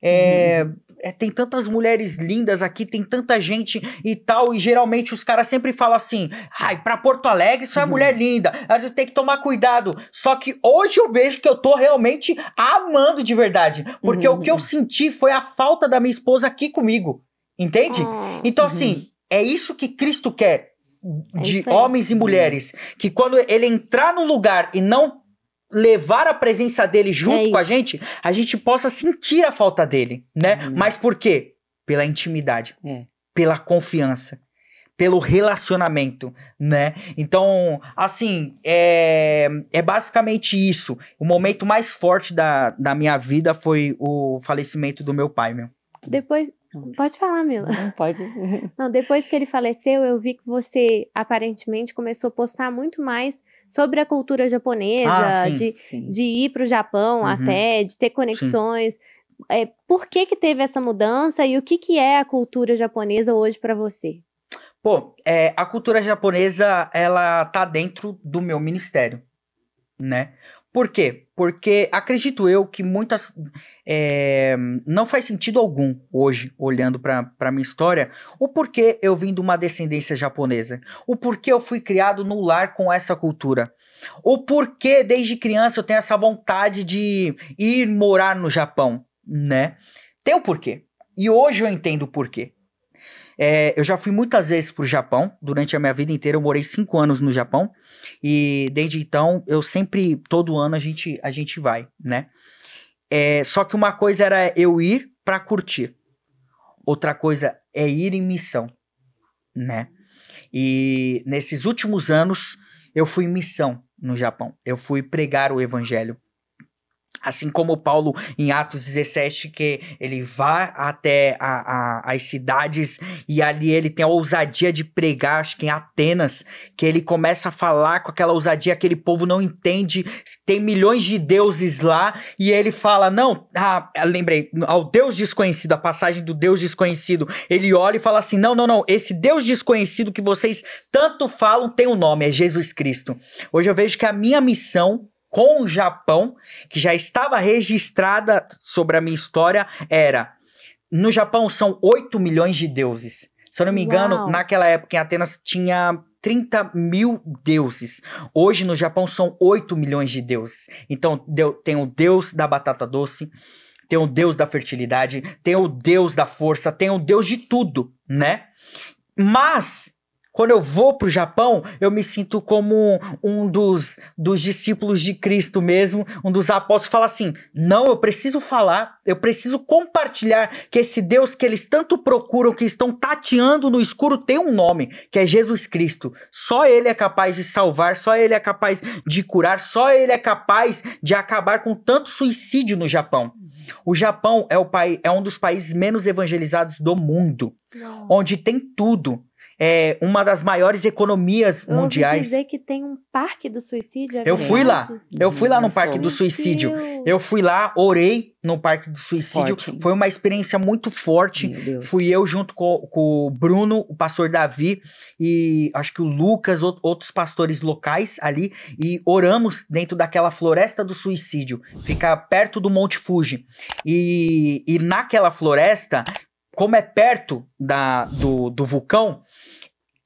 é, hum é, tem tantas mulheres lindas aqui, tem tanta gente e tal, e geralmente os caras sempre falam assim, ai, pra Porto Alegre só é uhum. mulher linda, a gente tem que tomar cuidado. Só que hoje eu vejo que eu tô realmente amando de verdade, porque uhum. o que eu uhum. senti foi a falta da minha esposa aqui comigo, entende? Ah, então uhum. assim, é isso que Cristo quer é de é homens e mulheres, que quando ele entrar no lugar e não levar a presença dele junto é com a gente, a gente possa sentir a falta dele, né? Hum. Mas por quê? Pela intimidade, é. pela confiança, pelo relacionamento, né? Então, assim, é, é basicamente isso. O momento mais forte da, da minha vida foi o falecimento do meu pai, meu. Depois, Hum. Pode falar, Mila. Não, pode. Não, depois que ele faleceu, eu vi que você aparentemente começou a postar muito mais sobre a cultura japonesa, ah, sim, de, sim. de ir para o Japão uhum. até, de ter conexões. É, por que que teve essa mudança e o que que é a cultura japonesa hoje para você? Pô, é, a cultura japonesa ela tá dentro do meu ministério, né? Por quê? Porque acredito eu que muitas. É, não faz sentido algum hoje, olhando para a minha história, o porquê eu vim de uma descendência japonesa, o porquê eu fui criado no lar com essa cultura, o porquê desde criança eu tenho essa vontade de ir morar no Japão, né? Tem o um porquê. E hoje eu entendo o porquê. É, eu já fui muitas vezes para o Japão, durante a minha vida inteira, eu morei cinco anos no Japão, e desde então, eu sempre, todo ano, a gente, a gente vai, né? É, só que uma coisa era eu ir para curtir, outra coisa é ir em missão, né? E nesses últimos anos, eu fui em missão no Japão, eu fui pregar o evangelho Assim como Paulo em Atos 17, que ele vai até a, a, as cidades e ali ele tem a ousadia de pregar, acho que em Atenas, que ele começa a falar com aquela ousadia, aquele povo não entende, tem milhões de deuses lá, e ele fala: Não, ah, lembrei, ao Deus desconhecido, a passagem do Deus desconhecido. Ele olha e fala assim: Não, não, não, esse Deus desconhecido que vocês tanto falam tem um nome, é Jesus Cristo. Hoje eu vejo que a minha missão com o Japão, que já estava registrada sobre a minha história, era: no Japão são 8 milhões de deuses. Se eu não me engano, Uau. naquela época em Atenas tinha 30 mil deuses. Hoje no Japão são 8 milhões de deuses. Então deu, tem o deus da batata doce, tem o deus da fertilidade, tem o deus da força, tem o deus de tudo, né? Mas quando eu vou para o Japão, eu me sinto como um dos, dos discípulos de Cristo mesmo, um dos apóstolos, fala assim: não, eu preciso falar, eu preciso compartilhar que esse Deus que eles tanto procuram, que estão tateando no escuro, tem um nome, que é Jesus Cristo. Só Ele é capaz de salvar, só Ele é capaz de curar, só Ele é capaz de acabar com tanto suicídio no Japão. O Japão é, o pai, é um dos países menos evangelizados do mundo, onde tem tudo é uma das maiores economias eu mundiais. Eu dizer que tem um parque do suicídio. É eu fui lá. Eu fui lá no parque do suicídio. Eu fui lá, orei no parque do suicídio. Forte, Foi uma experiência muito forte. Fui eu junto com, com, o Bruno, o pastor Davi e acho que o Lucas, outros pastores locais ali e oramos dentro daquela floresta do suicídio. Fica perto do Monte Fuji. E, e naquela floresta como é perto da, do, do vulcão,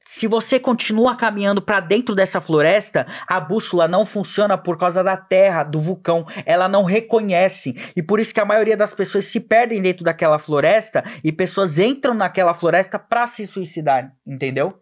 se você continua caminhando para dentro dessa floresta, a bússola não funciona por causa da terra, do vulcão, ela não reconhece. E por isso que a maioria das pessoas se perdem dentro daquela floresta e pessoas entram naquela floresta para se suicidar, entendeu?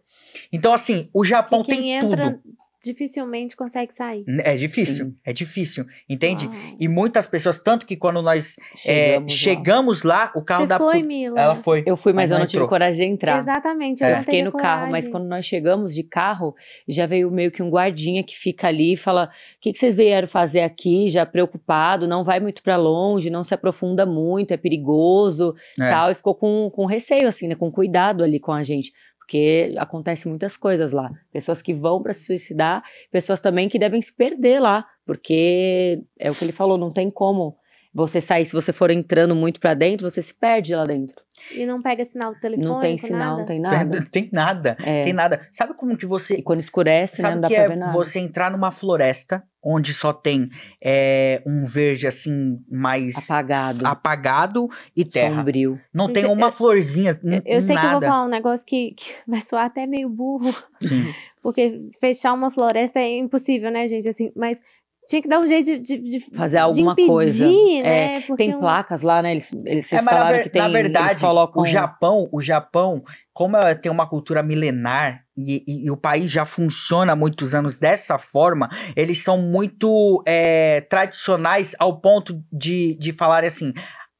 Então assim, o Japão tem entra... tudo dificilmente consegue sair. É difícil, Sim. é difícil, entende? E muitas pessoas, tanto que quando nós chegamos, é, chegamos lá. o carro Você da foi, Mila? Ela foi. Eu fui, mas, mas eu não, tive coragem de entrar. Exatamente, eu, é. eu fiquei no coragem. carro, mas quando nós chegamos de carro, já veio meio que um guardinha que fica ali e fala: "O que, que vocês vieram fazer aqui?" Já preocupado, não vai muito para longe, não se aprofunda muito, é perigoso, é. tal, e ficou com, com receio assim, né, com cuidado ali com a gente porque acontece muitas coisas lá. Pessoas que vão para se suicidar, pessoas também que devem se perder lá, porque é o que ele falou, não tem como você sair, se você for entrando muito para dentro, você se perde lá dentro. E não pega sinal do telefone. Não tem sinal, nada. não tem nada. Tem nada, é. tem nada. Sabe como que você. E quando escurece, sabe né, não dá que pra é ver nada. Você entrar numa floresta onde só tem é, um verde assim mais apagado, apagado e terra. Sombrio. Não Gente, tem uma eu, florzinha. Eu, eu sei nada. que eu vou falar um negócio que, que vai soar até meio burro. Sim. Porque fechar uma floresta é impossível, né, gente? Assim, mas tinha que dar um jeito de, de, de fazer alguma de impedir, coisa. Né? É, tem é placas lá, né? Eles, eles é, falaram na, que tem. Na verdade, colocam... o Japão, o Japão, como tem uma cultura milenar e, e, e, o país já funciona há muitos anos dessa forma, eles são muito é, tradicionais ao ponto de, de falar assim: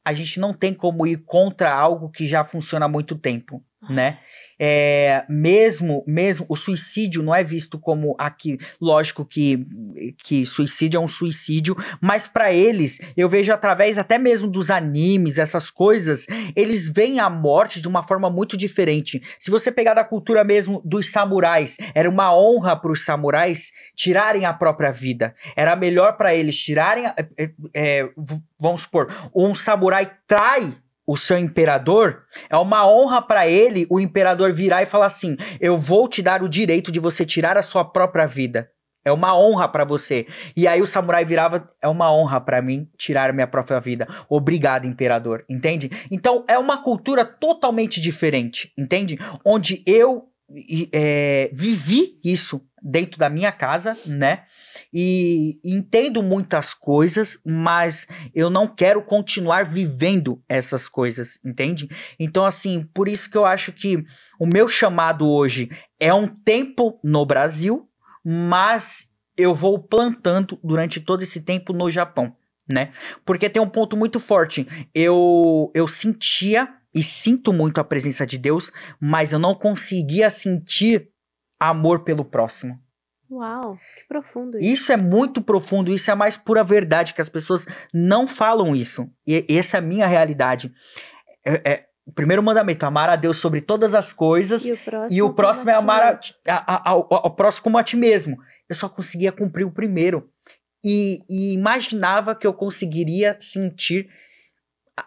a gente não tem como ir contra algo que já funciona há muito tempo, ah. né? é, mesmo, mesmo o suicídio não é visto como aqui, lógico que, que suicídio é um suicídio, mas para eles, eu vejo através até mesmo dos animes, essas coisas, eles veem a morte de uma forma muito diferente. Se você pegar da cultura mesmo dos samurais, era uma honra para os samurais tirarem a própria vida. Era melhor para eles tirarem, é, é, vamos supor, um samurai trai o seu imperador, é uma honra para ele o imperador virar e falar assim: "Eu vou te dar o direito de você tirar a sua própria vida". É uma honra para você. E aí o samurai virava, é uma honra para mim tirar minha própria vida. Obrigado, imperador, entende? Então é uma cultura totalmente diferente, entende? Onde eu é, vivi isso dentro da minha casa, né? E entendo muitas coisas, mas eu não quero continuar vivendo essas coisas, entende? Então, assim, por isso que eu acho que o meu chamado hoje é um tempo no Brasil, mas eu vou plantando durante todo esse tempo no Japão, né? Porque tem um ponto muito forte. Eu, eu sentia e sinto muito a presença de Deus, mas eu não conseguia sentir amor pelo próximo. Uau, que profundo isso. Isso é muito profundo, isso é a mais pura verdade, que as pessoas não falam isso. E essa é a minha realidade. É, é, o primeiro mandamento, amar a Deus sobre todas as coisas. E o próximo, e o próximo é amar ao próximo como a ti mesmo. Eu só conseguia cumprir o primeiro. E, e imaginava que eu conseguiria sentir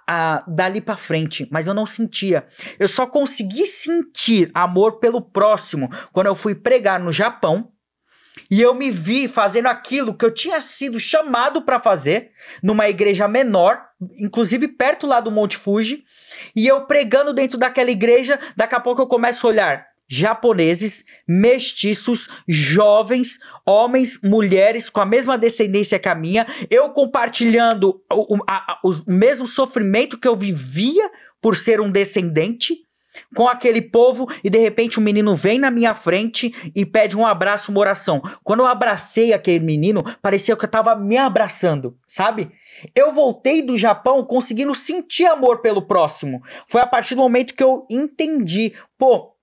a, dali para frente, mas eu não sentia. Eu só consegui sentir amor pelo próximo quando eu fui pregar no Japão. E eu me vi fazendo aquilo que eu tinha sido chamado para fazer numa igreja menor, inclusive perto lá do Monte Fuji, e eu pregando dentro daquela igreja, daqui a pouco eu começo a olhar japoneses, mestiços, jovens, homens, mulheres com a mesma descendência que a minha, eu compartilhando o, a, o mesmo sofrimento que eu vivia por ser um descendente com aquele povo e de repente um menino vem na minha frente e pede um abraço, uma oração. Quando eu abracei aquele menino, parecia que eu estava me abraçando, sabe? Eu voltei do Japão conseguindo sentir amor pelo próximo. Foi a partir do momento que eu entendi, pô,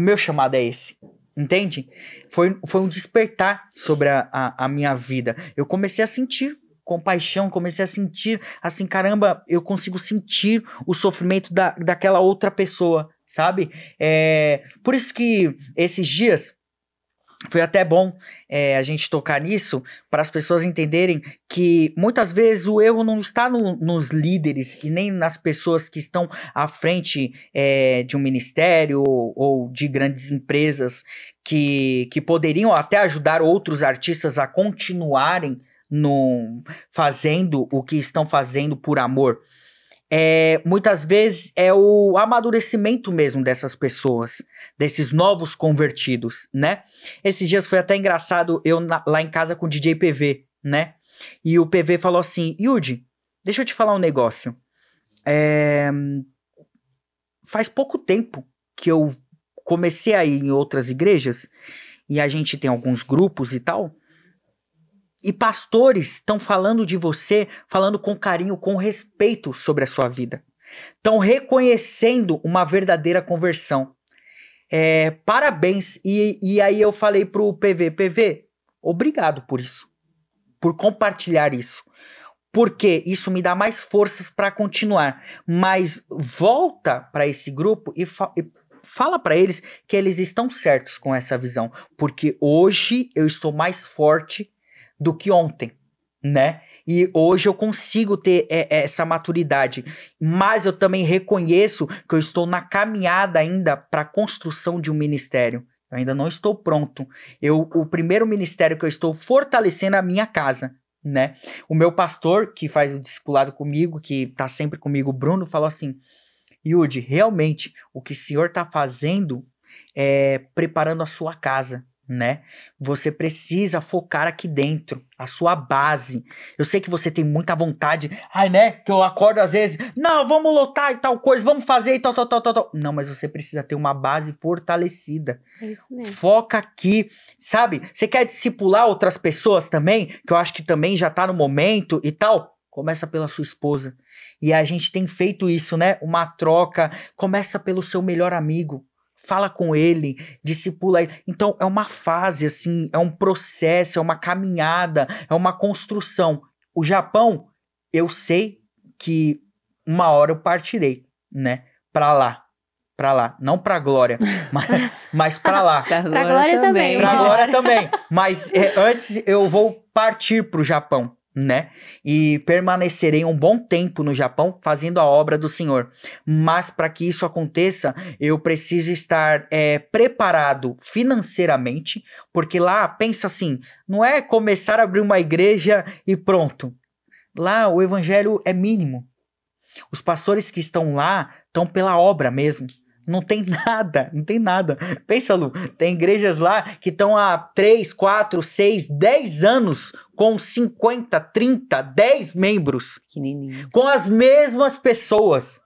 o meu chamado é esse. Entende? Foi, foi um despertar sobre a, a, a minha vida. Eu comecei a sentir compaixão, comecei a sentir assim: caramba, eu consigo sentir o sofrimento da, daquela outra pessoa, sabe? É, por isso que esses dias foi até bom é, a gente tocar nisso para as pessoas entenderem que muitas vezes o erro não está no, nos líderes e nem nas pessoas que estão à frente é, de um ministério ou, ou de grandes empresas que, que poderiam até ajudar outros artistas a continuarem no, fazendo o que estão fazendo por amor é, muitas vezes é o amadurecimento mesmo dessas pessoas, desses novos convertidos, né? Esses dias foi até engraçado eu na, lá em casa com o DJ PV, né? E o PV falou assim: Yudi, deixa eu te falar um negócio. É, faz pouco tempo que eu comecei a ir em outras igrejas e a gente tem alguns grupos e tal. E pastores estão falando de você, falando com carinho, com respeito sobre a sua vida. Estão reconhecendo uma verdadeira conversão. É, parabéns. E, e aí eu falei pro PV, PV, obrigado por isso, por compartilhar isso. Porque isso me dá mais forças para continuar. Mas volta para esse grupo e, fa e fala para eles que eles estão certos com essa visão, porque hoje eu estou mais forte do que ontem, né? E hoje eu consigo ter é, é, essa maturidade, mas eu também reconheço que eu estou na caminhada ainda para a construção de um ministério. Eu ainda não estou pronto. Eu, o primeiro ministério que eu estou fortalecendo é a minha casa, né? O meu pastor, que faz o discipulado comigo, que está sempre comigo, Bruno, falou assim: Yude, realmente o que o senhor está fazendo é preparando a sua casa né? Você precisa focar aqui dentro, a sua base. Eu sei que você tem muita vontade, ai, né? Que eu acordo às vezes, não, vamos lotar e tal coisa, vamos fazer e tal, tal, tal, tal, tal. Não, mas você precisa ter uma base fortalecida. É isso mesmo. Foca aqui, sabe? Você quer discipular outras pessoas também, que eu acho que também já tá no momento e tal. Começa pela sua esposa. E a gente tem feito isso, né? Uma troca. Começa pelo seu melhor amigo fala com ele, discipula ele. Então é uma fase assim, é um processo, é uma caminhada, é uma construção. O Japão, eu sei que uma hora eu partirei, né, para lá. Pra lá, não pra glória, mas, mas pra lá. pra glória, também. Pra glória também. Mas é, antes eu vou partir pro Japão né? E permanecerei um bom tempo no Japão fazendo a obra do Senhor. Mas para que isso aconteça, eu preciso estar é, preparado financeiramente, porque lá pensa assim: não é começar a abrir uma igreja e pronto. Lá o evangelho é mínimo. Os pastores que estão lá estão pela obra mesmo. Não tem nada, não tem nada. Pensa, Lu, tem igrejas lá que estão há 3, 4, 6, 10 anos com 50, 30, 10 membros. Que nem Com as mesmas pessoas.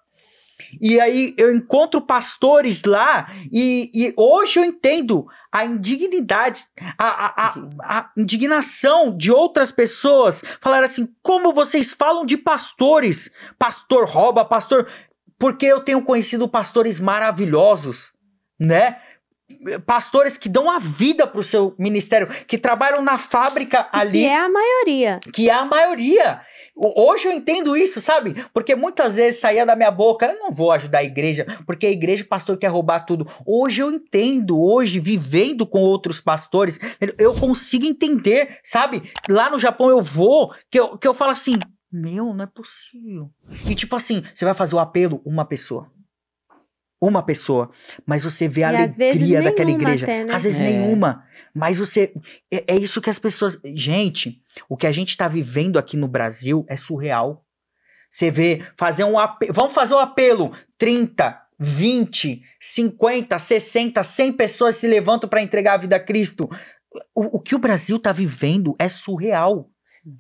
E aí eu encontro pastores lá e, e hoje eu entendo a indignidade, a, a, a, a indignação de outras pessoas. falar assim: como vocês falam de pastores? Pastor rouba, pastor porque eu tenho conhecido pastores maravilhosos, né? Pastores que dão a vida para o seu ministério, que trabalham na fábrica ali. Que é a maioria. Que é a maioria. Hoje eu entendo isso, sabe? Porque muitas vezes saía da minha boca, eu não vou ajudar a igreja, porque a igreja, o pastor quer roubar tudo. Hoje eu entendo, hoje, vivendo com outros pastores, eu consigo entender, sabe? Lá no Japão eu vou, que eu, que eu falo assim, meu, não é possível. E tipo assim, você vai fazer o apelo, uma pessoa. Uma pessoa. Mas você vê a alegria daquela igreja. Até, né? Às vezes é. nenhuma. Mas você. É, é isso que as pessoas. Gente, o que a gente tá vivendo aqui no Brasil é surreal. Você vê, fazer um apelo. Vamos fazer um apelo. 30, 20, 50, 60, 100 pessoas se levantam para entregar a vida a Cristo. O, o que o Brasil está vivendo é surreal.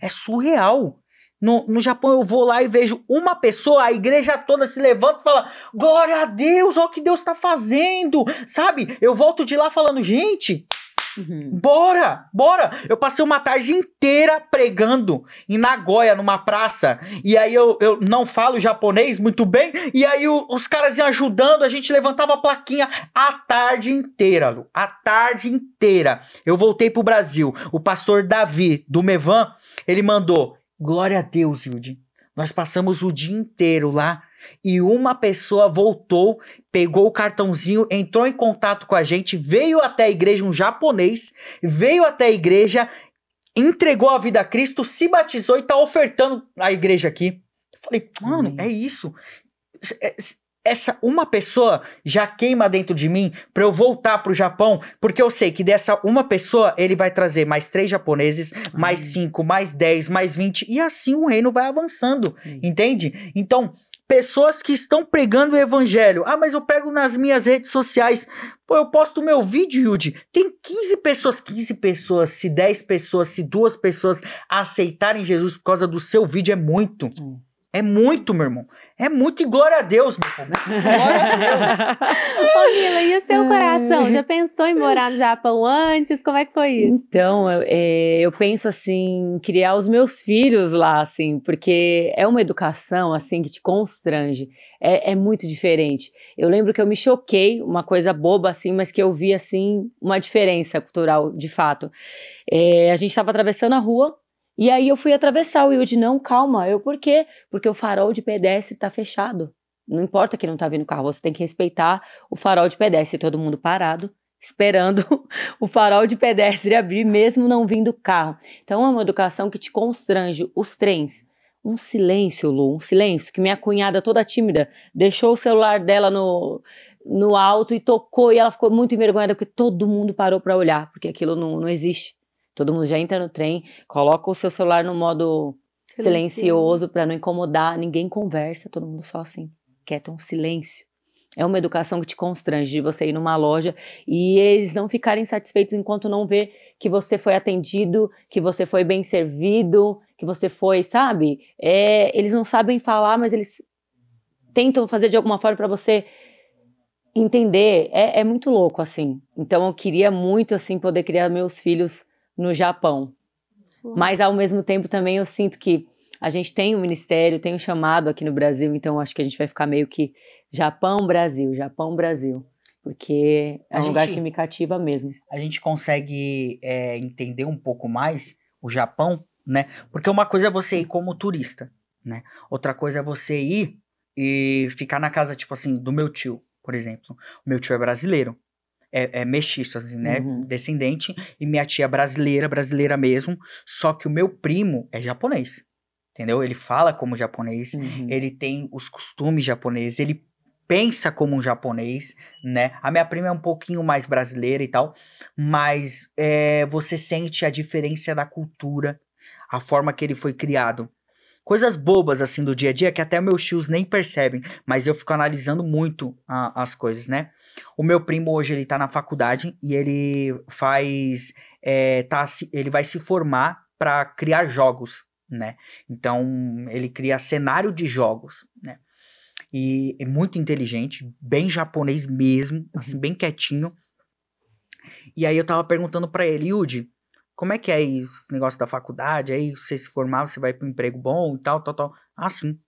É surreal. No, no Japão eu vou lá e vejo uma pessoa, a igreja toda se levanta e fala: Glória a Deus, olha o que Deus está fazendo, sabe? Eu volto de lá falando: Gente, Uhum. Bora, bora! Eu passei uma tarde inteira pregando em Nagoya, numa praça. E aí eu, eu não falo japonês muito bem. E aí o, os caras iam ajudando, a gente levantava a plaquinha a tarde inteira, Lu. A tarde inteira. Eu voltei pro Brasil. O pastor Davi, do Mevan, ele mandou: Glória a Deus, Hilde. Nós passamos o dia inteiro lá e uma pessoa voltou, pegou o cartãozinho, entrou em contato com a gente, veio até a igreja, um japonês, veio até a igreja, entregou a vida a Cristo, se batizou e está ofertando a igreja aqui. Eu falei, mano, hum. é isso. É, essa uma pessoa já queima dentro de mim para eu voltar para o Japão, porque eu sei que dessa uma pessoa ele vai trazer mais três japoneses, mais cinco, mais dez, mais vinte, e assim o reino vai avançando, entende? Então, pessoas que estão pregando o evangelho. Ah, mas eu prego nas minhas redes sociais. Pô, eu posto meu vídeo, Yudi. Tem 15 pessoas, 15 pessoas, se 10 pessoas, se duas pessoas aceitarem Jesus por causa do seu vídeo, é muito. É muito, meu irmão. É muito e glória a Deus, meu povo. Glória a Deus. Ô, Mila, e o seu coração? Já pensou em morar no Japão antes? Como é que foi isso? Então, eu, é, eu penso, assim, criar os meus filhos lá, assim, porque é uma educação, assim, que te constrange. É, é muito diferente. Eu lembro que eu me choquei, uma coisa boba, assim, mas que eu vi, assim, uma diferença cultural, de fato. É, a gente estava atravessando a rua, e aí eu fui atravessar o Wilde, não, calma. Eu, por quê? Porque o farol de pedestre tá fechado. Não importa que não tá vindo carro, você tem que respeitar o farol de pedestre. Todo mundo parado, esperando o farol de pedestre abrir, mesmo não vindo carro. Então é uma educação que te constrange. Os trens, um silêncio, Lu, um silêncio. Que minha cunhada, toda tímida, deixou o celular dela no, no alto e tocou. E ela ficou muito envergonhada porque todo mundo parou para olhar, porque aquilo não, não existe. Todo mundo já entra no trem, coloca o seu celular no modo silencioso, silencioso para não incomodar, ninguém conversa, todo mundo só assim, quieto, um silêncio. É uma educação que te constrange de você ir numa loja e eles não ficarem satisfeitos enquanto não vê que você foi atendido, que você foi bem servido, que você foi, sabe? É, eles não sabem falar, mas eles tentam fazer de alguma forma para você entender. É, é muito louco, assim. Então eu queria muito, assim, poder criar meus filhos no Japão. Uhum. Mas, ao mesmo tempo, também eu sinto que a gente tem um ministério, tem um chamado aqui no Brasil, então acho que a gente vai ficar meio que Japão, Brasil, Japão, Brasil. Porque é um lugar que me cativa mesmo. A gente consegue é, entender um pouco mais o Japão, né? Porque uma coisa é você ir como turista, né? Outra coisa é você ir e ficar na casa, tipo assim, do meu tio, por exemplo. O meu tio é brasileiro é, é mestiço, assim, né? Uhum. Descendente. E minha tia é brasileira, brasileira mesmo. Só que o meu primo é japonês. Entendeu? Ele fala como japonês, uhum. ele tem os costumes japoneses, ele pensa como um japonês, né? A minha prima é um pouquinho mais brasileira e tal, mas é, você sente a diferença da cultura, a forma que ele foi criado. Coisas bobas assim do dia a dia que até meus tios nem percebem, mas eu fico analisando muito a, as coisas, né? O meu primo hoje ele tá na faculdade e ele faz, é, tá, ele vai se formar para criar jogos, né? Então ele cria cenário de jogos, né? E é muito inteligente, bem japonês mesmo, assim bem quietinho. E aí eu tava perguntando para ele, Yudi, como é que é esse negócio da faculdade? Aí você se formar, você vai para um emprego bom e tal, tal, tal. Ah, sim.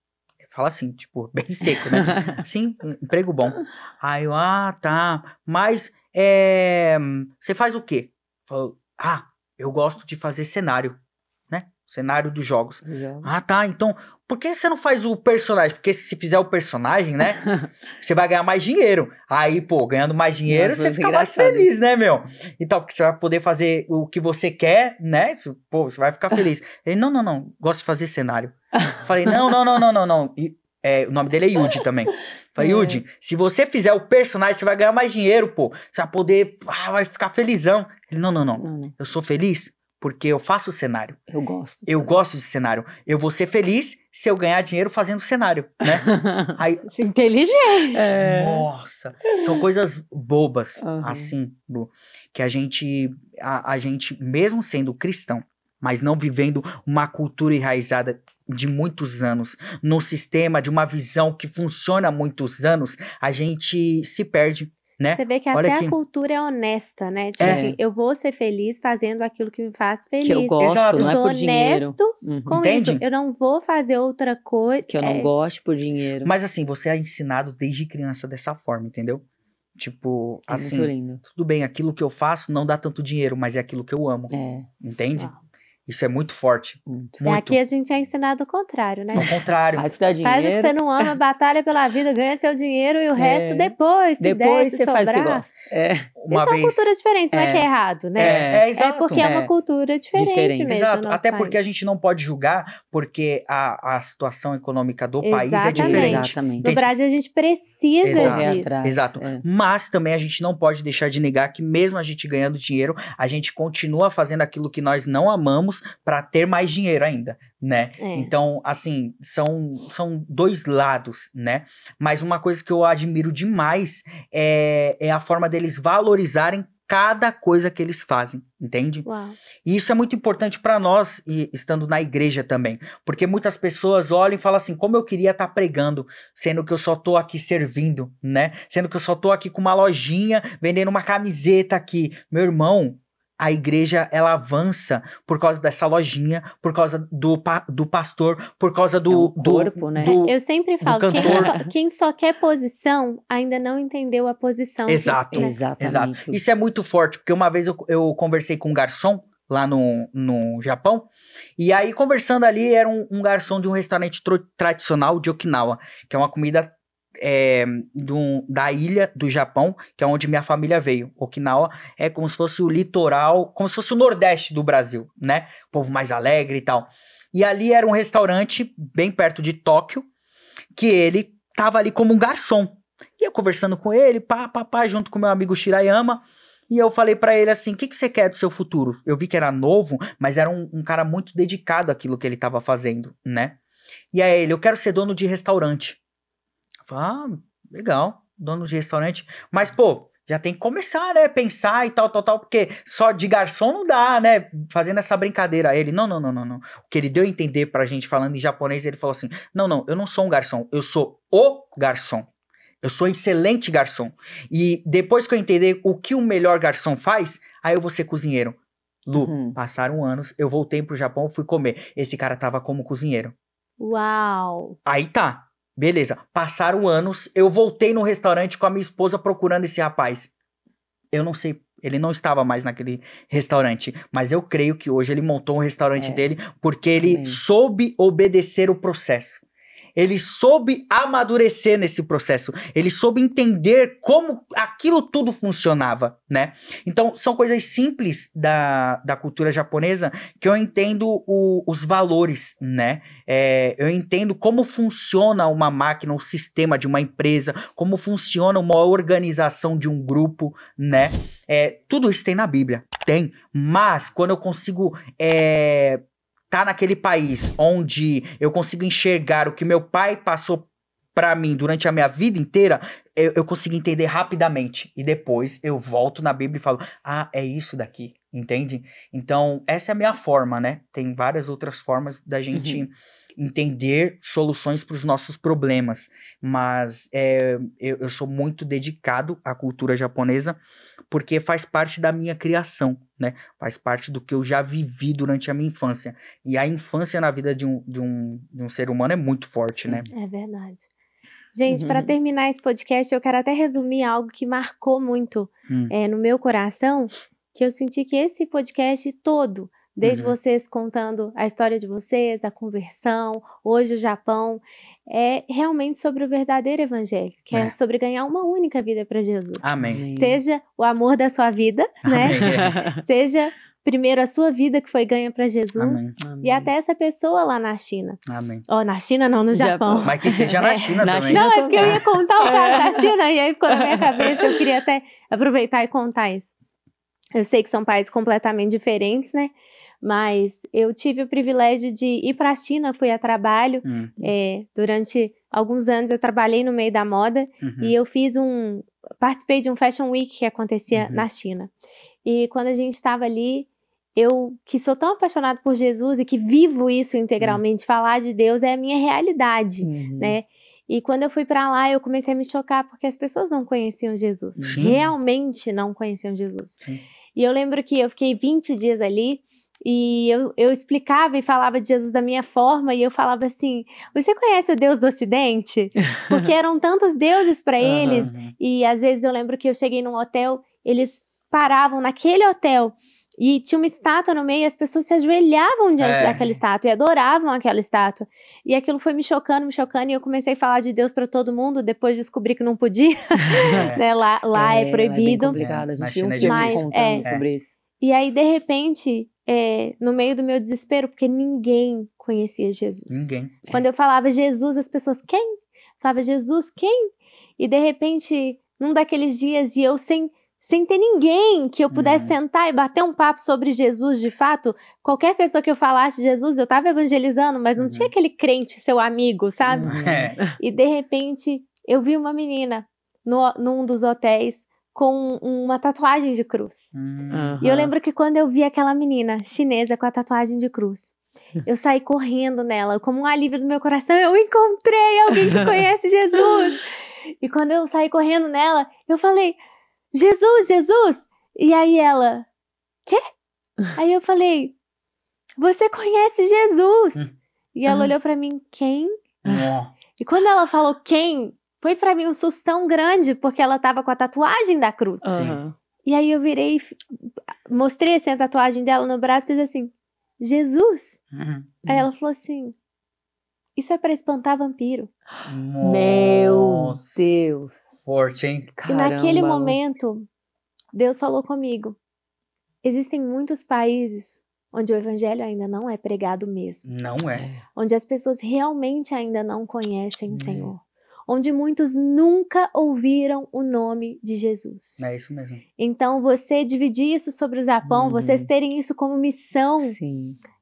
Fala assim, tipo, bem seco, né? Sim, um emprego bom. Aí eu, ah, tá. Mas é, você faz o quê? Falou, ah, eu gosto de fazer cenário, né? Cenário dos jogos. Já. Ah, tá. Então, por que você não faz o personagem? Porque se fizer o personagem, né? você vai ganhar mais dinheiro. Aí, pô, ganhando mais dinheiro, você fica engraçado. mais feliz, né, meu? Então, porque você vai poder fazer o que você quer, né? Pô, você vai ficar feliz. Ele, não, não, não, gosto de fazer cenário. falei, não, não, não, não, não, não. E, é, o nome dele é Yudi também. falei, é. Yudi, se você fizer o personagem, você vai ganhar mais dinheiro, pô. Você vai poder, ah, vai ficar felizão. Ele, não, não, não. não, não. Né? Eu sou feliz porque eu faço cenário. Eu gosto. Eu gosto de cenário. Eu vou ser feliz se eu ganhar dinheiro fazendo cenário, né? Aí, Inteligente. É. É. Nossa, são coisas bobas uhum. assim, Lu, que a gente a, a gente mesmo sendo cristão, mas não vivendo uma cultura enraizada de muitos anos, num sistema de uma visão que funciona há muitos anos, a gente se perde né? Você vê que Olha até que... a cultura é honesta, né? Tipo é. assim, eu vou ser feliz fazendo aquilo que me faz feliz. Que eu gosto, Exato. não é sou é por honesto dinheiro. Uhum. com Entende? isso. Eu não vou fazer outra coisa. Que eu não é... gosto por dinheiro. Mas assim, você é ensinado desde criança dessa forma, entendeu? Tipo, é assim, tudo bem, aquilo que eu faço não dá tanto dinheiro, mas é aquilo que eu amo. É. Entende? Uau. Isso é muito forte. Muito. muito. Aqui a gente é ensinado o contrário, né? O contrário. Faz dinheiro. que, faz o que você não ama, batalha pela vida, ganha seu dinheiro e o é. resto depois. Se depois der, se você sobrar. faz o que gosta. É. Uma Isso vez... é uma cultura diferente, não é, que é errado, né? É, é, é exato. é porque é uma é. cultura diferente, diferente. mesmo. Exato. Até país. porque a gente não pode julgar, porque a, a situação econômica do Exatamente. país é diferente. Exatamente. No Brasil a gente precisa exato. disso. Exato. É. Mas também a gente não pode deixar de negar que mesmo a gente ganhando dinheiro, a gente continua fazendo aquilo que nós não amamos para ter mais dinheiro ainda, né? É. Então, assim, são, são dois lados, né? Mas uma coisa que eu admiro demais é, é a forma deles valorizarem cada coisa que eles fazem, entende? Uau. E isso é muito importante para nós, e estando na igreja também, porque muitas pessoas olham e falam assim: como eu queria estar tá pregando, sendo que eu só tô aqui servindo, né? Sendo que eu só tô aqui com uma lojinha, vendendo uma camiseta aqui. Meu irmão, a igreja ela avança por causa dessa lojinha, por causa do, pa, do pastor, por causa do. É um corpo, do, né? Do, Eu sempre falo, quem só, quem só, quer posição ainda não entendeu a posição. Exato. Que... Exatamente. Exato. Isso é muito forte, porque uma vez eu, eu conversei com um garçom lá no, no Japão. E aí, conversando ali, era um, um garçom de um restaurante tradicional de Okinawa, que é uma comida é, do, da ilha do Japão, que é onde minha família veio. Okinawa é como se fosse o litoral, como se fosse o Nordeste do Brasil, né? O povo mais alegre e tal. E ali era um restaurante bem perto de Tóquio, que ele tava ali como um garçom. E eu conversando com ele, pá, pá, pá, junto com meu amigo Shirayama. E eu falei para ele assim: o que, que você quer do seu futuro? Eu vi que era novo, mas era um, um cara muito dedicado àquilo que ele estava fazendo, né? E aí ele: eu quero ser dono de restaurante. Ah, legal, dono de restaurante. Mas, pô, já tem que começar, né? Pensar e tal, tal, tal, porque só de garçom não dá, né? Fazendo essa brincadeira a ele. Não, não, não, não, não. O que ele deu a entender pra gente falando em japonês, ele falou assim: não, não, eu não sou um garçom, eu sou o garçom. Eu sou um excelente garçom. E depois que eu entender o que o melhor garçom faz, aí eu vou ser cozinheiro. Lu, uhum. passaram anos, eu voltei pro Japão, fui comer. Esse cara tava como cozinheiro. Uau! Aí tá, Beleza. Passaram anos, eu voltei no restaurante com a minha esposa procurando esse rapaz. Eu não sei, ele não estava mais naquele restaurante, mas eu creio que hoje ele montou um restaurante é. dele porque ele Amém. soube obedecer o processo ele soube amadurecer nesse processo, ele soube entender como aquilo tudo funcionava, né? Então, são coisas simples da, da cultura japonesa que eu entendo o, os valores, né? É, eu entendo como funciona uma máquina, o sistema de uma empresa, como funciona uma organização de um grupo, né? É, tudo isso tem na Bíblia. Tem, mas quando eu consigo é, tá naquele país onde eu consigo enxergar o que meu pai passou para mim durante a minha vida inteira, eu, eu consigo entender rapidamente. E depois eu volto na Bíblia e falo: ah, é isso daqui, entende? Então, essa é a minha forma, né? Tem várias outras formas da uhum. gente. Uhum entender soluções para os nossos problemas. Mas é, eu, eu, sou muito dedicado à cultura japonesa porque faz parte da minha criação, né? Faz parte do que eu já vivi durante a minha infância. E a infância na vida de um, de um, de um ser humano é muito forte, né? É verdade. Gente, uhum. para terminar esse podcast, eu quero até resumir algo que marcou muito uhum. é, no meu coração, que eu senti que esse podcast todo Desde uhum. vocês contando a história de vocês, a conversão, hoje o Japão, é realmente sobre o verdadeiro evangelho, que é, é sobre ganhar uma única vida para Jesus. Amém. Seja o amor da sua vida, né? Amém. né? Seja primeiro a sua vida que foi ganha para Jesus Amém. e até essa pessoa lá na China. Amém. Oh, na China não, no Japão. Japão. Mas que seja na é, China é, também. Na China não, também. é porque eu ia contar o é. cara da China e aí ficou na minha cabeça, eu queria até aproveitar e contar isso. Eu sei que são países completamente diferentes, né? Mas eu tive o privilégio de ir para a China, fui a trabalho. Uhum. É, durante alguns anos eu trabalhei no meio da moda uhum. e eu fiz um. Participei de um Fashion Week que acontecia uhum. na China. E quando a gente estava ali, eu que sou tão apaixonada por Jesus e que vivo isso integralmente, uhum. falar de Deus é a minha realidade, uhum. né? E quando eu fui para lá, eu comecei a me chocar porque as pessoas não conheciam Jesus. Sim. Realmente não conheciam Jesus. Sim. E eu lembro que eu fiquei 20 dias ali e eu, eu explicava e falava de Jesus da minha forma, e eu falava assim: Você conhece o Deus do Ocidente? Porque eram tantos deuses para eles. Uhum. E às vezes eu lembro que eu cheguei num hotel, eles paravam naquele hotel e tinha uma estátua no meio e as pessoas se ajoelhavam diante é. daquela estátua e adoravam aquela estátua. E aquilo foi me chocando, me chocando, e eu comecei a falar de Deus para todo mundo, depois descobri que não podia. É. né? Lá, lá é, é proibido. Lá é bem complicado, a gente Na China é um filme mas, é. sobre isso. E aí, de repente, é, no meio do meu desespero, porque ninguém conhecia Jesus. Ninguém. Quando eu falava Jesus, as pessoas, quem? falava Jesus, quem? E de repente, num daqueles dias, e eu sem, sem ter ninguém que eu pudesse uhum. sentar e bater um papo sobre Jesus de fato, qualquer pessoa que eu falasse Jesus, eu estava evangelizando, mas não uhum. tinha aquele crente seu amigo, sabe? Uhum. É. E de repente, eu vi uma menina no, num dos hotéis com uma tatuagem de cruz. Uhum. E eu lembro que quando eu vi aquela menina chinesa com a tatuagem de cruz, eu saí correndo nela, como um alívio do meu coração. Eu encontrei alguém que conhece Jesus. e quando eu saí correndo nela, eu falei: Jesus, Jesus! E aí ela, quê? Aí eu falei: Você conhece Jesus? Hum. E ela olhou para mim: Quem? E quando ela falou quem, foi para mim um susto tão grande, porque ela tava com a tatuagem da cruz. Uhum. E aí eu virei, mostrei assim, a tatuagem dela no braço e fiz assim, Jesus? Uhum. Aí ela falou assim, isso é para espantar vampiro. Nossa. Meu Deus. Forte, hein? Caramba. E naquele momento, Deus falou comigo, existem muitos países onde o evangelho ainda não é pregado mesmo. Não é. é. Onde as pessoas realmente ainda não conhecem o né. Senhor onde muitos nunca ouviram o nome de Jesus. É isso mesmo. Então, você dividir isso sobre o Japão, uhum. vocês terem isso como missão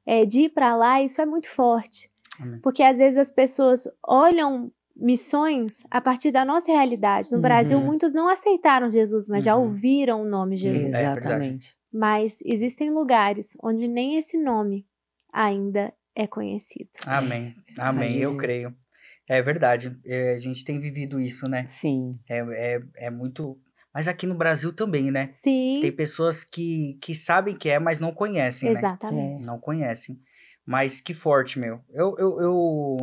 é, de ir para lá, isso é muito forte. Amém. Porque às vezes as pessoas olham missões a partir da nossa realidade. No uhum. Brasil, muitos não aceitaram Jesus, mas uhum. já ouviram o nome Jesus. É, é exatamente. mas existem lugares onde nem esse nome ainda é conhecido. Amém. Amém. Eu creio. É verdade. É, a gente tem vivido isso, né? Sim. É, é, é, muito. Mas aqui no Brasil também, né? Sim. Tem pessoas que, que sabem que é, mas não conhecem, né? Exatamente. Né? Não conhecem. Mas que forte, meu. Eu, eu, eu,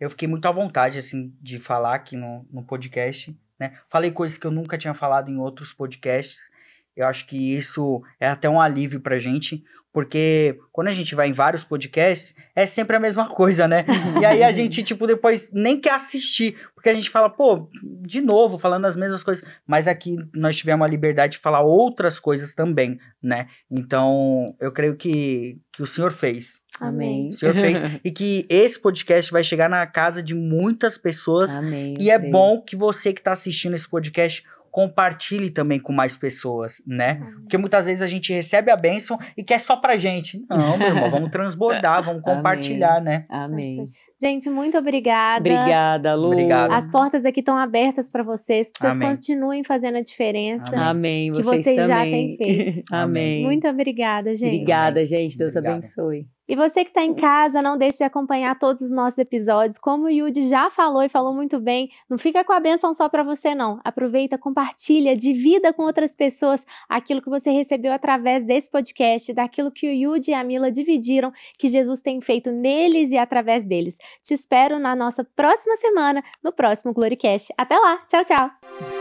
eu fiquei muito à vontade, assim, de falar aqui no, no podcast, né? Falei coisas que eu nunca tinha falado em outros podcasts. Eu acho que isso é até um alívio pra gente, porque quando a gente vai em vários podcasts, é sempre a mesma coisa, né? e aí a gente, tipo, depois nem quer assistir, porque a gente fala, pô, de novo, falando as mesmas coisas. Mas aqui nós tivemos a liberdade de falar outras coisas também, né? Então, eu creio que, que o senhor fez. Amém. O senhor fez. e que esse podcast vai chegar na casa de muitas pessoas. Amém. E é bom que você que está assistindo esse podcast compartilhe também com mais pessoas, né? Uhum. Porque muitas vezes a gente recebe a bênção e quer só pra gente. Não, meu irmão, vamos transbordar, vamos compartilhar, Amém. né? Amém. É gente, muito obrigada. Obrigada, Lu. Obrigado. As portas aqui estão abertas para vocês, que vocês Amém. continuem fazendo a diferença. Amém. Vocês que vocês já têm feito. Amém. Muito obrigada, gente. Obrigada, gente. Deus obrigada. abençoe. E você que está em casa, não deixe de acompanhar todos os nossos episódios. Como o Yudi já falou e falou muito bem, não fica com a benção só para você, não. Aproveita, compartilha, divida com outras pessoas aquilo que você recebeu através desse podcast, daquilo que o Yudi e a Mila dividiram, que Jesus tem feito neles e através deles. Te espero na nossa próxima semana, no próximo Glorycast. Até lá! Tchau, tchau!